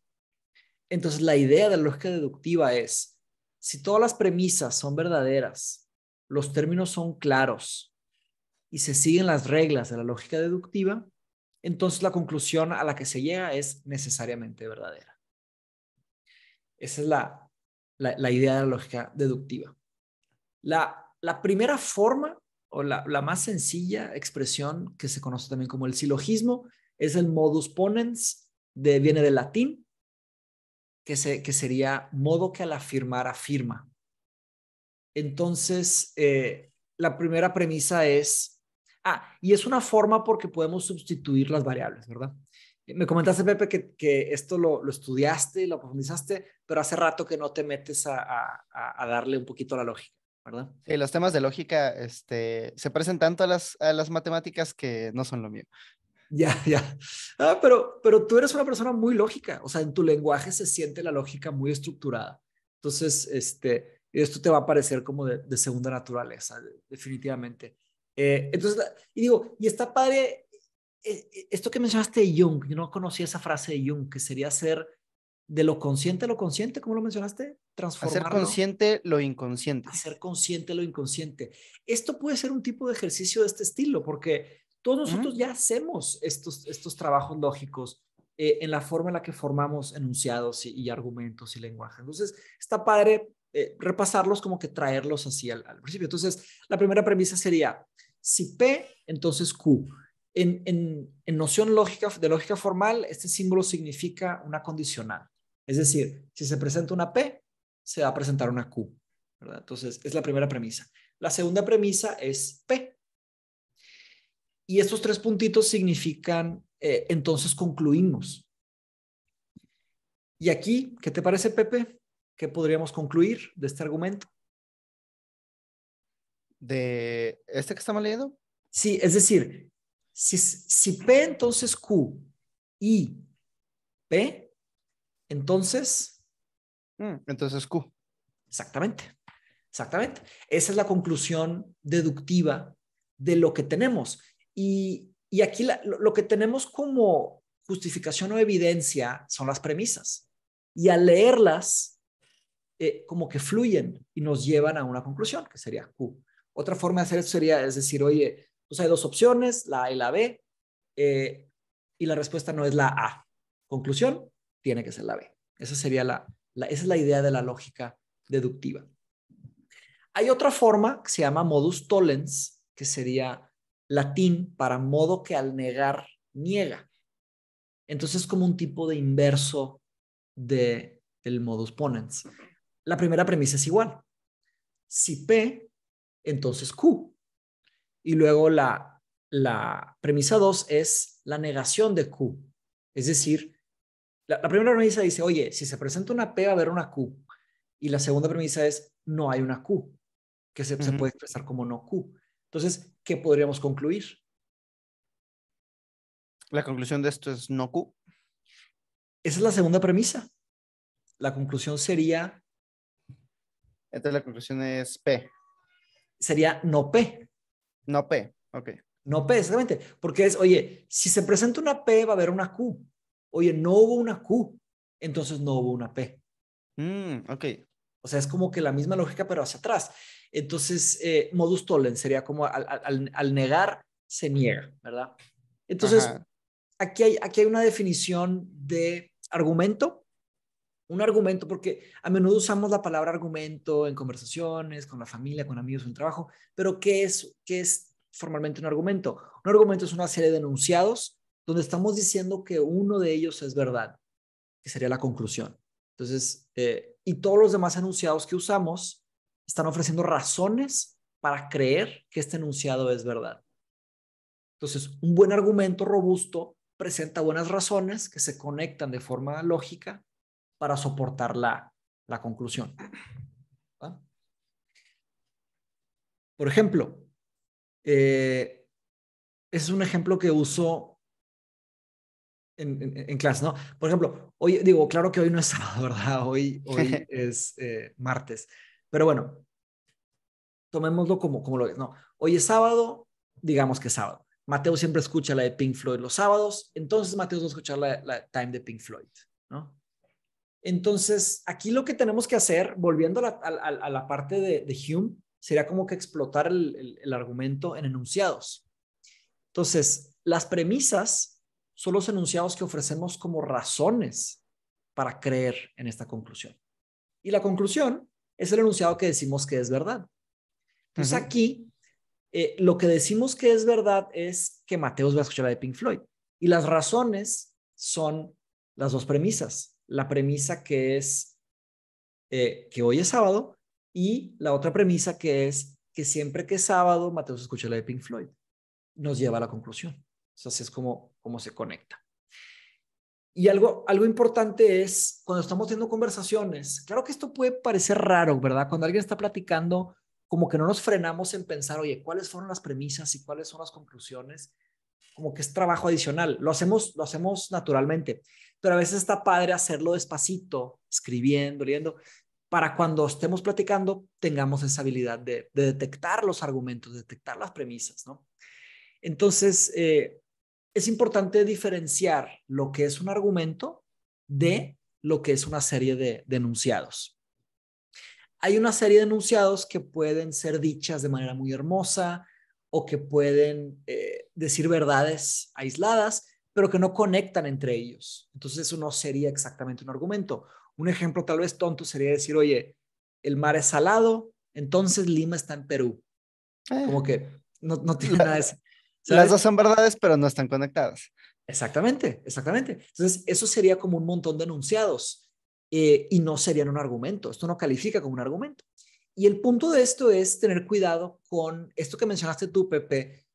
[SPEAKER 1] Entonces, la idea de la lógica deductiva es, si todas las premisas son verdaderas, los términos son claros y se siguen las reglas de la lógica deductiva, entonces la conclusión a la que se llega es necesariamente verdadera. Esa es la, idea de la lógica deductiva. La, primera forma o la, la, más sencilla expresión que se conoce también como el silogismo es el modus ponens, de, viene del latín que, sería modo que al afirmar afirma. Entonces, eh, la primera premisa es, ah, y es una forma porque podemos sustituir las variables, ¿verdad? Me comentaste, Pepe, que, esto lo, lo estudiaste y lo profundizaste, pero hace rato que no te metes a, darle un poquito a la lógica. ¿verdad?
[SPEAKER 3] Sí, los temas de lógica este, se presentan tanto a las, a las matemáticas que no son lo mío. Ya, ya. Ah, pero, pero tú eres una persona muy lógica, o sea, en tu lenguaje se siente la lógica muy estructurada.
[SPEAKER 1] Entonces, este, esto te va a parecer como de, segunda naturaleza, definitivamente. Eh, entonces, y digo, y está padre eh, eh, esto que mencionaste de Jung, yo no conocía esa frase de Jung, que sería ser de lo consciente a lo consciente, ¿cómo lo mencionaste? Transformar. Hacer consciente lo inconsciente. Hacer consciente lo inconsciente. Esto puede ser un tipo de ejercicio de este estilo, porque todos nosotros ya hacemos estos, estos trabajos lógicos eh, en la forma en la que formamos enunciados y, argumentos y lenguaje. Entonces, está padre eh, repasarlos como que traerlos así al, principio. Entonces, la primera premisa sería, si P, entonces Q. En, en, en noción lógica, de lógica formal, este símbolo significa una condicional. Es decir, si se presenta una P, se va a presentar una Q. Entonces, es la primera premisa. La segunda premisa es P. Y estos tres puntitos significan, eh, entonces concluimos. Y aquí, ¿qué te parece, Pepe? ¿Qué podríamos concluir de este argumento? ¿De este que estamos leyendo? Sí, es decir, si P entonces Q y P, entonces... Mm, entonces Q. Exactamente, exactamente. Esa es la conclusión deductiva de lo que tenemos. Y, aquí lo que tenemos como justificación o evidencia son las premisas. Y al leerlas, eh, como que fluyen y nos llevan a una conclusión, que sería Q. Otra forma de hacer eso sería, es decir, oye, pues hay dos opciones, la A y la B, eh, y la respuesta no es la A. Conclusión, tiene que ser la B. Esa sería la, la, esa es la idea de la lógica deductiva. Hay otra forma que se llama modus tollens, que sería latín para modo que al negar niega. Entonces es como un tipo de inverso de el modus ponens. La primera premisa es igual. Si P, entonces Q. Y luego la, la premisa 2 es la negación de Q. Es decir, la, primera premisa dice, oye, si se presenta una P va a haber una Q. Y la segunda premisa es, no hay una Q, que se puede expresar como no Q. Entonces, ¿qué podríamos concluir?
[SPEAKER 3] La conclusión de esto es no Q.
[SPEAKER 1] Esa es la segunda premisa. La conclusión sería... Entonces la conclusión es P. Sería no P. No P, ok. No P, exactamente. Porque es, oye, si se presenta una P, va a haber una Q. Oye, no hubo una Q, entonces no hubo una P. Mm, ok. O sea, es como que la misma lógica, pero hacia atrás. Entonces, eh, modus tollens sería como al, negar, se niega, ¿verdad? Entonces, aquí hay, aquí hay una definición de argumento. Un argumento, porque a menudo usamos la palabra argumento en conversaciones, con la familia, con amigos, en el trabajo, pero ¿qué es, qué es formalmente un argumento? Un argumento es una serie de enunciados donde estamos diciendo que uno de ellos es verdad, que sería la conclusión. Entonces, eh, y todos los demás enunciados que usamos están ofreciendo razones para creer que este enunciado es verdad. Entonces, un buen argumento robusto presenta buenas razones que se conectan de forma lógica para soportar la, conclusión. Por ejemplo, eh, ese es un ejemplo que uso en, clase, ¿no? Por ejemplo, hoy digo, claro que hoy no es sábado, ¿verdad? Hoy, hoy es eh, martes. Pero bueno, tomémoslo como, como lo es, ¿no? Hoy es sábado, digamos que es sábado. Mateo siempre escucha la de Pink Floyd los sábados, entonces Mateo va a escuchar la, Time de Pink Floyd, ¿no? Entonces, aquí lo que tenemos que hacer, volviendo a la, parte de, de, Hume, sería como que explotar el, el argumento en enunciados. Entonces, las premisas son los enunciados que ofrecemos como razones para creer en esta conclusión. Y la conclusión es el enunciado que decimos que es verdad. Entonces aquí, eh, lo que decimos que es verdad es que Mateos va a escuchar la de Pink Floyd. Y las razones son las dos premisas. La premisa que es eh, que hoy es sábado y la otra premisa que es que siempre que es sábado, Mateos escucha la de Pink Floyd. Nos lleva a la conclusión así es como, se conecta. Y algo, algo importante es cuando estamos teniendo conversaciones, claro que esto puede parecer raro, ¿verdad? Cuando alguien está platicando, como que no nos frenamos en pensar, oye, ¿cuáles fueron las premisas y cuáles son las conclusiones? Como que es trabajo adicional, lo hacemos, lo hacemos naturalmente, pero a veces está padre hacerlo despacito, escribiendo, leyendo, para cuando estemos platicando tengamos esa habilidad de, detectar los argumentos, detectar las premisas, ¿no? Entonces, eh, es importante diferenciar lo que es un argumento de lo que es una serie de denunciados. Hay una serie de denunciados que pueden ser dichas de manera muy hermosa o que pueden eh, decir verdades aisladas, pero que no conectan entre ellos. Entonces eso no sería exactamente un argumento. Un ejemplo tal vez tonto sería decir, oye, el mar es salado, entonces Lima está en Perú. Eh. Como que
[SPEAKER 3] no, tiene nada de las dos son verdades, pero no están conectadas. Exactamente,
[SPEAKER 1] exactamente. Entonces, eso sería como un montón de enunciados eh, y no serían un argumento. Esto no califica como un argumento. Y el punto de esto es tener cuidado con esto que mencionaste tú, Pepe,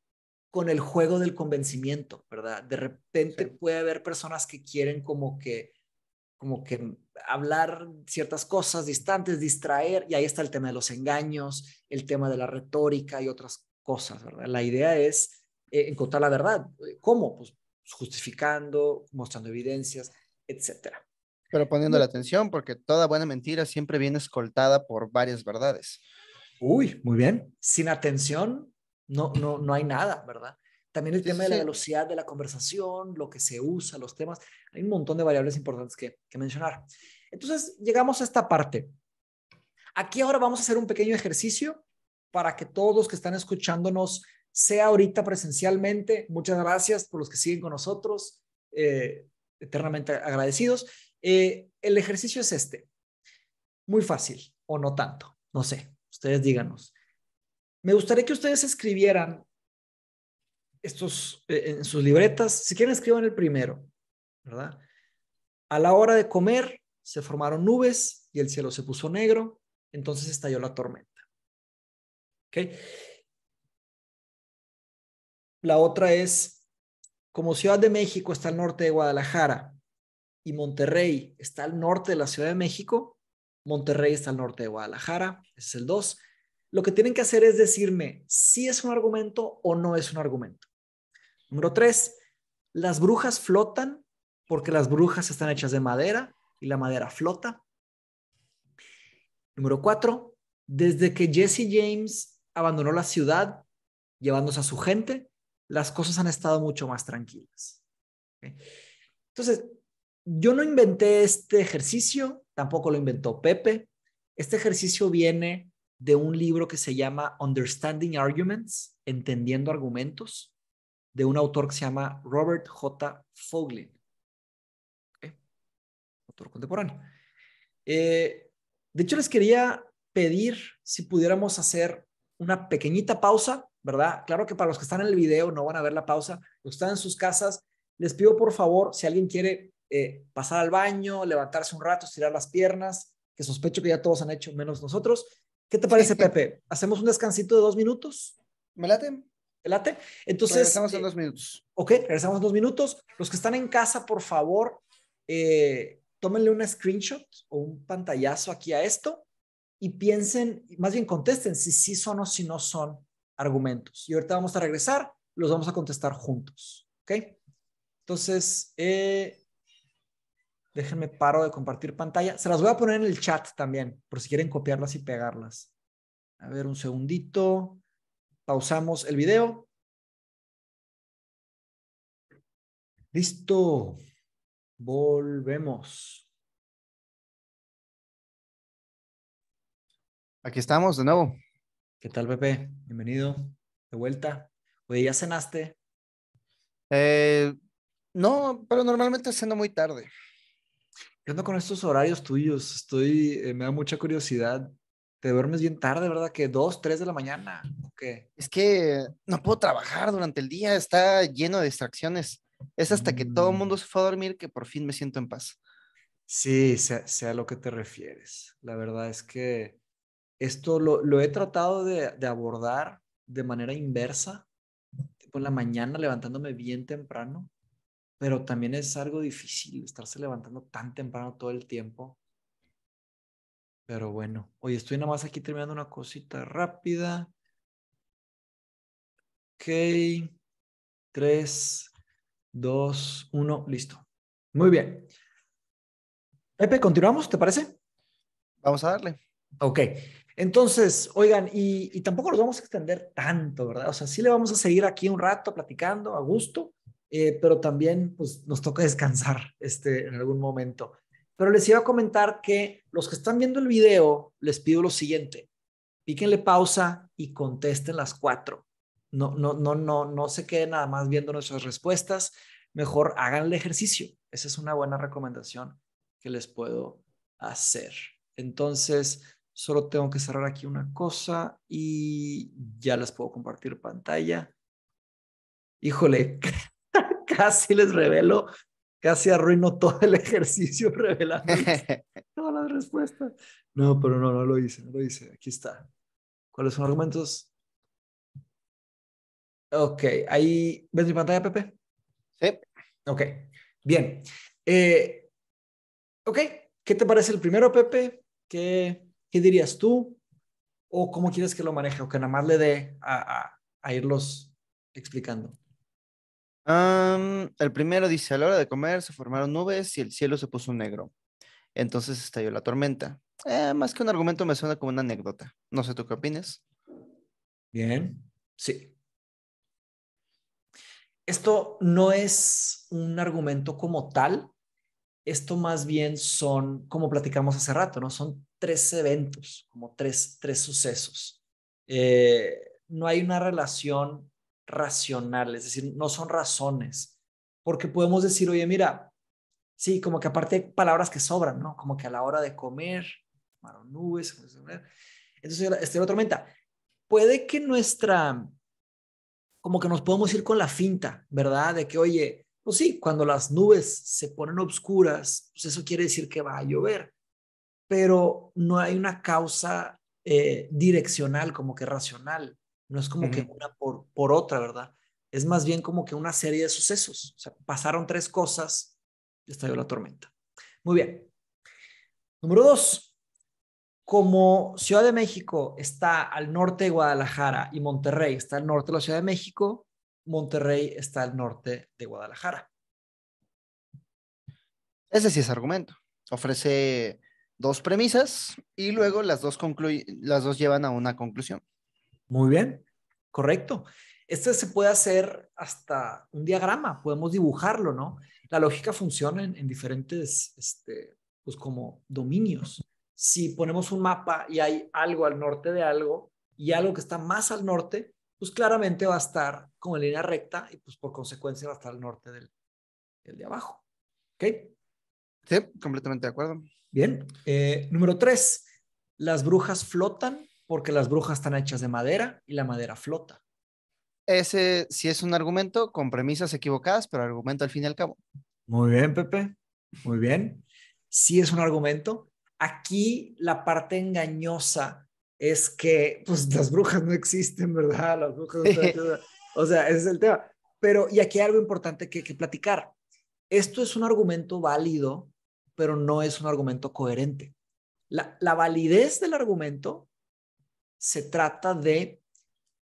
[SPEAKER 1] con el juego del convencimiento, ¿verdad? De repente puede haber personas que quieren como que, como que hablar ciertas cosas distantes, distraer, y ahí está el tema de los engaños, el tema de la retórica y otras cosas, ¿verdad? La idea es eh, encontrar la verdad. ¿Cómo? Pues justificando,
[SPEAKER 3] mostrando evidencias, etcétera. Pero poniendo la atención, porque toda buena mentira siempre viene escoltada por varias verdades. Uy, muy bien. Sin atención
[SPEAKER 1] no, no, no hay nada, ¿verdad? También el tema de la velocidad de la conversación, lo que se usa, los temas. Hay un montón de variables importantes que, que mencionar. Entonces, llegamos a esta parte. Aquí ahora vamos a hacer un pequeño ejercicio para que todos los que están escuchándonos sea ahorita presencialmente. Muchas gracias por los que siguen con nosotros, eh, eternamente agradecidos. Eh, el ejercicio es este, muy fácil o no tanto, no sé, ustedes díganos. Me gustaría que ustedes escribieran estos eh, en sus libretas, si quieren escriban el primero, ¿verdad? A la hora de comer se formaron nubes y el cielo se puso negro, entonces estalló la tormenta. ¿Okay? La otra es, como Ciudad de México está al norte de Guadalajara y Monterrey está al norte de la Ciudad de México, Monterrey está al norte de Guadalajara, ese es el 2. Lo que tienen que hacer es decirme si es un argumento o no es un argumento. Número tres, las brujas flotan porque las brujas están hechas de madera y la madera flota. Número 4, desde que Jesse James abandonó la ciudad llevándose a su gente, las cosas han estado mucho más tranquilas. Entonces, yo no inventé este ejercicio, tampoco lo inventó Pepe. Este ejercicio viene de un libro que se llama Understanding Arguments, Entendiendo Argumentos, de un autor que se llama Robert J. Foglin, autor contemporáneo. Eh, de hecho, les quería pedir si pudiéramos hacer una pequeñita pausa ¿verdad? Claro que para los que están en el video no van a ver la pausa, los que están en sus casas, les pido por favor, si alguien quiere eh, pasar al baño, levantarse un rato, estirar las piernas, que sospecho que ya todos han hecho, menos nosotros. ¿Qué te parece, Pepe? ¿Hacemos un descansito de dos minutos? ¿Me late? ¿Me late? Entonces... Regresamos en eh, dos minutos. Ok, regresamos en dos minutos. Los que están en casa, por favor, eh, tómenle una screenshot o un pantallazo aquí a esto y piensen, más bien contesten si sí son o si no son argumentos. Y ahorita vamos a regresar, los vamos a contestar juntos. ¿Ok? Entonces, eh, déjenme paro de compartir pantalla. Se las voy a poner en el chat también, por si quieren copiarlas y pegarlas. A ver, un segundito. Pausamos
[SPEAKER 2] el video. Listo. Volvemos. Aquí estamos de nuevo. ¿Qué tal, Pepe? Bienvenido
[SPEAKER 1] de vuelta. Oye, ¿ya cenaste? Eh, no, pero
[SPEAKER 3] normalmente ceno muy tarde.
[SPEAKER 1] ¿Qué con estos horarios tuyos? Estoy, eh, me da mucha
[SPEAKER 3] curiosidad. Te duermes bien tarde, ¿verdad? Que dos, tres de la mañana. ¿O qué? Es que no puedo trabajar durante el día, está lleno de distracciones. Es hasta que todo el mm. mundo se fue a dormir que por fin me siento en paz. Sí, sea, sea, lo que te refieres. La
[SPEAKER 1] verdad es que esto lo, he tratado de, abordar de manera inversa, tipo en la mañana levantándome bien temprano, pero también es algo difícil estarse levantando tan temprano todo el tiempo. Pero bueno, hoy estoy nada más aquí terminando una cosita rápida. Ok, tres dos uno listo. Muy bien. Pepe, ¿continuamos? ¿Te parece? Vamos a darle. Ok. Entonces, oigan, y, tampoco nos vamos a extender tanto, ¿verdad? O sea, sí le vamos a seguir aquí un rato platicando a gusto, eh, pero también pues, nos toca descansar este, en algún momento. Pero les iba a comentar que los que están viendo el video, les pido lo siguiente. Píquenle pausa y contesten las cuatro. No, no, no, no, no se queden nada más viendo nuestras respuestas. Mejor hagan el ejercicio. Esa es una buena recomendación que les puedo hacer. Entonces, Solo tengo que cerrar aquí una cosa y ya les puedo compartir pantalla. Híjole, casi les revelo, casi arruino todo el ejercicio revelando
[SPEAKER 2] todas las respuestas.
[SPEAKER 1] No, pero no, no lo hice, no lo hice. Aquí está. ¿Cuáles son los argumentos? Ok, ahí, ¿ves mi pantalla, Pepe? Sí. Ok, bien. Eh, ok, ¿qué te parece el primero, Pepe? ¿Qué, ¿Qué dirías tú? ¿O cómo quieres que lo maneje? ¿O que nada más le dé a,
[SPEAKER 3] irlos explicando? el primero dice, a la hora de comer se formaron nubes y el cielo se puso negro. Entonces estalló la tormenta. Eh, más que un argumento me suena como una anécdota. No sé tú qué opinas. Bien, sí. Esto no es un argumento
[SPEAKER 1] como tal, esto más bien son, como platicamos hace rato, ¿no? Son tres eventos, como tres, tres sucesos. Eh, no hay una relación racional, es decir, no son razones, porque podemos decir, oye, mira, sí, como que aparte hay palabras que sobran, ¿no? Como que a la hora de comer, tomaron nubes, entonces este otro menta, Puede que nuestra, como que nos podemos ir con la finta, ¿verdad? De que, oye, pues sí, cuando las nubes se ponen obscuras, pues eso quiere decir que va a llover, pero no hay una causa eh, direccional, como que racional, no es como que una por, otra, ¿verdad? Es más bien como que una serie de sucesos, o sea, pasaron tres cosas, y estalló la tormenta. Muy bien. Número dos, como Ciudad de México está al norte de Guadalajara y Monterrey está al norte
[SPEAKER 3] de la Ciudad de México, Monterrey está al norte
[SPEAKER 1] de Guadalajara.
[SPEAKER 3] Ese sí es argumento. Ofrece dos premisas y luego las dos, las dos llevan a una conclusión. Muy bien, correcto.
[SPEAKER 1] Este se puede hacer hasta un diagrama, podemos dibujarlo, ¿no? La lógica funciona en, diferentes, este, pues como dominios. Si ponemos un mapa y hay algo al norte de algo y algo que está más al norte, pues, claramente va a estar con la línea recta y pues por consecuencia va a estar al norte del, de abajo. ¿Ok?
[SPEAKER 3] Sí, completamente de acuerdo. Bien. Eh,
[SPEAKER 1] número tres, las brujas flotan porque las brujas están hechas de madera y la madera flota.
[SPEAKER 3] Ese sí es un argumento con premisas equivocadas, pero argumento al fin y al cabo.
[SPEAKER 1] Muy bien, Pepe. Muy bien.
[SPEAKER 3] Sí es un argumento. Aquí la parte
[SPEAKER 1] engañosa es que pues las brujas no existen, ¿verdad? O sea, ese es el tema. Pero, y aquí hay algo importante que, que platicar. Esto es un argumento válido, pero no es un argumento coherente. La, validez del argumento se trata de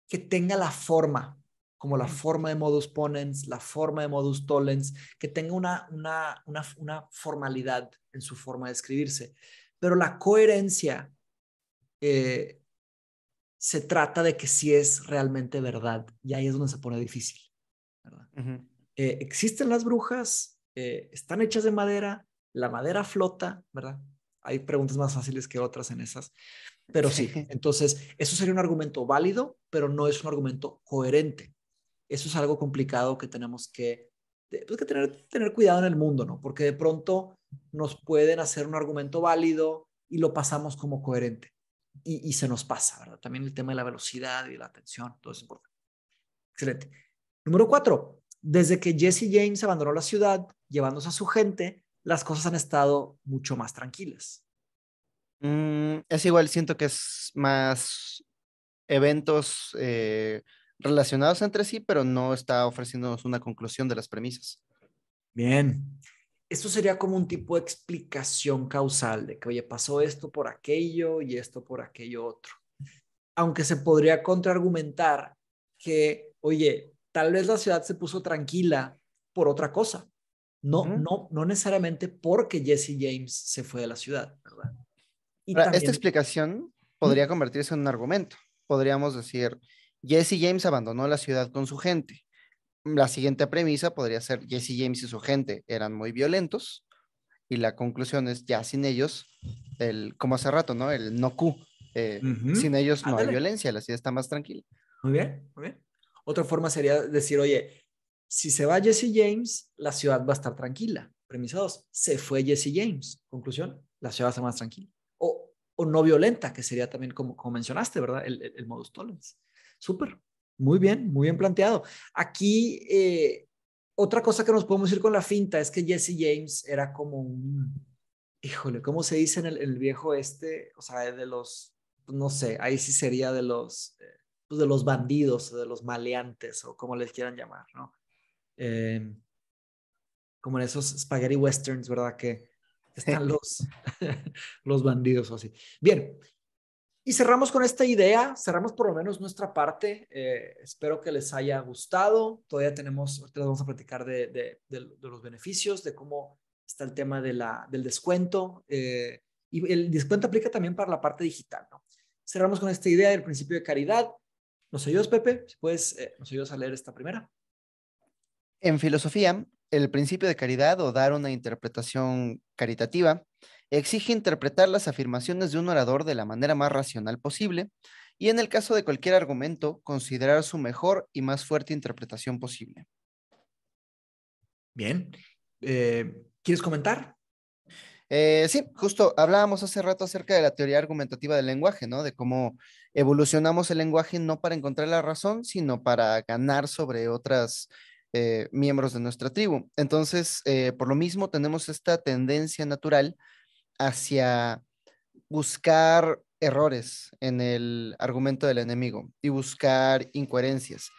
[SPEAKER 1] que tenga la forma, como la forma de modus ponens, la forma de modus tollens, que tenga una, una, una, una formalidad en su forma de escribirse. Pero la coherencia eh, se trata de que si es realmente verdad y ahí es donde se pone difícil. Eh, existen las brujas, eh, están hechas de madera, la madera flota, ¿verdad? Hay preguntas más fáciles que otras en esas, pero sí, entonces eso sería un argumento válido, pero no es un argumento coherente. Eso es algo complicado que tenemos pues, que, tener, tener cuidado en el mundo, ¿no? Porque de pronto nos pueden hacer un argumento válido y lo pasamos como coherente y, se nos pasa, ¿verdad? También el tema de la velocidad y la atención, todo es importante. Excelente. Número cuatro, desde que Jesse James abandonó la ciudad, llevándose a su gente, las cosas han estado mucho más tranquilas.
[SPEAKER 3] Mm, es igual, siento que es más eventos eh, relacionados entre sí, pero no está ofreciéndonos una conclusión de las premisas. Bien esto sería como un tipo de explicación causal de que, oye, pasó esto por aquello
[SPEAKER 1] y esto por aquello otro. Aunque se podría contraargumentar que, oye, tal vez la ciudad se puso tranquila por otra cosa.
[SPEAKER 2] No, no,
[SPEAKER 1] no necesariamente porque Jesse James se fue de la ciudad,
[SPEAKER 2] ¿verdad? Y Esta
[SPEAKER 3] explicación podría convertirse en un argumento. Podríamos decir, Jesse James abandonó la ciudad con su gente la siguiente premisa podría ser Jesse James y su gente eran muy violentos y la conclusión es ya sin ellos, el, como hace rato, ¿no? El no Q, eh, sin ellos no hay violencia, la ciudad está más tranquila.
[SPEAKER 1] Muy bien, muy bien. Otra forma sería decir, oye, si se va Jesse James, la ciudad va a estar tranquila. Premisa dos, se fue Jesse James. Conclusión, la ciudad va a estar más tranquila. O, no violenta, que sería también como, mencionaste, ¿verdad? El, el modus tollens. Súper. Muy bien, muy bien planteado. Aquí, eh, otra cosa que nos podemos ir con la finta es que Jesse James era como un, híjole, ¿cómo se dice en el, viejo este? O sea, de los, no sé, ahí sí sería de los, eh, pues de los bandidos, de los maleantes o como les quieran llamar, ¿no? Eh, como en esos spaghetti westerns, ¿verdad? Que están los, los bandidos o así. Bien, y cerramos con esta idea, cerramos por lo menos nuestra parte. Eh, espero que les haya gustado. Todavía tenemos, ahorita vamos a platicar de, los beneficios, de cómo está el tema de la, del descuento. Eh, y el descuento aplica también para la parte digital, ¿no? Cerramos con esta idea del principio de caridad. ¿Nos ayudas, Pepe? Si puedes, eh, nos ayudas a leer esta primera.
[SPEAKER 3] En filosofía, el principio de caridad o dar una interpretación caritativa exige interpretar las afirmaciones de un orador de la manera más racional posible y en el caso de cualquier argumento, considerar su mejor y más fuerte interpretación posible. Bien. Eh, ¿Quieres comentar? Eh, sí, justo hablábamos hace rato acerca de la teoría argumentativa del lenguaje, ¿no? De cómo evolucionamos el lenguaje no para encontrar la razón, sino para ganar sobre otras eh, miembros de nuestra tribu. Entonces, por lo mismo, tenemos esta tendencia natural hacia buscar errores en el argumento del enemigo y buscar incoherencias.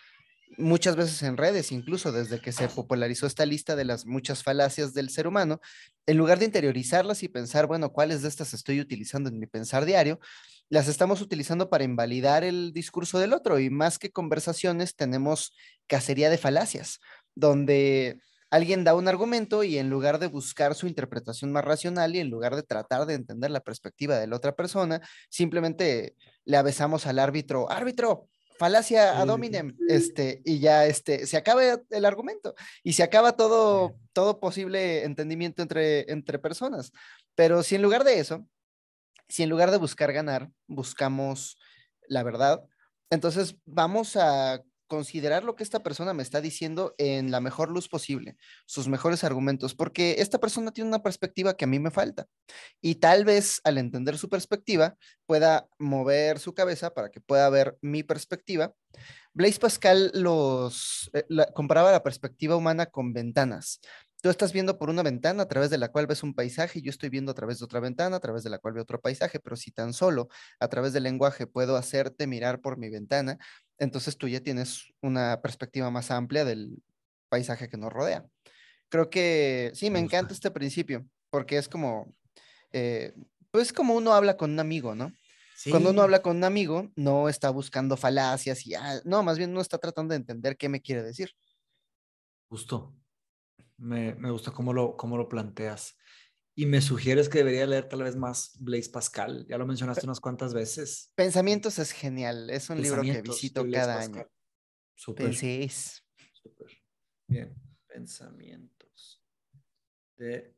[SPEAKER 3] Muchas veces en redes, incluso desde que se popularizó esta lista de las muchas falacias del ser humano, en lugar de interiorizarlas y pensar, bueno, ¿cuáles de estas estoy utilizando en mi pensar diario? Las estamos utilizando para invalidar el discurso del otro y más que conversaciones tenemos cacería de falacias, donde alguien da un argumento y en lugar de buscar su interpretación más racional y en lugar de tratar de entender la perspectiva de la otra persona, simplemente le avesamos al árbitro, árbitro, falacia ad hominem, este, y ya este, se acaba el argumento y se acaba todo, todo posible entendimiento entre, entre personas. Pero si en lugar de eso, si en lugar de buscar ganar, buscamos la verdad, entonces vamos a considerar lo que esta persona me está diciendo en la mejor luz posible, sus mejores argumentos, porque esta persona tiene una perspectiva que a mí me falta. Y tal vez al entender su perspectiva pueda mover su cabeza para que pueda ver mi perspectiva. Blaise Pascal los eh, comparaba la perspectiva humana con ventanas. Tú estás viendo por una ventana a través de la cual ves un paisaje, y yo estoy viendo a través de otra ventana, a través de la cual veo otro paisaje, pero si tan solo a través del lenguaje puedo hacerte mirar por mi ventana, entonces tú ya tienes una perspectiva más amplia del paisaje que nos rodea. Creo que sí, me, encanta este principio, porque es como, eh, pues como uno habla con un amigo, ¿no? Cuando uno habla con un amigo, no está buscando falacias y, ah, no, más bien uno está tratando de entender qué me quiere decir.
[SPEAKER 1] Justo. Me, gusta cómo lo, cómo lo planteas. Y me sugieres que debería leer tal vez más Blaise Pascal. Ya lo mencionaste
[SPEAKER 3] unas cuantas veces. Pensamientos es genial. Es un libro que visito cada año. Bien.
[SPEAKER 1] Pensamientos de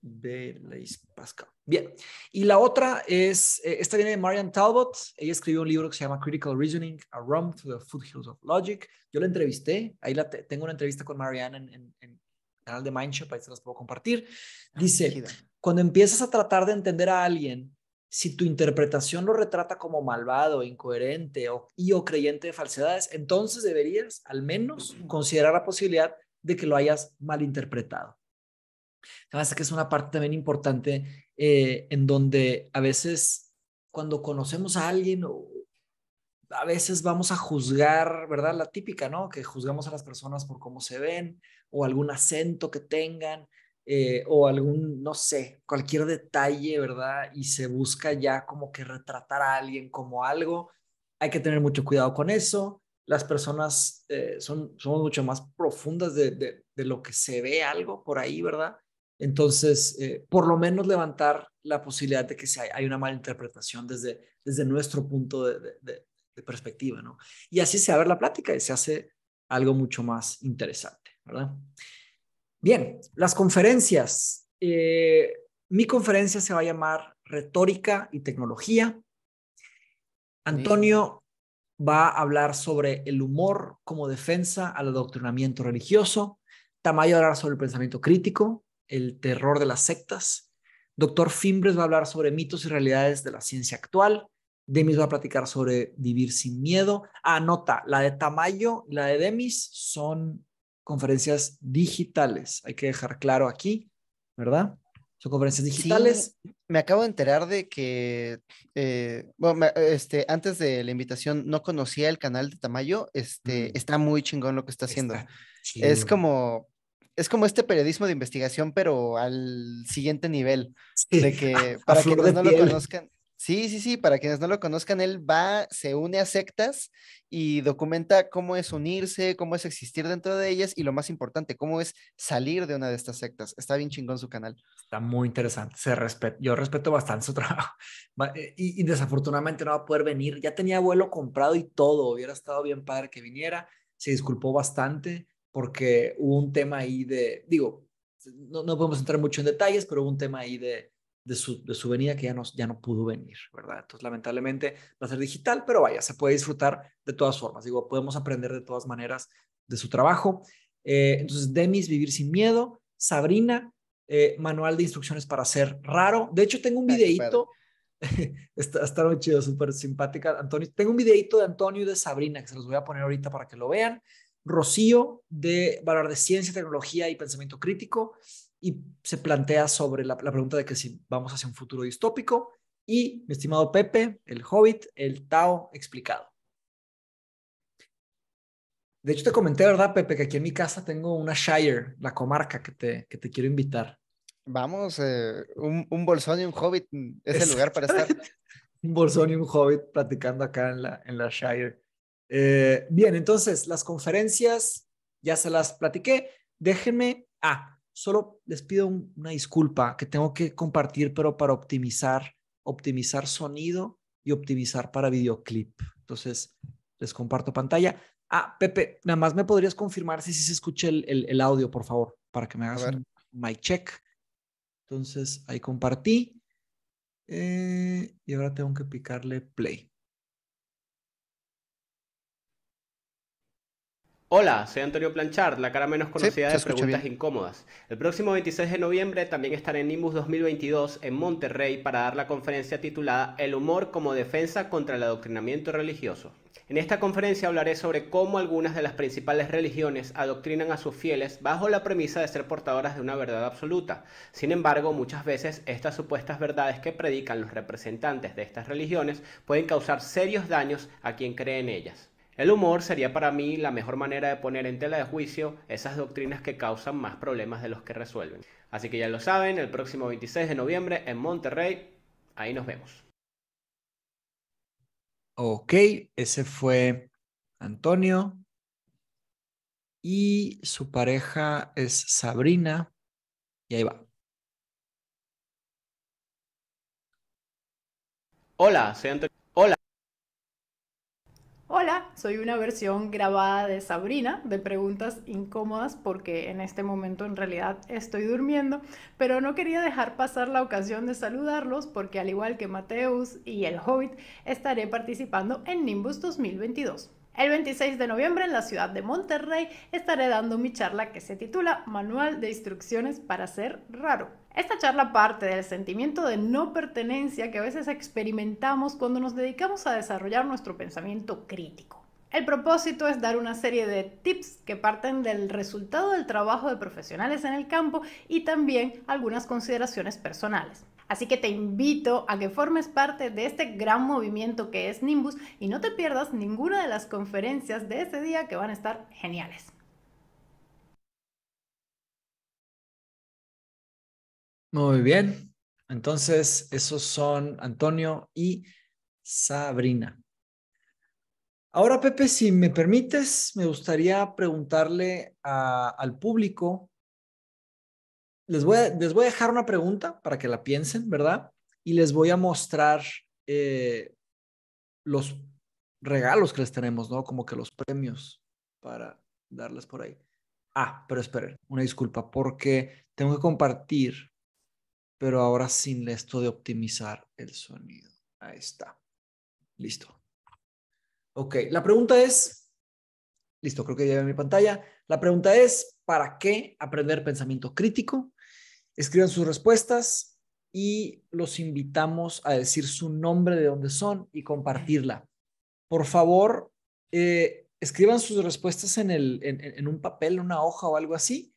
[SPEAKER 1] Blaise Pascal. Bien. Y la otra es, eh, esta viene de Marian Talbot. Ella escribió un libro que se llama Critical Reasoning, A Rump to the Foothills of Logic. Yo la entrevisté. Ahí la tengo una entrevista con Marianne en canal de Mindshop, pues, ahí se las puedo compartir. Ah, Dice, cuando empiezas a tratar de entender a alguien, si tu interpretación lo retrata como malvado, incoherente o, y o creyente de falsedades, entonces deberías al menos considerar la posibilidad de que lo hayas malinterpretado. Además, que es una parte también importante eh, en donde a veces cuando conocemos a alguien o, a veces vamos a juzgar, ¿verdad? La típica, ¿no? Que juzgamos a las personas por cómo se ven o algún acento que tengan eh, o algún, no sé, cualquier detalle, ¿verdad? Y se busca ya como que retratar a alguien como algo. Hay que tener mucho cuidado con eso. Las personas eh, son, somos mucho más profundas de, de, lo que se ve algo por ahí, ¿verdad? Entonces, eh, por lo menos levantar la posibilidad de que si hay, una mala interpretación desde, desde nuestro punto de, de de perspectiva, ¿no? Y así se abre la plática y se hace algo mucho más interesante, ¿verdad? Bien, las conferencias. Eh, mi conferencia se va a llamar Retórica y Tecnología. Antonio va a hablar sobre el humor como defensa al adoctrinamiento religioso. Tamayo va a hablar sobre el pensamiento crítico, el terror de las sectas. Doctor Fimbres va a hablar sobre mitos y realidades de la ciencia actual. Demis va a platicar sobre vivir sin miedo. Anota, ah, la de Tamayo y la de Demis son conferencias digitales. Hay que dejar claro aquí, ¿verdad? Son conferencias digitales.
[SPEAKER 3] me acabo de enterar de que, eh, bueno, este, antes de la invitación no conocía el canal de Tamayo. Este, mm. Está muy chingón lo que está haciendo. es como, es como este periodismo de investigación, pero al siguiente nivel. de que, para que no lo conozcan, Sí, sí, sí, para quienes no lo conozcan, él va, se une a sectas y documenta cómo es unirse, cómo es existir dentro de ellas y lo más importante, cómo es salir de una de estas sectas. Está bien chingón su canal.
[SPEAKER 1] Está muy interesante, se yo respeto bastante su trabajo eh, y, desafortunadamente no va a poder venir. Ya tenía vuelo comprado y todo, hubiera estado bien padre que viniera. Se disculpó bastante porque hubo un tema ahí de, digo, no, no podemos entrar mucho en detalles, pero hubo un tema ahí de de su, venida que ya no, ya no pudo venir, ¿verdad? Entonces, lamentablemente va a ser digital, pero vaya, se puede disfrutar de todas formas. Digo, podemos aprender de todas maneras de su trabajo. Eh, entonces, Demis, Vivir sin Miedo, Sabrina, eh, Manual de Instrucciones para Ser Raro. De hecho, tengo un videito está, está muy chido, súper simpática. Antonio, tengo un videito de Antonio y de Sabrina que se los voy a poner ahorita para que lo vean. Rocío de Valor de Ciencia, Tecnología y Pensamiento Crítico y se plantea sobre la, pregunta de que si vamos hacia un futuro distópico. Y mi estimado Pepe, el Hobbit, el Tao explicado. De hecho, te comenté, ¿verdad, Pepe? Que aquí en mi casa tengo una Shire, la comarca, que te, que te quiero invitar.
[SPEAKER 3] Vamos, eh, un, un, bolsón y un hobbit mm, es el lugar para estar.
[SPEAKER 1] un bolsón y un hobbit platicando acá en la, en la Shire. Eh, bien, entonces, las conferencias ya se las platiqué. Déjenme. Ah, solo les pido una disculpa que tengo que compartir, pero para optimizar, optimizar sonido y optimizar para videoclip. Entonces, les comparto pantalla. Ah, Pepe, nada más me podrías confirmar si, se escucha el, audio, por favor, para que me hagas un check. Entonces, ahí compartí. Eh, y ahora tengo que picarle play.
[SPEAKER 4] Hola, soy Antonio Planchard, la cara menos conocida de Preguntas Incómodas. El próximo 26 de noviembre también estaré en Nimbus 2022 en Monterrey para dar la conferencia titulada El humor como defensa contra el adoctrinamiento religioso. En esta conferencia hablaré sobre cómo algunas de las principales religiones adoctrinan a sus fieles bajo la premisa de ser portadoras de una verdad absoluta. Sin embargo, muchas veces estas supuestas verdades que predican los representantes de estas religiones pueden causar serios daños a quien cree en ellas. El humor sería para mí la mejor manera de poner en tela de juicio esas doctrinas que causan más problemas de los que resuelven. Así que ya lo saben, el próximo 26 de noviembre en Monterrey, ahí nos vemos.
[SPEAKER 1] Ok, ese fue Antonio y su pareja es Sabrina y ahí va.
[SPEAKER 4] Hola, soy Antonio. Hola, soy una versión grabada de Sabrina, de preguntas incómodas, porque en este momento en realidad estoy durmiendo, pero no quería dejar pasar la ocasión de saludarlos porque al igual que Mateus y el Hobbit, estaré participando en Nimbus 2022. El 26 de noviembre en la ciudad de Monterrey estaré dando mi charla que se titula Manual de Instrucciones para ser raro. Esta charla parte del sentimiento de no pertenencia que a veces experimentamos cuando nos dedicamos a desarrollar nuestro pensamiento crítico. El propósito es dar una serie de tips que parten del resultado del trabajo de profesionales en el campo y también algunas consideraciones personales. Así que te invito a que formes parte de este gran movimiento que es Nimbus y no te pierdas ninguna de las conferencias de ese día que van a estar geniales.
[SPEAKER 1] Muy bien. Entonces, esos son Antonio y Sabrina. Ahora, Pepe, si me permites, me gustaría preguntarle al público les voy, a, dejar una pregunta para que la piensen, ¿verdad? Y les voy a mostrar eh, los regalos que les tenemos, ¿no? Como que los premios para darles por ahí. Ah, pero esperen, una disculpa, porque tengo que compartir, pero ahora sin esto de optimizar el sonido. Ahí está. Listo. Ok, la pregunta es, listo, creo que ya veo mi pantalla. La pregunta es, ¿para qué aprender pensamiento crítico? Escriban sus respuestas y los invitamos a decir su nombre, de dónde son y compartirla. Por favor, eh, escriban sus respuestas en, el, en, un papel, una hoja o algo así.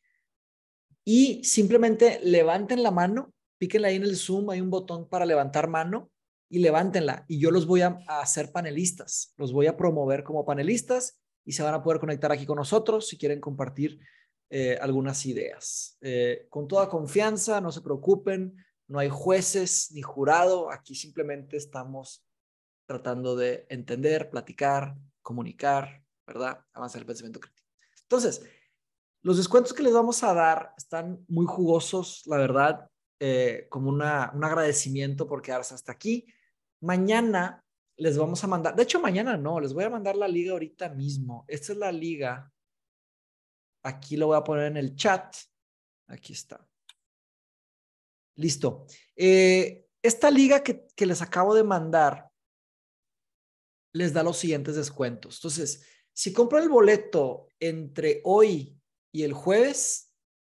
[SPEAKER 1] Y simplemente levanten la mano, píquenla ahí en el Zoom, hay un botón para levantar mano y levántenla. Y yo los voy a, hacer panelistas, los voy a promover como panelistas y se van a poder conectar aquí con nosotros si quieren compartir eh, algunas ideas. Eh, con toda confianza, no se preocupen, no hay jueces ni jurado, aquí simplemente estamos tratando de entender, platicar, comunicar, ¿verdad? Avanzar el pensamiento crítico. Entonces, los descuentos que les vamos a dar están muy jugosos, la verdad, eh, como una, un agradecimiento por quedarse hasta aquí. Mañana les vamos a mandar, de hecho mañana no, les voy a mandar la liga ahorita mismo. Esta es la liga Aquí lo voy a poner en el chat. Aquí está. Listo. Eh, esta liga que, les acabo de mandar les da los siguientes descuentos. Entonces, si compran el boleto entre hoy y el jueves,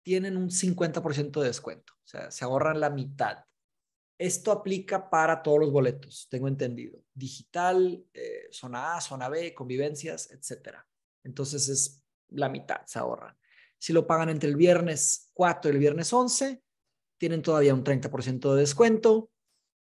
[SPEAKER 1] tienen un 50% de descuento. O sea, se ahorran la mitad. Esto aplica para todos los boletos, tengo entendido. Digital, eh, zona A, zona B, convivencias, etc. Entonces es la mitad se ahorran. Si lo pagan entre el viernes 4 y el viernes 11, tienen todavía un 30% de descuento.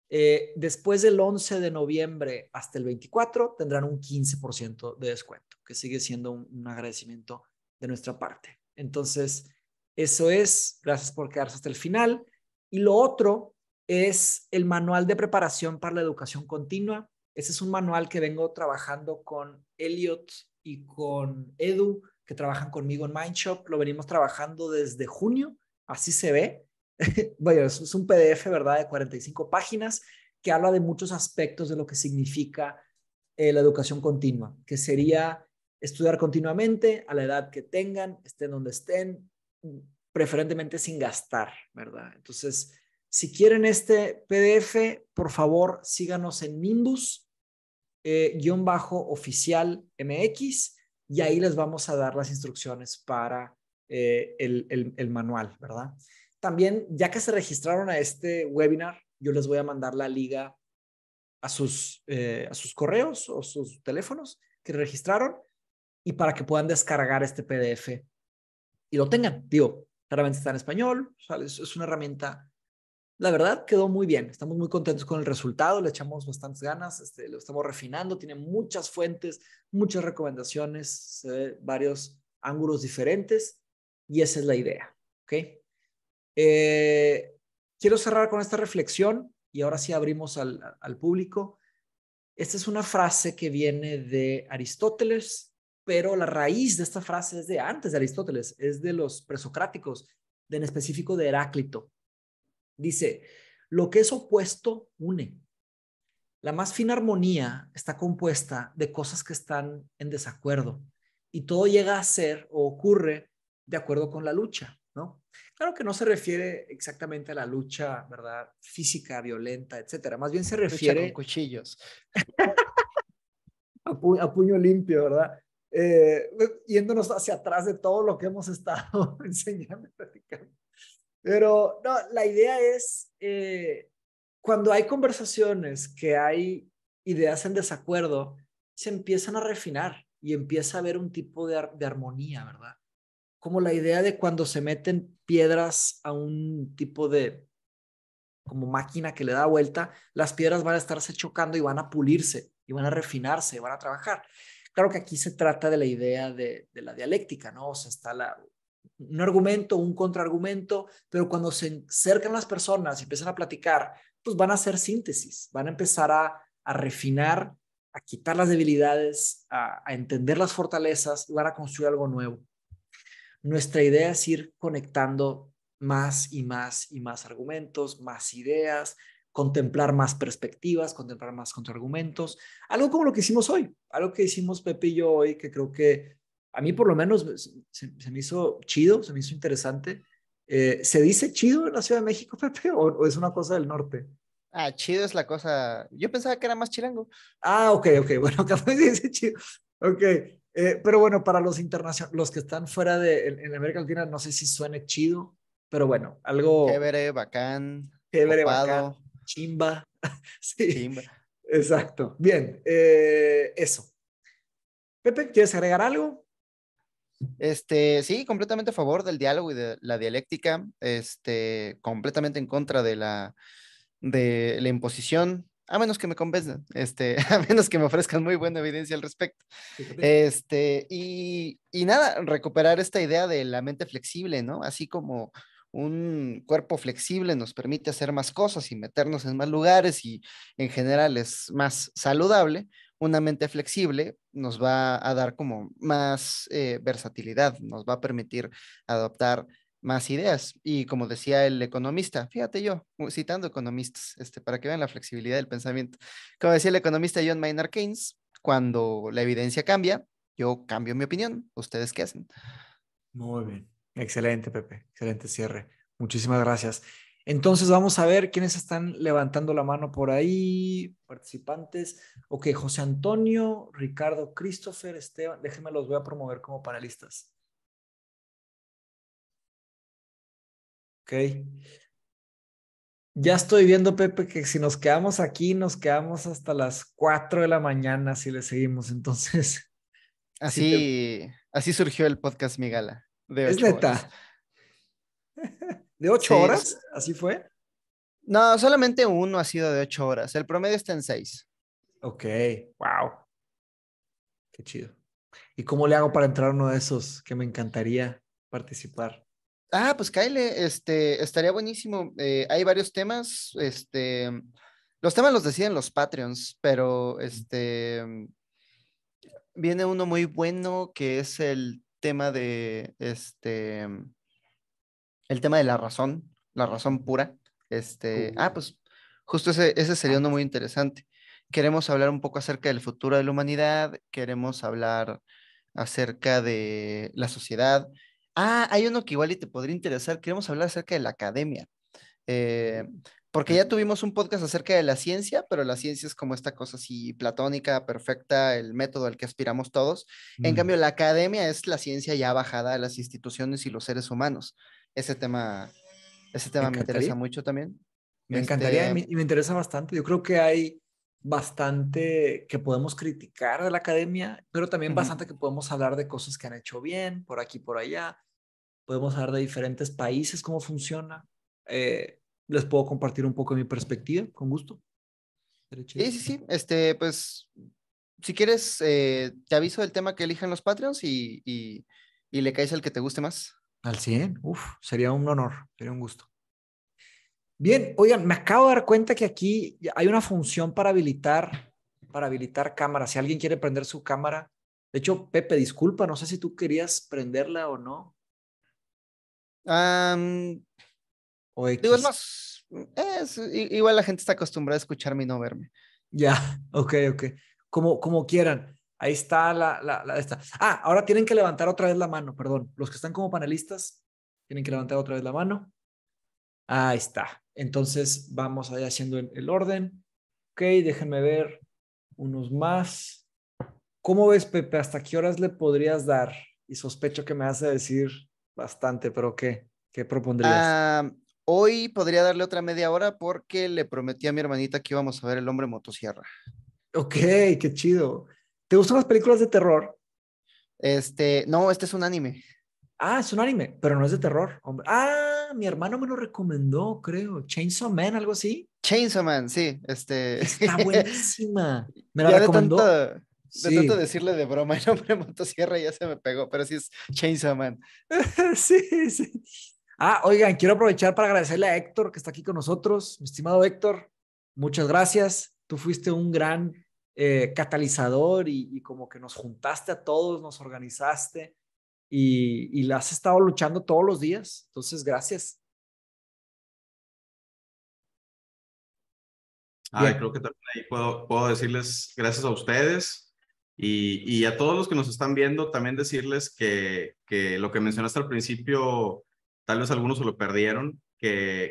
[SPEAKER 1] Eh, después del 11 de noviembre hasta el 24 tendrán un 15% de descuento, que sigue siendo un, agradecimiento de nuestra parte. Entonces, eso es, gracias por quedarse hasta el final. Y lo otro es el manual de preparación para la educación continua. Ese es un manual que vengo trabajando con Elliot y con Edu que trabajan conmigo en Mindshop. Lo venimos trabajando desde junio, así se ve. bueno, es un PDF, ¿verdad?, de 45 páginas que habla de muchos aspectos de lo que significa eh, la educación continua, que sería estudiar continuamente a la edad que tengan, estén donde estén, preferentemente sin gastar, ¿verdad? Entonces, si quieren este PDF, por favor, síganos en Nimbus, eh, MX y ahí les vamos a dar las instrucciones para eh, el, manual, ¿verdad? También, ya que se registraron a este webinar, yo les voy a mandar la liga a sus, eh, a sus correos o sus teléfonos que registraron y para que puedan descargar este PDF y lo tengan. Digo, claramente está en español, es, una herramienta la verdad quedó muy bien. Estamos muy contentos con el resultado, le echamos bastantes ganas, este, lo estamos refinando, tiene muchas fuentes, muchas recomendaciones, varios ángulos diferentes y esa es la idea. ¿okay? Eh, quiero cerrar con esta reflexión y ahora sí abrimos al, público. Esta es una frase que viene de Aristóteles, pero la raíz de esta frase es de antes de Aristóteles, es de los presocráticos, en específico de Heráclito. Dice, lo que es opuesto une. La más fina armonía está compuesta de cosas que están en desacuerdo y todo llega a ser o ocurre de acuerdo con la lucha, ¿no? Claro que no se refiere exactamente a la lucha, ¿verdad? Física, violenta, etcétera. Más bien se refiere... cuchillos. a, puño limpio, ¿verdad? Eh, yéndonos hacia atrás de todo lo que hemos estado enseñando pero no, la idea es eh, cuando hay conversaciones que hay ideas en desacuerdo, se empiezan a refinar y empieza a haber un tipo de, armonía, ¿verdad? Como la idea de cuando se meten piedras a un tipo de como máquina que le da vuelta, las piedras van a estarse chocando y van a pulirse y van a refinarse, y van a trabajar. Claro que aquí se trata de la idea de, de, la dialéctica, ¿no? O sea, está la, un argumento, un contraargumento, pero cuando se acercan las personas y empiezan a platicar, pues van a hacer síntesis, van a empezar a, refinar, a quitar las debilidades, a, entender las fortalezas y van a construir algo nuevo. Nuestra idea es ir conectando más y más y más argumentos, más ideas, contemplar más perspectivas, contemplar más contraargumentos, algo como lo que hicimos hoy, algo que hicimos Pepe y yo hoy, que creo que a mí por lo menos se, me hizo chido, se me hizo interesante. Eh, ¿Se dice chido en la Ciudad de México, Pepe, o, es una cosa del norte?
[SPEAKER 3] Ah, chido es la cosa. Yo pensaba que era más chilango.
[SPEAKER 1] Ah, ok, ok. Bueno, capaz se dice chido. Ok. Eh, pero bueno, para los internacionales, los que están fuera de en, América Latina, no sé si suene chido, pero bueno, algo. Chévere, bacán. Chévere, bacán. Chimba. sí. Chimba. Exacto. Bien,
[SPEAKER 3] eh, eso. Pepe, ¿quieres agregar algo? Este, sí, completamente a favor del diálogo y de la dialéctica, este, completamente en contra de la, de la imposición, a menos que me convenzan, este, a menos que me ofrezcan muy buena evidencia al respecto. Este, y, y nada, recuperar esta idea de la mente flexible, ¿no? Así como un cuerpo flexible nos permite hacer más cosas y meternos en más lugares y en general es más saludable una mente flexible nos va a dar como más eh, versatilidad, nos va a permitir adoptar más ideas. Y como decía el economista, fíjate yo, citando economistas, este, para que vean la flexibilidad del pensamiento, como decía el economista John Maynard Keynes, cuando la evidencia cambia, yo cambio mi opinión. ¿Ustedes qué hacen?
[SPEAKER 1] Muy bien. Excelente, Pepe. Excelente cierre. Muchísimas gracias. Entonces vamos a ver quiénes están levantando la mano por ahí, participantes. Ok, José Antonio, Ricardo, Christopher, Esteban, déjenme los voy a promover como panelistas. Ok. Ya estoy viendo, Pepe, que si nos quedamos aquí, nos quedamos hasta las 4 de
[SPEAKER 3] la mañana si le seguimos. Entonces. Así, así surgió el podcast Migala. De es neta.
[SPEAKER 1] ¿De ocho horas? ¿Así fue?
[SPEAKER 3] No, solamente uno ha sido de ocho horas. El promedio está en seis. Ok, wow. Qué chido. ¿Y cómo le hago para entrar uno de esos? Que me encantaría participar. Ah, pues Kyle, este, estaría buenísimo. Eh, hay varios temas, este, los temas los deciden los Patreons, pero este, viene uno muy bueno que es el tema de, este, el tema de la razón, la razón pura. Este, ah, uh. pues justo ese, ese sería uno muy interesante. Queremos hablar un poco acerca del futuro de la humanidad, queremos hablar acerca de la sociedad. Ah, hay uno que igual y te podría interesar, queremos hablar acerca de la academia. Eh, porque ya tuvimos un podcast acerca de la ciencia, pero la ciencia es como esta cosa así platónica, perfecta, el método al que aspiramos todos. En mm. cambio, la academia es la ciencia ya bajada a las instituciones y los seres humanos ese tema, ese tema me, interesa mucho también. Me encantaría y
[SPEAKER 1] este, me, interesa bastante. Yo creo que hay bastante que podemos criticar de la academia, pero también bastante que podemos hablar de cosas que han hecho bien, por aquí, por allá. Podemos hablar de diferentes países, cómo funciona. Eh, les puedo compartir un poco mi perspectiva, con gusto.
[SPEAKER 3] Sí, sí, sí. Este, pues, si quieres, eh, te aviso del tema que elijan los Patreons y, y, y le caes al que te guste más.
[SPEAKER 1] Al 100, uff, sería un honor, sería un gusto. Bien, oigan, me acabo de dar cuenta que aquí hay una función para habilitar, para habilitar cámara. Si alguien quiere prender su cámara, de hecho, Pepe, disculpa, no sé si tú querías prenderla o no.
[SPEAKER 3] más, igual la gente está acostumbrada a escucharme y no verme. Ya, ok, ok.
[SPEAKER 1] Como, como quieran. Ahí está la, la, Ah, ahora tienen que levantar otra vez la mano, perdón. Los que están como panelistas tienen que levantar otra vez la mano. Ahí está. Entonces vamos allá haciendo el, orden. Ok, déjenme ver unos más. ¿Cómo ves, Pepe? ¿Hasta qué horas le podrías dar? Y sospecho que me
[SPEAKER 3] hace decir bastante, pero
[SPEAKER 1] ¿qué, qué propondrías?
[SPEAKER 3] Ah, hoy podría darle otra media hora porque le prometí a mi hermanita que íbamos a ver el hombre motosierra. Ok, qué chido. ¿Te gustan las películas de terror? Este, no, este es un anime.
[SPEAKER 1] Ah, es un anime, pero no es de terror, hombre. Ah, mi hermano me lo recomendó, creo.
[SPEAKER 3] Chainsaw Man, algo así. Chainsaw Man, sí. Este... Está
[SPEAKER 1] buenísima. Me lo recomendó. De
[SPEAKER 3] tanto, de decirle de broma el nombre y ya se me pegó, pero sí es Chainsaw Man. sí, sí. Ah, oigan, quiero aprovechar para agradecerle a Héctor que está aquí
[SPEAKER 1] con nosotros. Mi estimado Héctor, muchas gracias. Tú fuiste un gran eh, catalizador y, como que nos juntaste a todos, nos organizaste
[SPEAKER 2] y,
[SPEAKER 1] has estado luchando todos los días. Entonces, gracias.
[SPEAKER 7] Ay, creo
[SPEAKER 2] que también ahí puedo, decirles gracias
[SPEAKER 7] a ustedes y, a todos los que nos están viendo, también decirles que, que lo que mencionaste al principio, tal vez algunos se lo perdieron,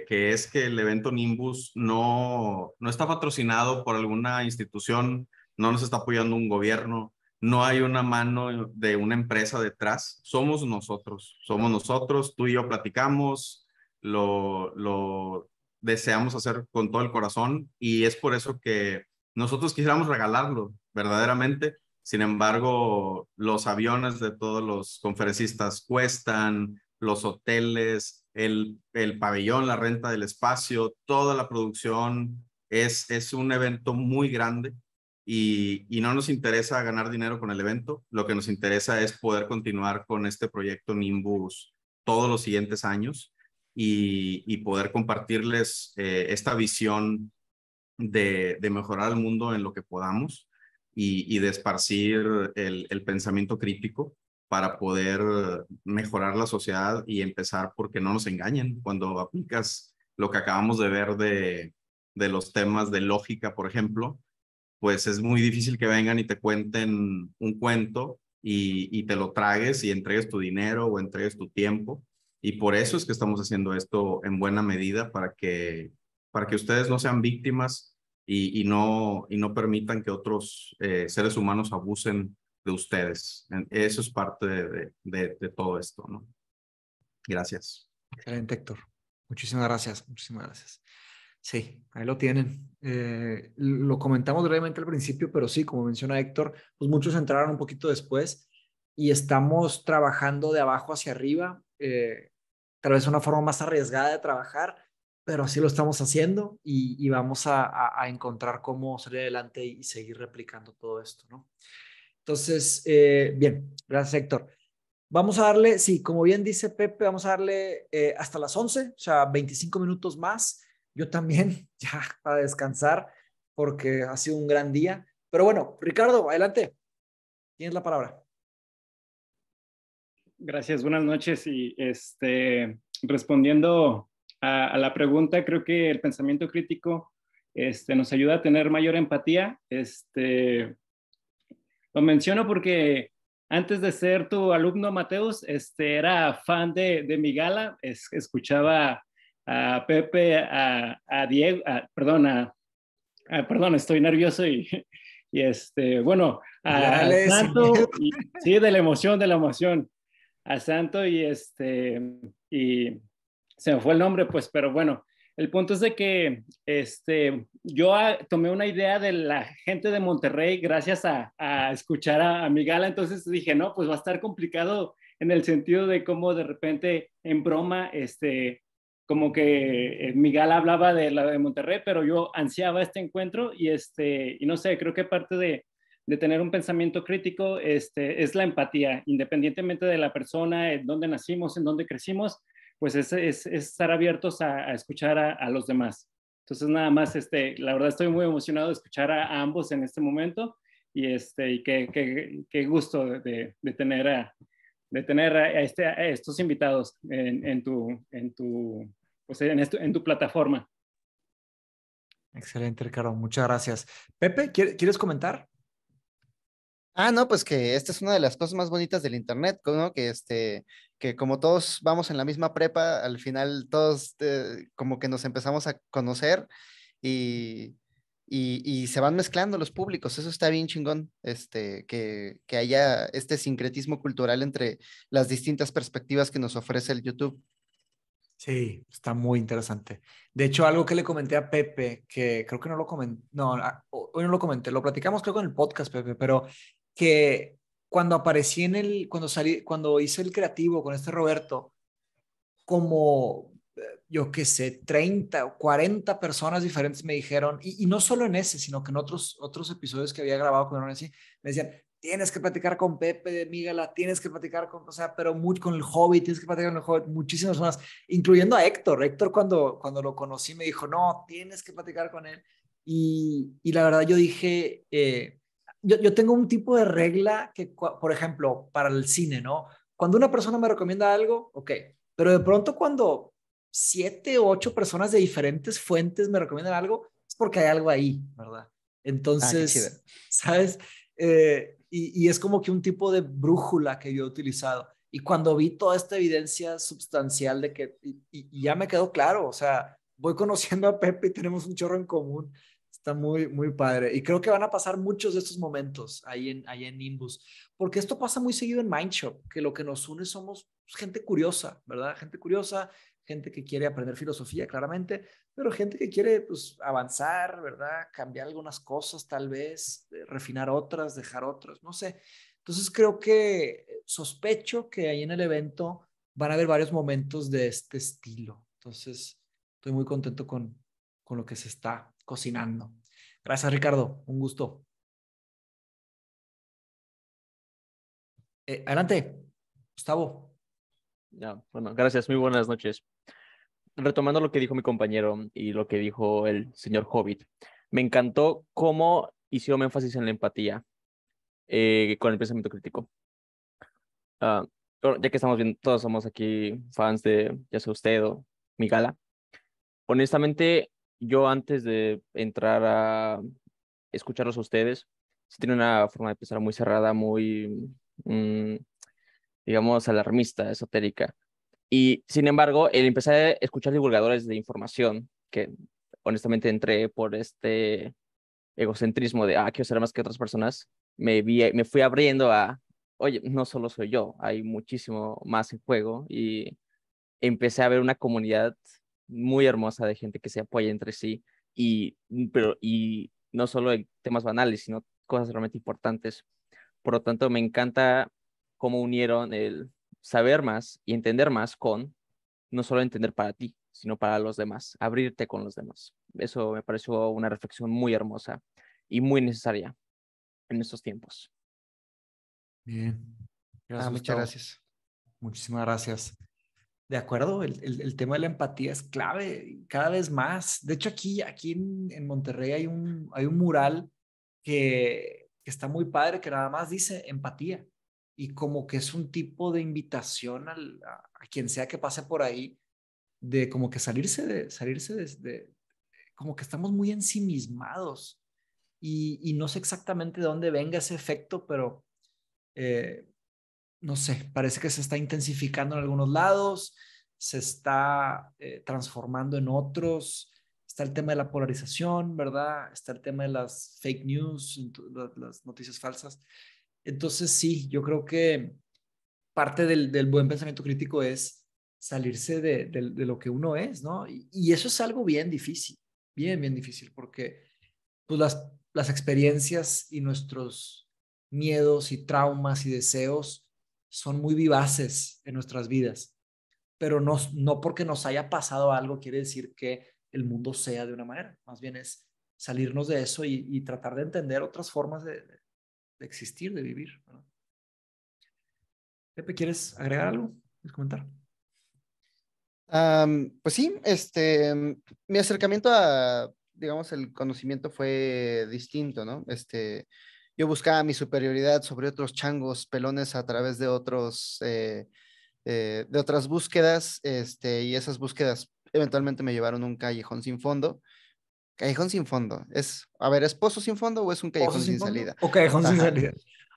[SPEAKER 7] que, es que el evento Nimbus no, no está patrocinado por alguna institución, no nos está apoyando un gobierno, no hay una mano de una empresa detrás, somos nosotros, somos nosotros, tú y yo platicamos, lo, lo deseamos hacer con todo el corazón y es por eso que nosotros quisiéramos regalarlo verdaderamente. Sin embargo, los aviones de todos los conferencistas cuestan, los hoteles, el, pabellón, la renta del espacio, toda la producción. Es, es un evento muy grande y, no nos interesa ganar dinero con el evento. Lo que nos interesa es poder continuar con este proyecto Nimbus todos los siguientes años y, poder compartirles eh, esta visión de, mejorar el mundo en lo que podamos y, de esparcir el pensamiento crítico para poder mejorar la sociedad y empezar porque no nos engañen. Cuando aplicas lo que acabamos de ver de, los temas de lógica, por ejemplo, pues es muy difícil que vengan y te cuenten un cuento y, te lo tragues y entregues tu dinero o entregues tu tiempo. Y por eso es que estamos haciendo esto en buena medida para que, para que ustedes no sean víctimas y, no, y no permitan que otros eh, seres humanos abusen de ustedes. Eso es parte de, todo esto, ¿no? Gracias.
[SPEAKER 1] Excelente, Héctor. Muchísimas gracias, muchísimas gracias. Sí, ahí lo tienen. Eh, lo comentamos brevemente al principio, pero sí, como menciona Héctor, pues muchos entraron un poquito después y estamos trabajando de abajo hacia arriba, eh, tal vez una forma más arriesgada de trabajar, pero así lo estamos haciendo y, vamos a, a, encontrar cómo salir adelante y seguir replicando todo esto, ¿no? Entonces, eh, bien, gracias Héctor. Vamos a darle, sí, como bien dice Pepe, vamos a darle eh, hasta las 11, o sea, 25 minutos más. Yo también, ya, para descansar, porque ha sido un gran día. Pero bueno, Ricardo, adelante. Tienes la palabra.
[SPEAKER 4] Gracias, buenas noches. Y este, respondiendo a, la pregunta, creo que el pensamiento crítico este, nos ayuda a tener mayor empatía. Este, lo menciono porque antes de ser tu alumno, Mateus, este, era fan de, de mi gala, escuchaba a Pepe, a, Diego, perdón, estoy nervioso y, este, bueno, a Santo, sí, de la emoción, de la emoción, a Santo y este, y se me fue el nombre, pues, pero bueno, el punto es de que este, yo ah, tomé una idea de la gente de Monterrey gracias a, escuchar a, Miguel. entonces dije, no, pues va a estar complicado en el sentido de cómo de repente en broma, este, como que eh, Miguel hablaba de la de Monterrey, pero yo ansiaba este encuentro y, este, y no sé, creo que parte de, tener un pensamiento crítico este, es la empatía, independientemente de la persona, en dónde nacimos, en dónde crecimos, pues es, estar abiertos a, escuchar a, los demás. Entonces, nada más, este, la verdad estoy muy emocionado de escuchar a, ambos en este momento y, este, y qué, qué, gusto de, tener, a, de tener a, este, estos invitados en, tu, en, tu, pues, en, esto, en tu plataforma.
[SPEAKER 3] Excelente, Ricardo. Muchas gracias.
[SPEAKER 4] Pepe, ¿quieres comentar?
[SPEAKER 3] Ah, no, pues que esta es una de las cosas más bonitas del Internet, ¿no? Que este, que como todos vamos en la misma prepa, al final todos eh, como que nos empezamos a conocer y, y, se van mezclando los públicos. Eso está bien chingón, este, que, que haya este sincretismo cultural entre las distintas perspectivas que nos ofrece el YouTube.
[SPEAKER 1] Sí, está muy interesante. De hecho, algo que le comenté a Pepe, que creo que no lo comenté, no, hoy no lo comenté, lo platicamos creo con en el podcast, Pepe, pero que cuando aparecí en el, cuando salí, cuando hice el creativo con este Roberto, como, eh, yo qué sé, 30 o 40 personas diferentes me dijeron, y, no solo en ese, sino que en otros, otros episodios que había grabado con así, me decían, tienes que platicar con Pepe de Mígala, tienes que platicar con, o sea, pero muy, con el hobby, tienes que platicar con el hobby, muchísimas más, incluyendo a Héctor. Héctor cuando, cuando lo conocí me dijo, no, tienes que platicar con él. Y, la verdad yo dije, eh, yo, tengo un tipo de regla que, por ejemplo, para el cine, ¿no? Cuando una persona me recomienda algo, ok, pero de pronto cuando siete o ocho personas de diferentes fuentes me recomiendan algo, es porque hay algo ahí, ¿verdad? Ah, Entonces, ¿sabes? Eh, y, es como que un tipo de brújula que yo he utilizado. Y cuando vi toda esta evidencia sustancial de que, y ya me quedó claro, o sea, voy conociendo a Pepe y tenemos un chorro en común. Está muy, muy padre. Y creo que van a pasar muchos de estos momentos ahí en, ahí en Nimbus, porque esto pasa muy seguido en Mindshop, que lo que nos une somos gente curiosa, ¿verdad? Gente curiosa, gente que quiere aprender filosofía, claramente, pero gente que quiere pues, avanzar, ¿verdad? Cambiar algunas cosas, tal vez, eh, refinar otras, dejar otras, no sé. Entonces creo que eh, sospecho que ahí en el evento van a haber varios momentos de este estilo. Entonces, estoy muy contento con, con lo que se está cocinando. Gracias, Ricardo. Un gusto. Eh, adelante, Gustavo.
[SPEAKER 5] bueno, gracias. Muy buenas noches. Retomando lo que dijo mi compañero y lo que dijo el señor Hobbit, me encantó cómo hicieron énfasis en la empatía eh, con el pensamiento crítico. Ah, ya que estamos viendo, todos somos aquí fans de, ya sea usted o mi gala. Honestamente, yo antes de entrar a escucharlos a ustedes, sí tiene una forma de pensar muy cerrada, muy, mm, digamos, alarmista, esotérica. Y sin embargo, el empezar a escuchar divulgadores de información, que honestamente entré por este egocentrismo de, ah, quiero ser más que otras personas, me, vi, me fui abriendo a, oye, no solo soy yo, hay muchísimo más en juego y empecé a ver una comunidad muy hermosa de gente que se apoya entre sí y, mm, pero, y no solo en temas banales, sino cosas realmente importantes. Por lo tanto, me encanta cómo unieron el saber más y entender más con no solo entender para ti, sino para los demás, abrirte con los demás. Eso me pareció una reflexión muy hermosa y muy necesaria en estos tiempos.
[SPEAKER 2] Bien. Ah, muchas gracias. Muchísimas
[SPEAKER 1] gracias. De acuerdo, el, el, tema de la empatía es clave cada vez más. De hecho, aquí, aquí en, Monterrey hay un, hay un mural que, que, está muy padre, que nada más dice empatía. Y como que es un tipo de invitación al, a, quien sea que pase por ahí, de como que salirse de, salirse de, como que estamos muy ensimismados. Y, y, no sé exactamente de dónde venga ese efecto, pero eh, no sé, parece que se está intensificando en algunos lados, se está eh, transformando en otros. Está el tema de la polarización, ¿verdad? Está el tema de las fake news, las noticias falsas. Entonces, sí, yo creo que parte del, buen pensamiento crítico es salirse de, lo que uno es, ¿no? Y, eso es algo bien difícil, bien, bien difícil, porque pues, las, las experiencias y nuestros miedos y traumas y deseos son muy vivaces en nuestras vidas, pero no, no porque nos haya pasado algo quiere decir que el mundo sea de una manera, más bien es salirnos de eso y, tratar de entender otras formas de,
[SPEAKER 3] existir, de vivir. Pepe, ¿quieres agregar algo? ¿Quieres comentar? pues sí, este, mi acercamiento a, digamos, el conocimiento fue distinto, ¿no? Este, yo buscaba mi superioridad sobre otros changos pelones a través de otros eh, eh, de otras búsquedas este, y esas búsquedas eventualmente me llevaron a un callejón sin fondo callejón sin fondo es a ver es pozo sin fondo o es un callejón sin, salida o callejón sin salida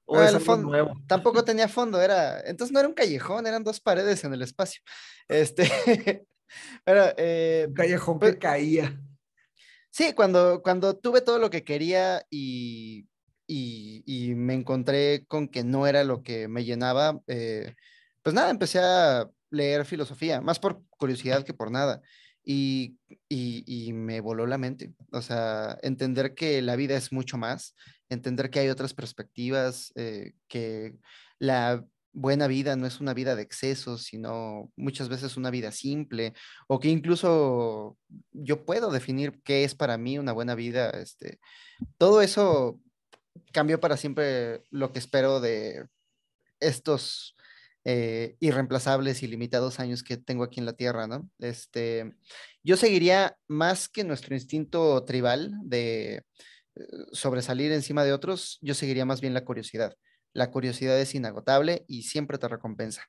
[SPEAKER 3] o fondo tampoco tenía fondo era entonces no era un callejón eran dos paredes en el espacio este pero eh, un callejón pues que caía Sí, cuando, cuando tuve todo lo que quería y y, me encontré con que no era lo que me llenaba, eh, pues nada, empecé a leer filosofía, más por curiosidad que por nada. Y, me voló la mente. O sea, entender que la vida es mucho más, entender que hay otras perspectivas, eh, que la buena vida no es una vida de excesos, sino muchas veces una vida simple, o que incluso yo puedo definir qué es para mí una buena vida. Este, todo eso cambio para siempre lo que espero de estos eh, irreemplazables y limitados años que tengo aquí en la Tierra, ¿no? Este, yo seguiría más que nuestro instinto tribal de eh, sobresalir encima de otros, yo seguiría más bien la curiosidad. La curiosidad es inagotable y siempre te recompensa.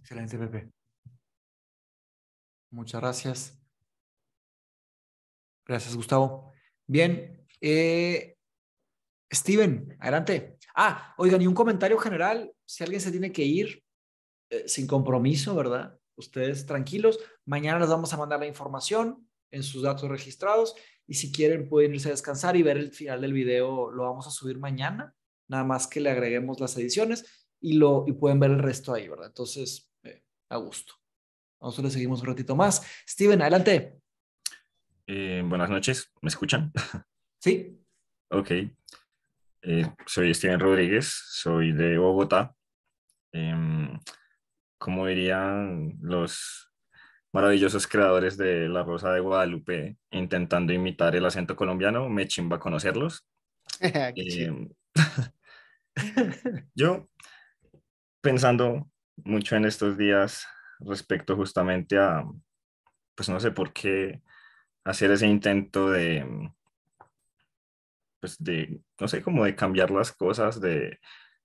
[SPEAKER 2] Excelente, Pepe. Muchas gracias. Gracias, Gustavo. Bien, eh,
[SPEAKER 1] Steven, adelante. Ah, oigan, y un comentario general, si alguien se tiene que ir, eh, sin compromiso, ¿verdad? Ustedes tranquilos, mañana les vamos a mandar la información en sus datos registrados y si quieren pueden irse a descansar y ver el final del video, lo vamos a subir mañana, nada más que le agreguemos las ediciones y, lo, y pueden ver el resto ahí, ¿verdad? Entonces, eh, a gusto. Nosotros le seguimos un ratito más. Steven, adelante.
[SPEAKER 6] buenas noches, ¿me escuchan? Sí. Ok. Eh, soy Esteban Rodríguez, soy de Bogotá. Eh, em, como dirían los maravillosos creadores de La Rosa de Guadalupe, intentando imitar el acento colombiano, me chimba conocerlos.
[SPEAKER 3] Em,
[SPEAKER 6] yo, pensando mucho en estos días respecto justamente a, pues no sé por qué hacer ese intento de pues de, no sé, como de cambiar las cosas, de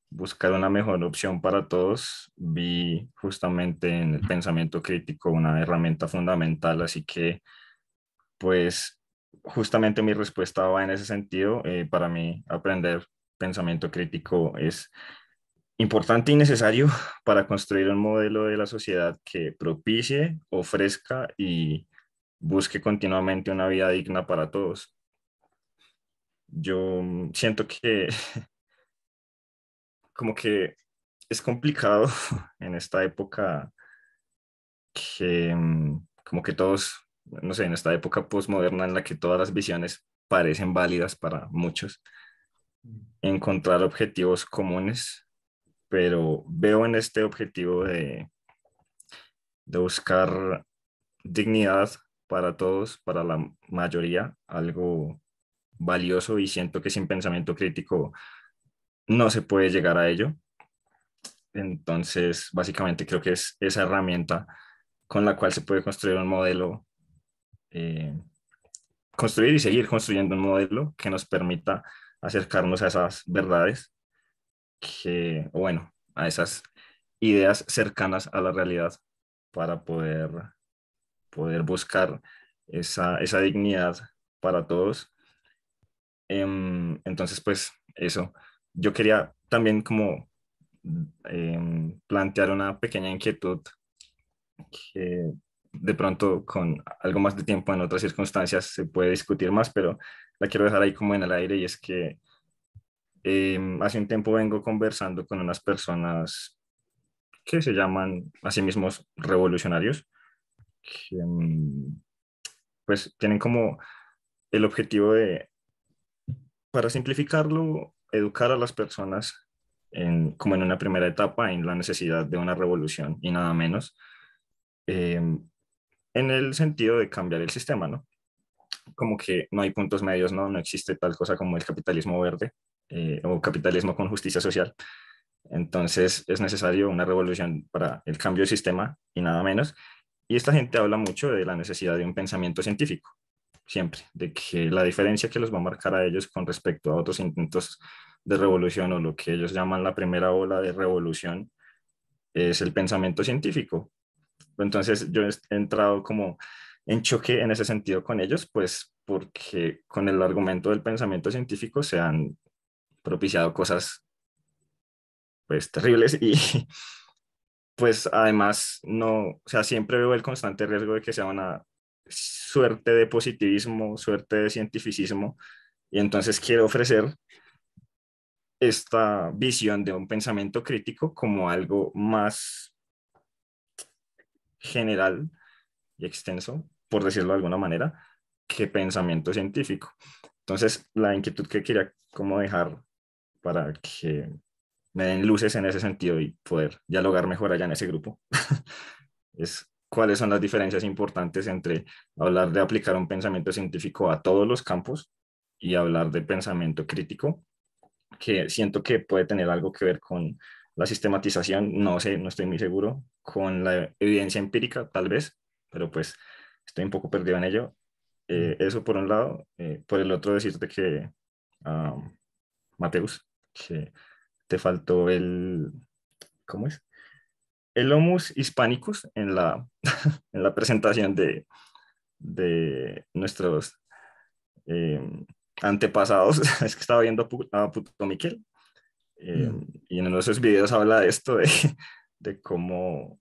[SPEAKER 6] buscar una mejor opción para todos, vi justamente en el pensamiento crítico una herramienta fundamental, así que pues justamente mi respuesta va en ese sentido. Eh, para mí, aprender pensamiento crítico es importante y necesario para construir un modelo de la sociedad que propicie, ofrezca y busque continuamente una vida digna para todos yo siento que como que es complicado en esta época que mm, como que todos, no sé, en esta época postmoderna en la que todas las visiones parecen válidas para muchos, mm. encontrar objetivos comunes, pero veo en este objetivo de, de buscar dignidad para todos, para la mayoría, algo valioso y siento que sin pensamiento crítico no se puede llegar a ello. Entonces, básicamente creo que es esa herramienta con la cual se puede construir un modelo, eh, construir y seguir construyendo un modelo que nos permita acercarnos a esas verdades, que, bueno, a esas ideas cercanas a la realidad para poder, poder buscar esa, esa dignidad para todos Em, entonces, pues eso, yo quería también como em, plantear una pequeña inquietud que de pronto con algo más de tiempo en otras circunstancias se puede discutir más, pero la quiero dejar ahí como en el aire y es que em, hace un tiempo vengo conversando con unas personas que se llaman a sí mismos revolucionarios, que pues tienen como el objetivo de para simplificarlo, educar a las personas como en una primera etapa en la necesidad de una revolución y nada menos, em, en el sentido de cambiar el sistema, ¿no? Como que no hay puntos medios, ¿no? No existe tal cosa como el capitalismo verde eh, o capitalismo con justicia social. Entonces es necesario una revolución para el cambio del sistema y nada menos. Y esta gente habla mucho de la necesidad de un pensamiento científico, siempre, de que la diferencia que los va a marcar a ellos con respecto a otros intentos de revolución o lo que ellos llaman la primera ola de revolución es el pensamiento científico. Entonces yo he entrado como en choque en ese sentido con ellos, pues porque con el argumento del pensamiento científico se han propiciado cosas pues, terribles y pues además no, o sea, siempre veo el constante riesgo de que se van a suerte de positivismo, suerte de cientificismo, y entonces quiero ofrecer esta visión de un pensamiento crítico como algo más general y extenso, por decirlo de alguna manera, que pensamiento científico. Entonces, la inquietud que quería como dejar para que me den luces en ese sentido y poder dialogar mejor allá en ese grupo es cuáles son las diferencias importantes entre hablar de aplicar un pensamiento científico a todos los campos y hablar de pensamiento crítico, que siento que puede tener algo que ver con la sistematización, no sé, no estoy muy seguro, con la evidencia empírica tal vez, pero pues estoy un poco perdido en ello. Eh, mm. eso por un lado, eh, por el otro decirte que, Mateus, que te faltó el, ¿cómo es? el Homus Hispanicus en la, en la presentación de, de nuestros eh, antepasados. es que estaba viendo a Puto Miquel eh, mm. y en uno de sus videos habla de esto, de, de cómo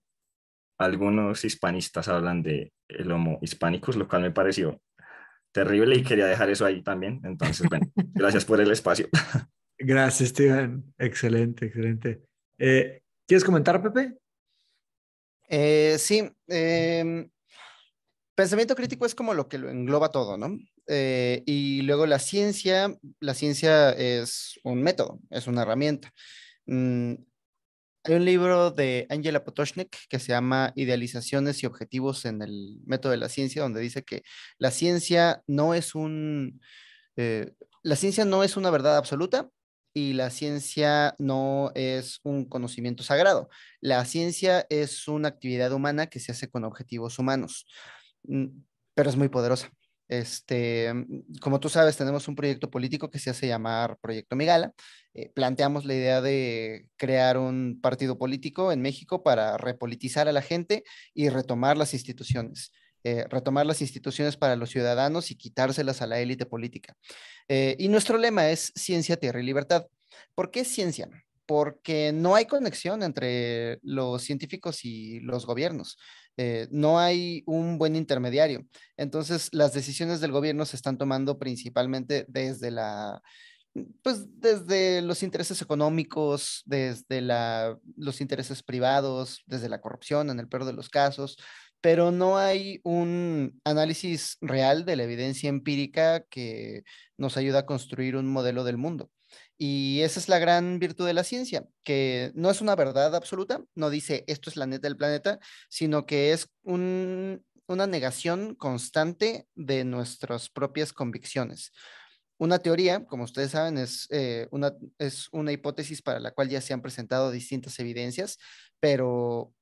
[SPEAKER 6] algunos hispanistas hablan de el Homo Hispanicus, lo cual me pareció terrible y quería dejar eso ahí también. Entonces, bueno, gracias por el espacio.
[SPEAKER 1] Gracias, Steven. Excelente, excelente.
[SPEAKER 3] Eh, ¿Quieres
[SPEAKER 1] comentar, Pepe?
[SPEAKER 3] Eh, sí, em, pensamiento crítico es como lo que lo engloba todo, ¿no? Eh, y luego la ciencia, la ciencia es un método, es una herramienta. Mm, hay un libro de Angela Potoshnik que se llama Idealizaciones y Objetivos en el Método de la Ciencia, donde dice que la ciencia no es un... Eh, la ciencia no es una verdad absoluta, y la ciencia no es un conocimiento sagrado. La ciencia es una actividad humana que se hace con objetivos humanos, mm, pero es muy poderosa. Este, mm, como tú sabes, tenemos un proyecto político que se hace llamar Proyecto Migala. Eh, planteamos la idea de crear un partido político en México para repolitizar a la gente y retomar las instituciones. Eh, retomar las instituciones para los ciudadanos y quitárselas a la élite política. Eh, y nuestro lema es ciencia, tierra y libertad. ¿Por qué ciencia? Porque no hay conexión entre los científicos y los gobiernos. Eh, no hay un buen intermediario. Entonces, las decisiones del gobierno se están tomando principalmente desde pues, desde los intereses económicos, desde los intereses privados, desde la corrupción en el peor de los casos, pero no hay un análisis real de la evidencia empírica que nos ayuda a construir un modelo del mundo. Y esa es la gran virtud de la ciencia, que no es una verdad absoluta, no dice esto es la neta del planeta, sino que es una negación constante de nuestras propias convicciones. Una teoría, como ustedes saben, es, eh, una, es una hipótesis para la cual ya se han presentado distintas evidencias, pero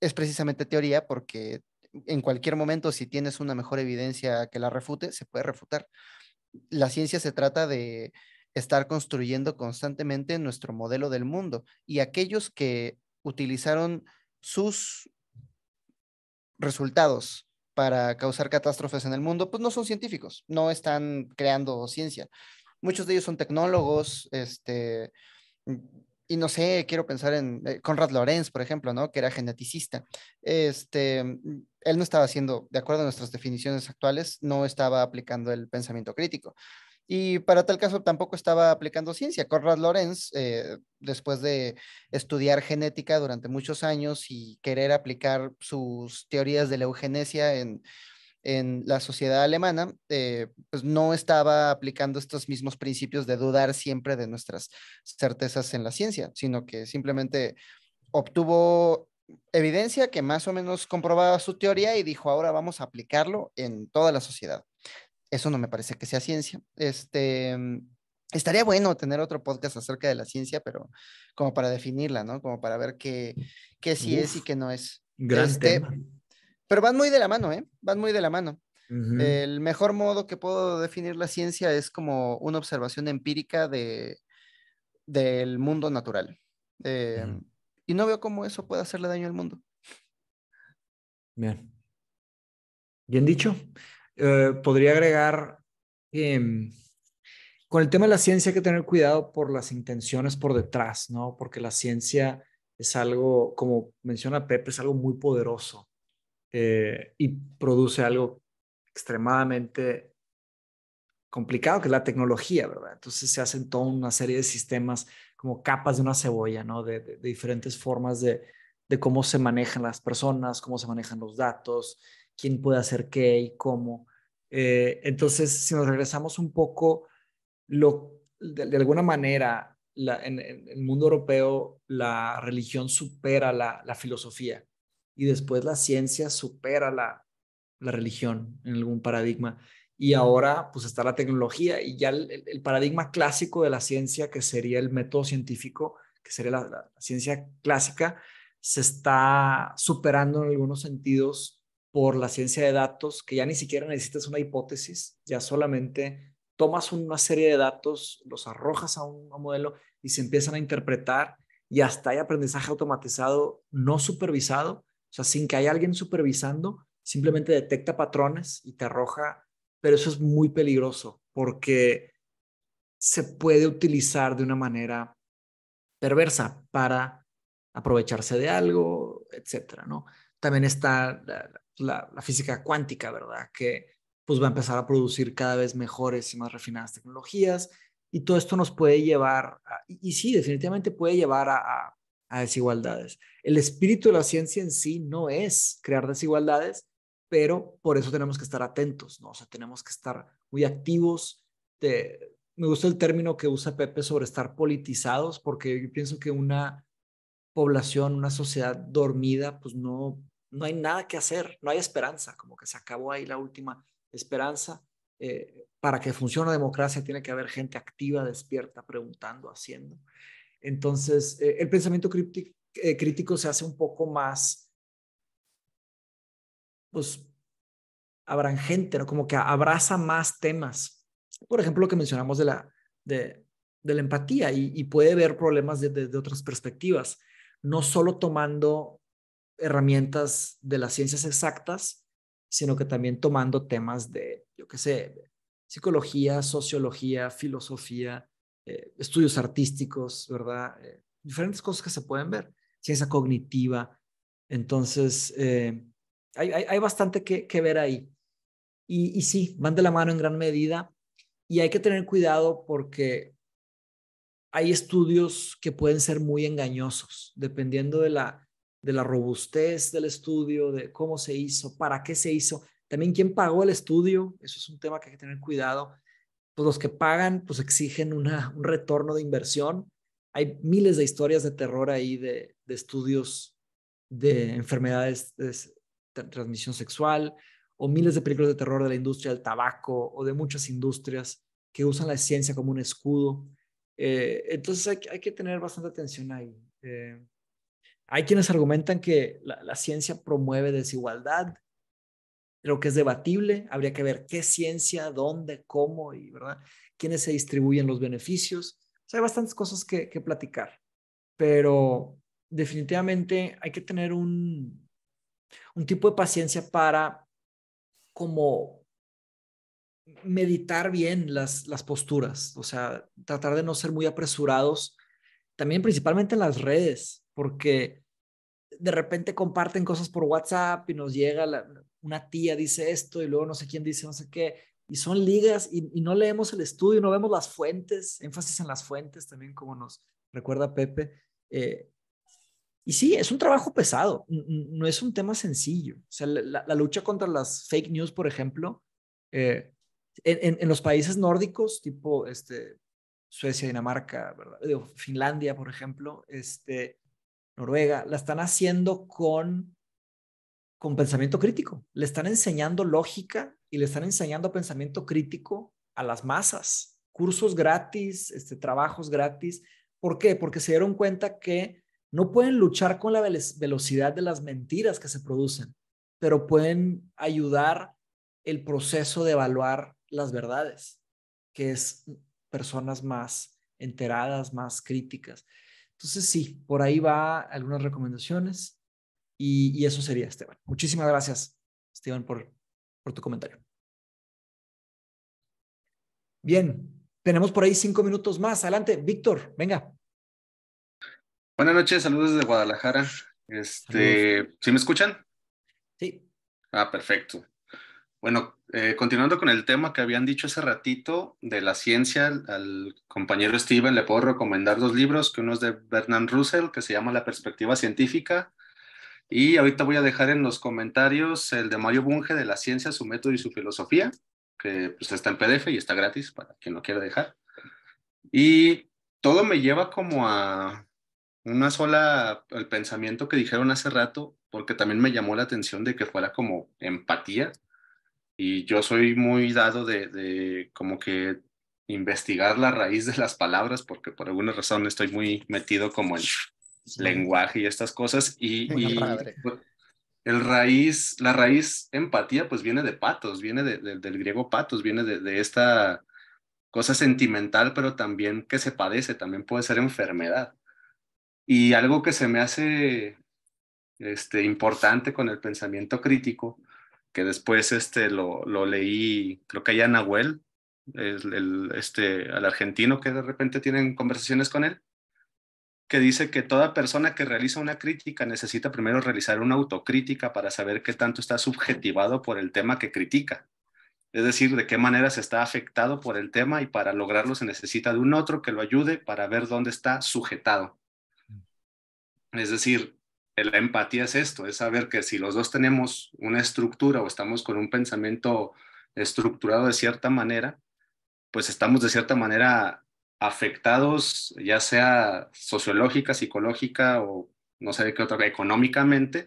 [SPEAKER 3] es precisamente teoría porque en cualquier momento, si tienes una mejor evidencia que la refute, se puede refutar. La ciencia se trata de estar construyendo constantemente nuestro modelo del mundo y aquellos que utilizaron sus resultados para causar catástrofes en el mundo, pues no son científicos, no están creando ciencia. Muchos de ellos son tecnólogos, este, y no sé, quiero pensar en eh, Conrad Lorenz, por ejemplo, ¿no? Que era geneticista. Este, mm, él no estaba haciendo, de acuerdo a nuestras definiciones actuales, no estaba aplicando el pensamiento crítico. Y para tal caso tampoco estaba aplicando ciencia. Conrad Lorenz, eh, después de estudiar genética durante muchos años y querer aplicar sus teorías de la eugenesia en, en la sociedad alemana, eh, pues no estaba aplicando estos mismos principios de dudar siempre de nuestras certezas en la ciencia, sino que simplemente obtuvo evidencia que más o menos comprobaba su teoría y dijo, ahora vamos a aplicarlo en toda la sociedad. Eso no me parece que sea ciencia. Este, estaría bueno tener otro podcast acerca de la ciencia, pero como para definirla, ¿no? Como para ver qué, qué sí es y qué no es. Gran este, pero van muy de la mano, ¿eh? Van muy de la mano. El mejor modo que puedo definir la ciencia es como una observación empírica de, del mundo natural. Eh, y no veo cómo eso puede hacerle daño al mundo.
[SPEAKER 5] Bien. Bien
[SPEAKER 1] dicho. Eh, podría agregar em, con el tema de la ciencia hay que tener cuidado por las intenciones por detrás, ¿no? Porque la ciencia es algo, como menciona Pepe, es algo muy poderoso. Eh, y produce algo extremadamente complicado, que es la tecnología, ¿verdad? Entonces se hacen toda una serie de sistemas como capas de una cebolla, ¿no? De, diferentes formas de, cómo se manejan las personas, cómo se manejan los datos, quién puede hacer qué y cómo. Eh, entonces, si nos regresamos un poco, lo, de, alguna manera, en, el mundo europeo, la religión supera la filosofía y después la ciencia supera la, religión en algún paradigma. Y ahora pues está la tecnología y ya el, paradigma clásico de la ciencia, que sería el método científico, que sería la, ciencia clásica, se está superando en algunos sentidos por la ciencia de datos, que ya ni siquiera necesitas una hipótesis, ya solamente tomas una serie de datos, los arrojas a un modelo y se empiezan a interpretar y hasta hay aprendizaje automatizado no supervisado sea, sin que haya alguien supervisando, simplemente detecta patrones y te arroja, pero eso es muy peligroso porque se puede utilizar de una manera perversa para aprovecharse de algo, etcétera, ¿no? También está la, física cuántica, ¿verdad? Que pues va a empezar a producir cada vez mejores y más refinadas tecnologías y todo esto nos puede llevar, y, sí, definitivamente puede llevar a a desigualdades. El espíritu de la ciencia en sí no es crear desigualdades, pero por eso tenemos que estar atentos, ¿no? O sea, tenemos que estar muy activos. me gusta el término que usa Pepe sobre estar politizados, porque yo pienso que una población, una sociedad dormida, pues no, no hay nada que hacer, no hay esperanza, como que se acabó ahí la última esperanza. Eh, para que funcione la democracia tiene que haber gente activa, despierta, preguntando, haciendo. Entonces, eh, el pensamiento eh, crítico se hace un poco más, pues, abrangente, ¿no? Como que abraza más temas. Por ejemplo, lo que mencionamos de la, de, empatía y, puede ver problemas desde otras perspectivas, no solo tomando herramientas de las ciencias exactas, sino que también tomando temas de, yo qué sé, psicología, sociología, filosofía, eh, estudios artísticos, ¿verdad? Eh, diferentes cosas que se pueden ver, ciencia cognitiva. Entonces, eh, hay, bastante que, ver ahí. Y, y, sí, van de la mano en gran medida y hay que tener cuidado porque hay estudios que pueden ser muy engañosos, dependiendo de la, de la robustez del estudio, de cómo se hizo, para qué se hizo, también quién pagó el estudio, eso es un tema que hay que tener cuidado pues los que pagan pues exigen un retorno de inversión. Hay miles de historias de terror ahí de, estudios de enfermedades de, transmisión sexual o miles de películas de terror de la industria del tabaco o de muchas industrias que usan la ciencia como un escudo. Eh, entonces hay, que tener bastante atención ahí. Eh, hay quienes argumentan que la, ciencia promueve desigualdad Creo que es debatible, habría que ver qué ciencia, dónde, cómo y, ¿verdad? Quiénes se distribuyen los beneficios. O sea, hay bastantes cosas que, que platicar, pero definitivamente hay que tener un, un tipo de paciencia para como meditar bien las, las posturas, o sea, tratar de no ser muy apresurados, también principalmente en las redes, porque de repente comparten cosas por WhatsApp y nos llega la, una tía dice esto y luego no sé quién dice no sé qué, y son ligas y, no leemos el estudio, no vemos las fuentes, énfasis en las fuentes también como nos recuerda Pepe. Eh, y sí, es un trabajo pesado, no es un tema sencillo. O sea, la, lucha contra las fake news, por ejemplo, eh, en, los países nórdicos, tipo este, Suecia, Dinamarca, ¿verdad? Finlandia, por ejemplo, este, Noruega, la están haciendo con con pensamiento crítico. Le están enseñando lógica y le están enseñando pensamiento crítico a las masas. Cursos gratis, este, trabajos gratis. ¿Por qué? Porque se dieron cuenta que no pueden luchar con la velocidad de las mentiras que se producen, pero pueden ayudar el proceso de evaluar las verdades, que es personas más enteradas, más críticas. Entonces, sí, por ahí va algunas recomendaciones. Y, eso sería, Esteban. Muchísimas gracias, Esteban, por, por tu comentario. Bien, tenemos por ahí cinco minutos más. Adelante, Víctor, venga.
[SPEAKER 2] Buenas noches, saludos desde Guadalajara.
[SPEAKER 8] Este, ¿Sí me escuchan? Sí. Ah, perfecto. Bueno, eh, continuando con el tema que habían dicho hace ratito de la ciencia, al compañero Steven le puedo recomendar dos libros, que uno es de Bernard Russell, que se llama La perspectiva científica, y ahorita voy a dejar en los comentarios el de Mario Bunge de la ciencia, su método y su filosofía, que pues está en PDF y está gratis para quien lo quiera dejar. Y todo me lleva como a una sola, el pensamiento que dijeron hace rato, porque también me llamó la atención de que fuera como empatía. Y yo soy muy dado de como que investigar la raíz de las palabras, porque por alguna razón estoy muy metido como en lenguaje y estas cosas. Y, pues, el raíz, la raíz empatía, pues viene de patos, viene del griego patos, viene de, esta cosa sentimental, pero también que se padece, también puede ser enfermedad. Y algo que se me hace este, importante con el pensamiento crítico, que después este, lo, lo leí, creo que allá Nahuel, el, el, este, al argentino que de repente tienen conversaciones con él, que dice que toda persona que realiza una crítica necesita primero realizar una autocrítica para saber qué tanto está subjetivado por el tema que critica. Es decir, de qué manera se está afectado por el tema y para lograrlo se necesita de un otro que lo ayude para ver dónde está sujetado. Mm. Es decir, la empatía es esto, es saber que si los dos tenemos una estructura o estamos con un pensamiento estructurado de cierta manera, pues estamos de cierta manera afectados, ya sea sociológica, psicológica o no sé de qué otra, económicamente,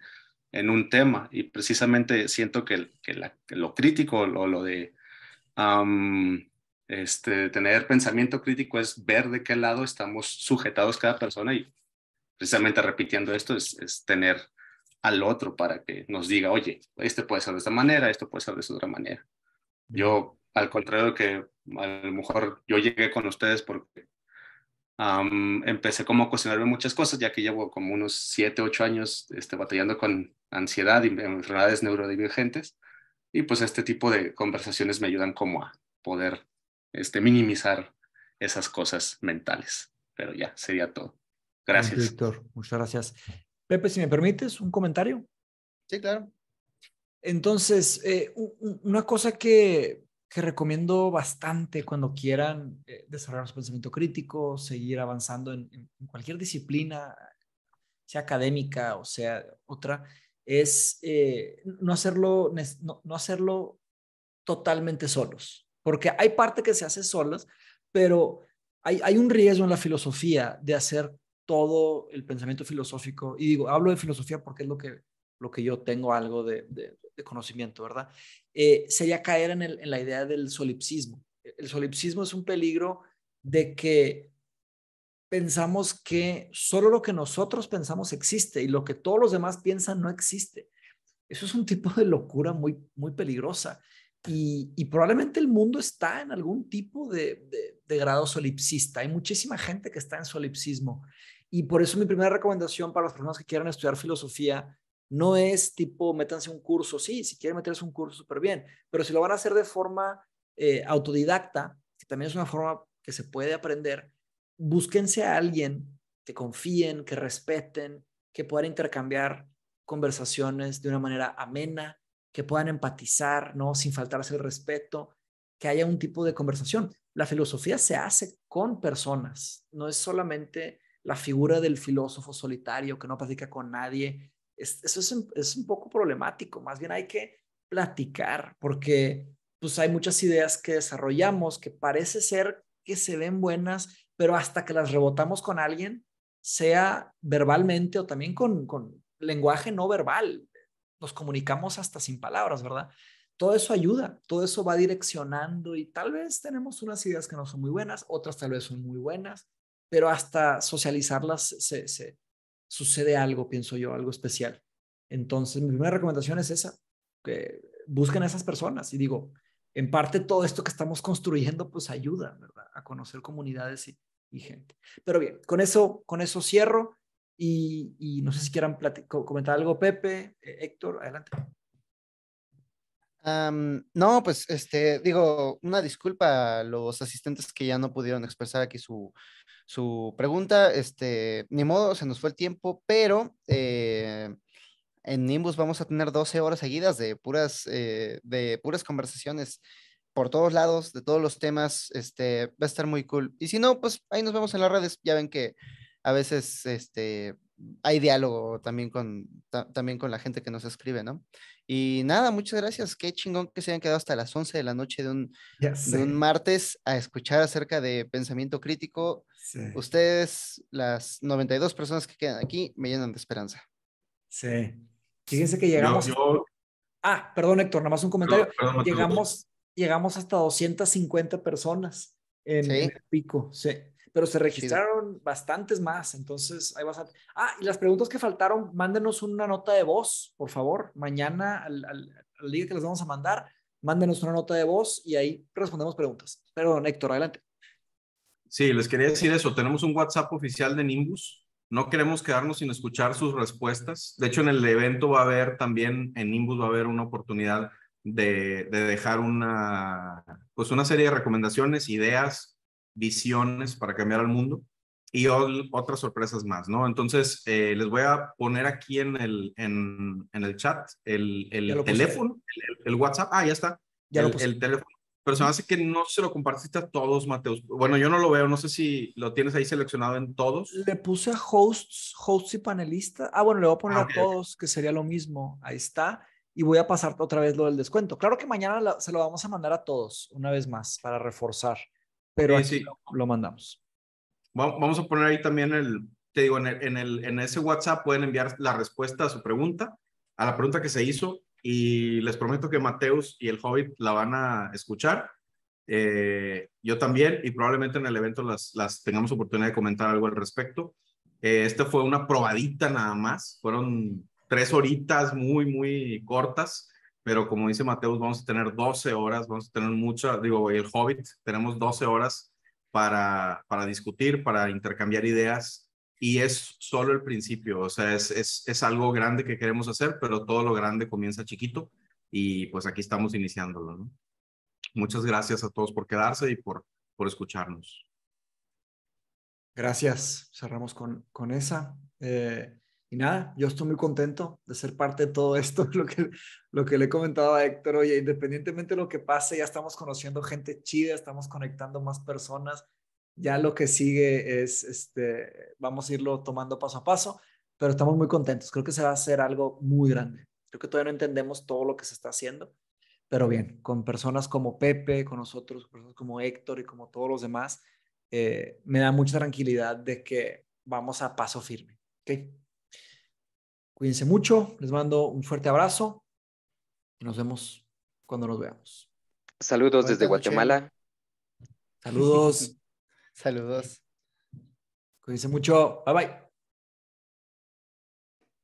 [SPEAKER 8] en un tema. Y precisamente siento que, que, lo crítico o lo, de este, tener pensamiento crítico es ver de qué lado estamos sujetados cada persona y precisamente repitiendo esto es, tener al otro para que nos diga, oye, este puede ser de esta manera, esto puede ser de otra manera. Yo al contrario que a lo mejor yo llegué con ustedes porque empecé como a cuestionarme muchas cosas, ya que llevo como unos 7, 8 años este, batallando con ansiedad y enfermedades neurodivergentes. Y pues este tipo de conversaciones me ayudan como a poder este, minimizar esas cosas mentales. Pero ya, sería todo. Gracias.
[SPEAKER 1] Víctor, muchas gracias. Pepe, si me permites, un comentario. Sí, claro. Entonces, eh, una cosa que que recomiendo bastante cuando quieran eh, desarrollar su pensamiento crítico, seguir avanzando en, cualquier disciplina, sea académica o sea otra, es eh, no, hacerlo, no, hacerlo totalmente solos, porque hay parte que se hace solas, pero hay, hay un riesgo en la filosofía de hacer todo el pensamiento filosófico, y digo, hablo de filosofía porque es lo que lo que yo tengo algo de, de, conocimiento, ¿verdad? Eh, sería caer en, la idea del solipsismo. El solipsismo es un peligro de que pensamos que solo lo que nosotros pensamos existe y lo que todos los demás piensan no existe. Eso es un tipo de locura muy, muy peligrosa. Y, probablemente el mundo está en algún tipo de, de grado solipsista. Hay muchísima gente que está en solipsismo. Y por eso mi primera recomendación para las personas que quieran estudiar filosofía no es tipo, métanse un curso, sí, si quieren meterse un curso, súper bien, pero si lo van a hacer de forma eh, autodidacta, que también es una forma que se puede aprender, búsquense a alguien que confíen, que respeten, que puedan intercambiar conversaciones de una manera amena, que puedan empatizar, ¿no? Sin faltarse el respeto, que haya un tipo de conversación. La filosofía se hace con personas, no es solamente la figura del filósofo solitario que no practica con nadie eso es un, poco problemático, más bien hay que platicar porque pues hay muchas ideas que desarrollamos que parece ser que se ven buenas, pero hasta que las rebotamos con alguien, sea verbalmente o también con, lenguaje no verbal, nos comunicamos hasta sin palabras, ¿verdad? Todo eso ayuda, todo eso va direccionando y tal vez tenemos unas ideas que no son muy buenas, otras tal vez son muy buenas, pero hasta socializarlas se, sucede algo, pienso yo, algo especial. Entonces, mi primera recomendación es esa, que busquen a esas personas y digo, en parte todo esto que estamos construyendo pues ayuda, ¿verdad? A conocer comunidades y, gente. Pero bien, con eso, con eso cierro y, no sé si quieran
[SPEAKER 3] comentar algo, Pepe,
[SPEAKER 1] eh, Héctor, adelante
[SPEAKER 3] no, pues este, digo, una disculpa a los asistentes que ya no pudieron expresar aquí su, su pregunta. Este, ni modo, se nos fue el tiempo, pero eh, en Nimbus vamos a tener 12 horas seguidas de puras, eh, de puras conversaciones por todos lados, de todos los temas. Este, va a estar muy cool. Y si no, pues ahí nos vemos en las redes. Ya ven que a veces este, hay diálogo también con, también con la gente que nos escribe, ¿no? Y nada, muchas gracias. Qué chingón que se hayan quedado hasta las 11 de la noche de un, de un martes a escuchar acerca de pensamiento crítico. Ustedes, las 92 personas que quedan aquí, me llenan de esperanza.
[SPEAKER 2] Sí. Fíjense que llegamos.
[SPEAKER 3] Ah, perdón, Héctor, nada más un
[SPEAKER 2] comentario. llegamos,
[SPEAKER 1] llegamos hasta 250 personas en el pico. Sí pero se registraron bastantes más, entonces hay bastante. Ah, y las preguntas que faltaron, mándenos una nota de voz, por favor, mañana al, día que les vamos a mandar, mándenos una nota de voz y ahí respondemos preguntas. Pero Héctor, adelante.
[SPEAKER 7] Sí, les quería decir eso, tenemos un WhatsApp oficial de Nimbus, no queremos quedarnos sin escuchar sus respuestas. De hecho, en el evento va a haber también, en Nimbus va a haber una oportunidad de, dejar una, pues una serie de recomendaciones, ideas, visiones para cambiar al mundo y otras sorpresas más, ¿no? Entonces, eh, les voy a poner aquí en el, en, el chat el, el teléfono, el, WhatsApp. Ah, ya está. Ya el, el teléfono. Pero se me hace que no se lo compartiste a todos, Mateus. Bueno, yo no lo veo, no sé si lo tienes ahí seleccionado en
[SPEAKER 1] todos. Le puse a hosts, hosts y panelistas. Ah, bueno, le voy a poner ah, a todos, que sería lo mismo. Ahí está. Y voy a pasar otra vez lo del descuento. Claro que mañana se lo vamos a mandar a todos, una vez más, para reforzar pero sí, Lo, mandamos.
[SPEAKER 7] Vamos a poner ahí también el, te digo, en, en, ese WhatsApp pueden enviar la respuesta a su pregunta, a la pregunta que se hizo, y les prometo que Mateus y el Hobbit la van a escuchar. Eh, yo también, y probablemente en el evento las, las tengamos oportunidad de comentar algo al respecto. Eh, esta fue una probadita nada más, fueron tres horitas muy, muy cortas, pero como dice Mateus, vamos a tener 12 horas, vamos a tener mucha, digo, el Hobbit, tenemos 12 horas para, para discutir, para intercambiar ideas y es solo el principio, o sea, es, es, es algo grande que queremos hacer, pero todo lo grande comienza chiquito y pues aquí estamos iniciándolo, ¿no? Muchas gracias a todos por quedarse y por, por escucharnos.
[SPEAKER 1] Gracias. Cerramos con, con esa. Eh, y nada, yo estoy muy contento de ser parte de todo esto, lo que, lo que le he comentado a Héctor, oye, independientemente de lo que pase, ya estamos conociendo gente chida, estamos conectando más personas, ya lo que sigue es, este, vamos a irlo tomando paso a paso, pero estamos muy contentos, creo que se va a hacer algo muy grande, creo que todavía no entendemos todo lo que se está haciendo, pero bien, con personas como Pepe, con nosotros, con personas como Héctor y como todos los demás, eh, me da mucha tranquilidad de que vamos a paso firme, ¿ok? Cuídense mucho, les mando un fuerte abrazo y nos vemos cuando nos veamos.
[SPEAKER 2] Saludos desde Guatemala.
[SPEAKER 1] Saludos.
[SPEAKER 2] Saludos. Cuídense mucho. Bye bye.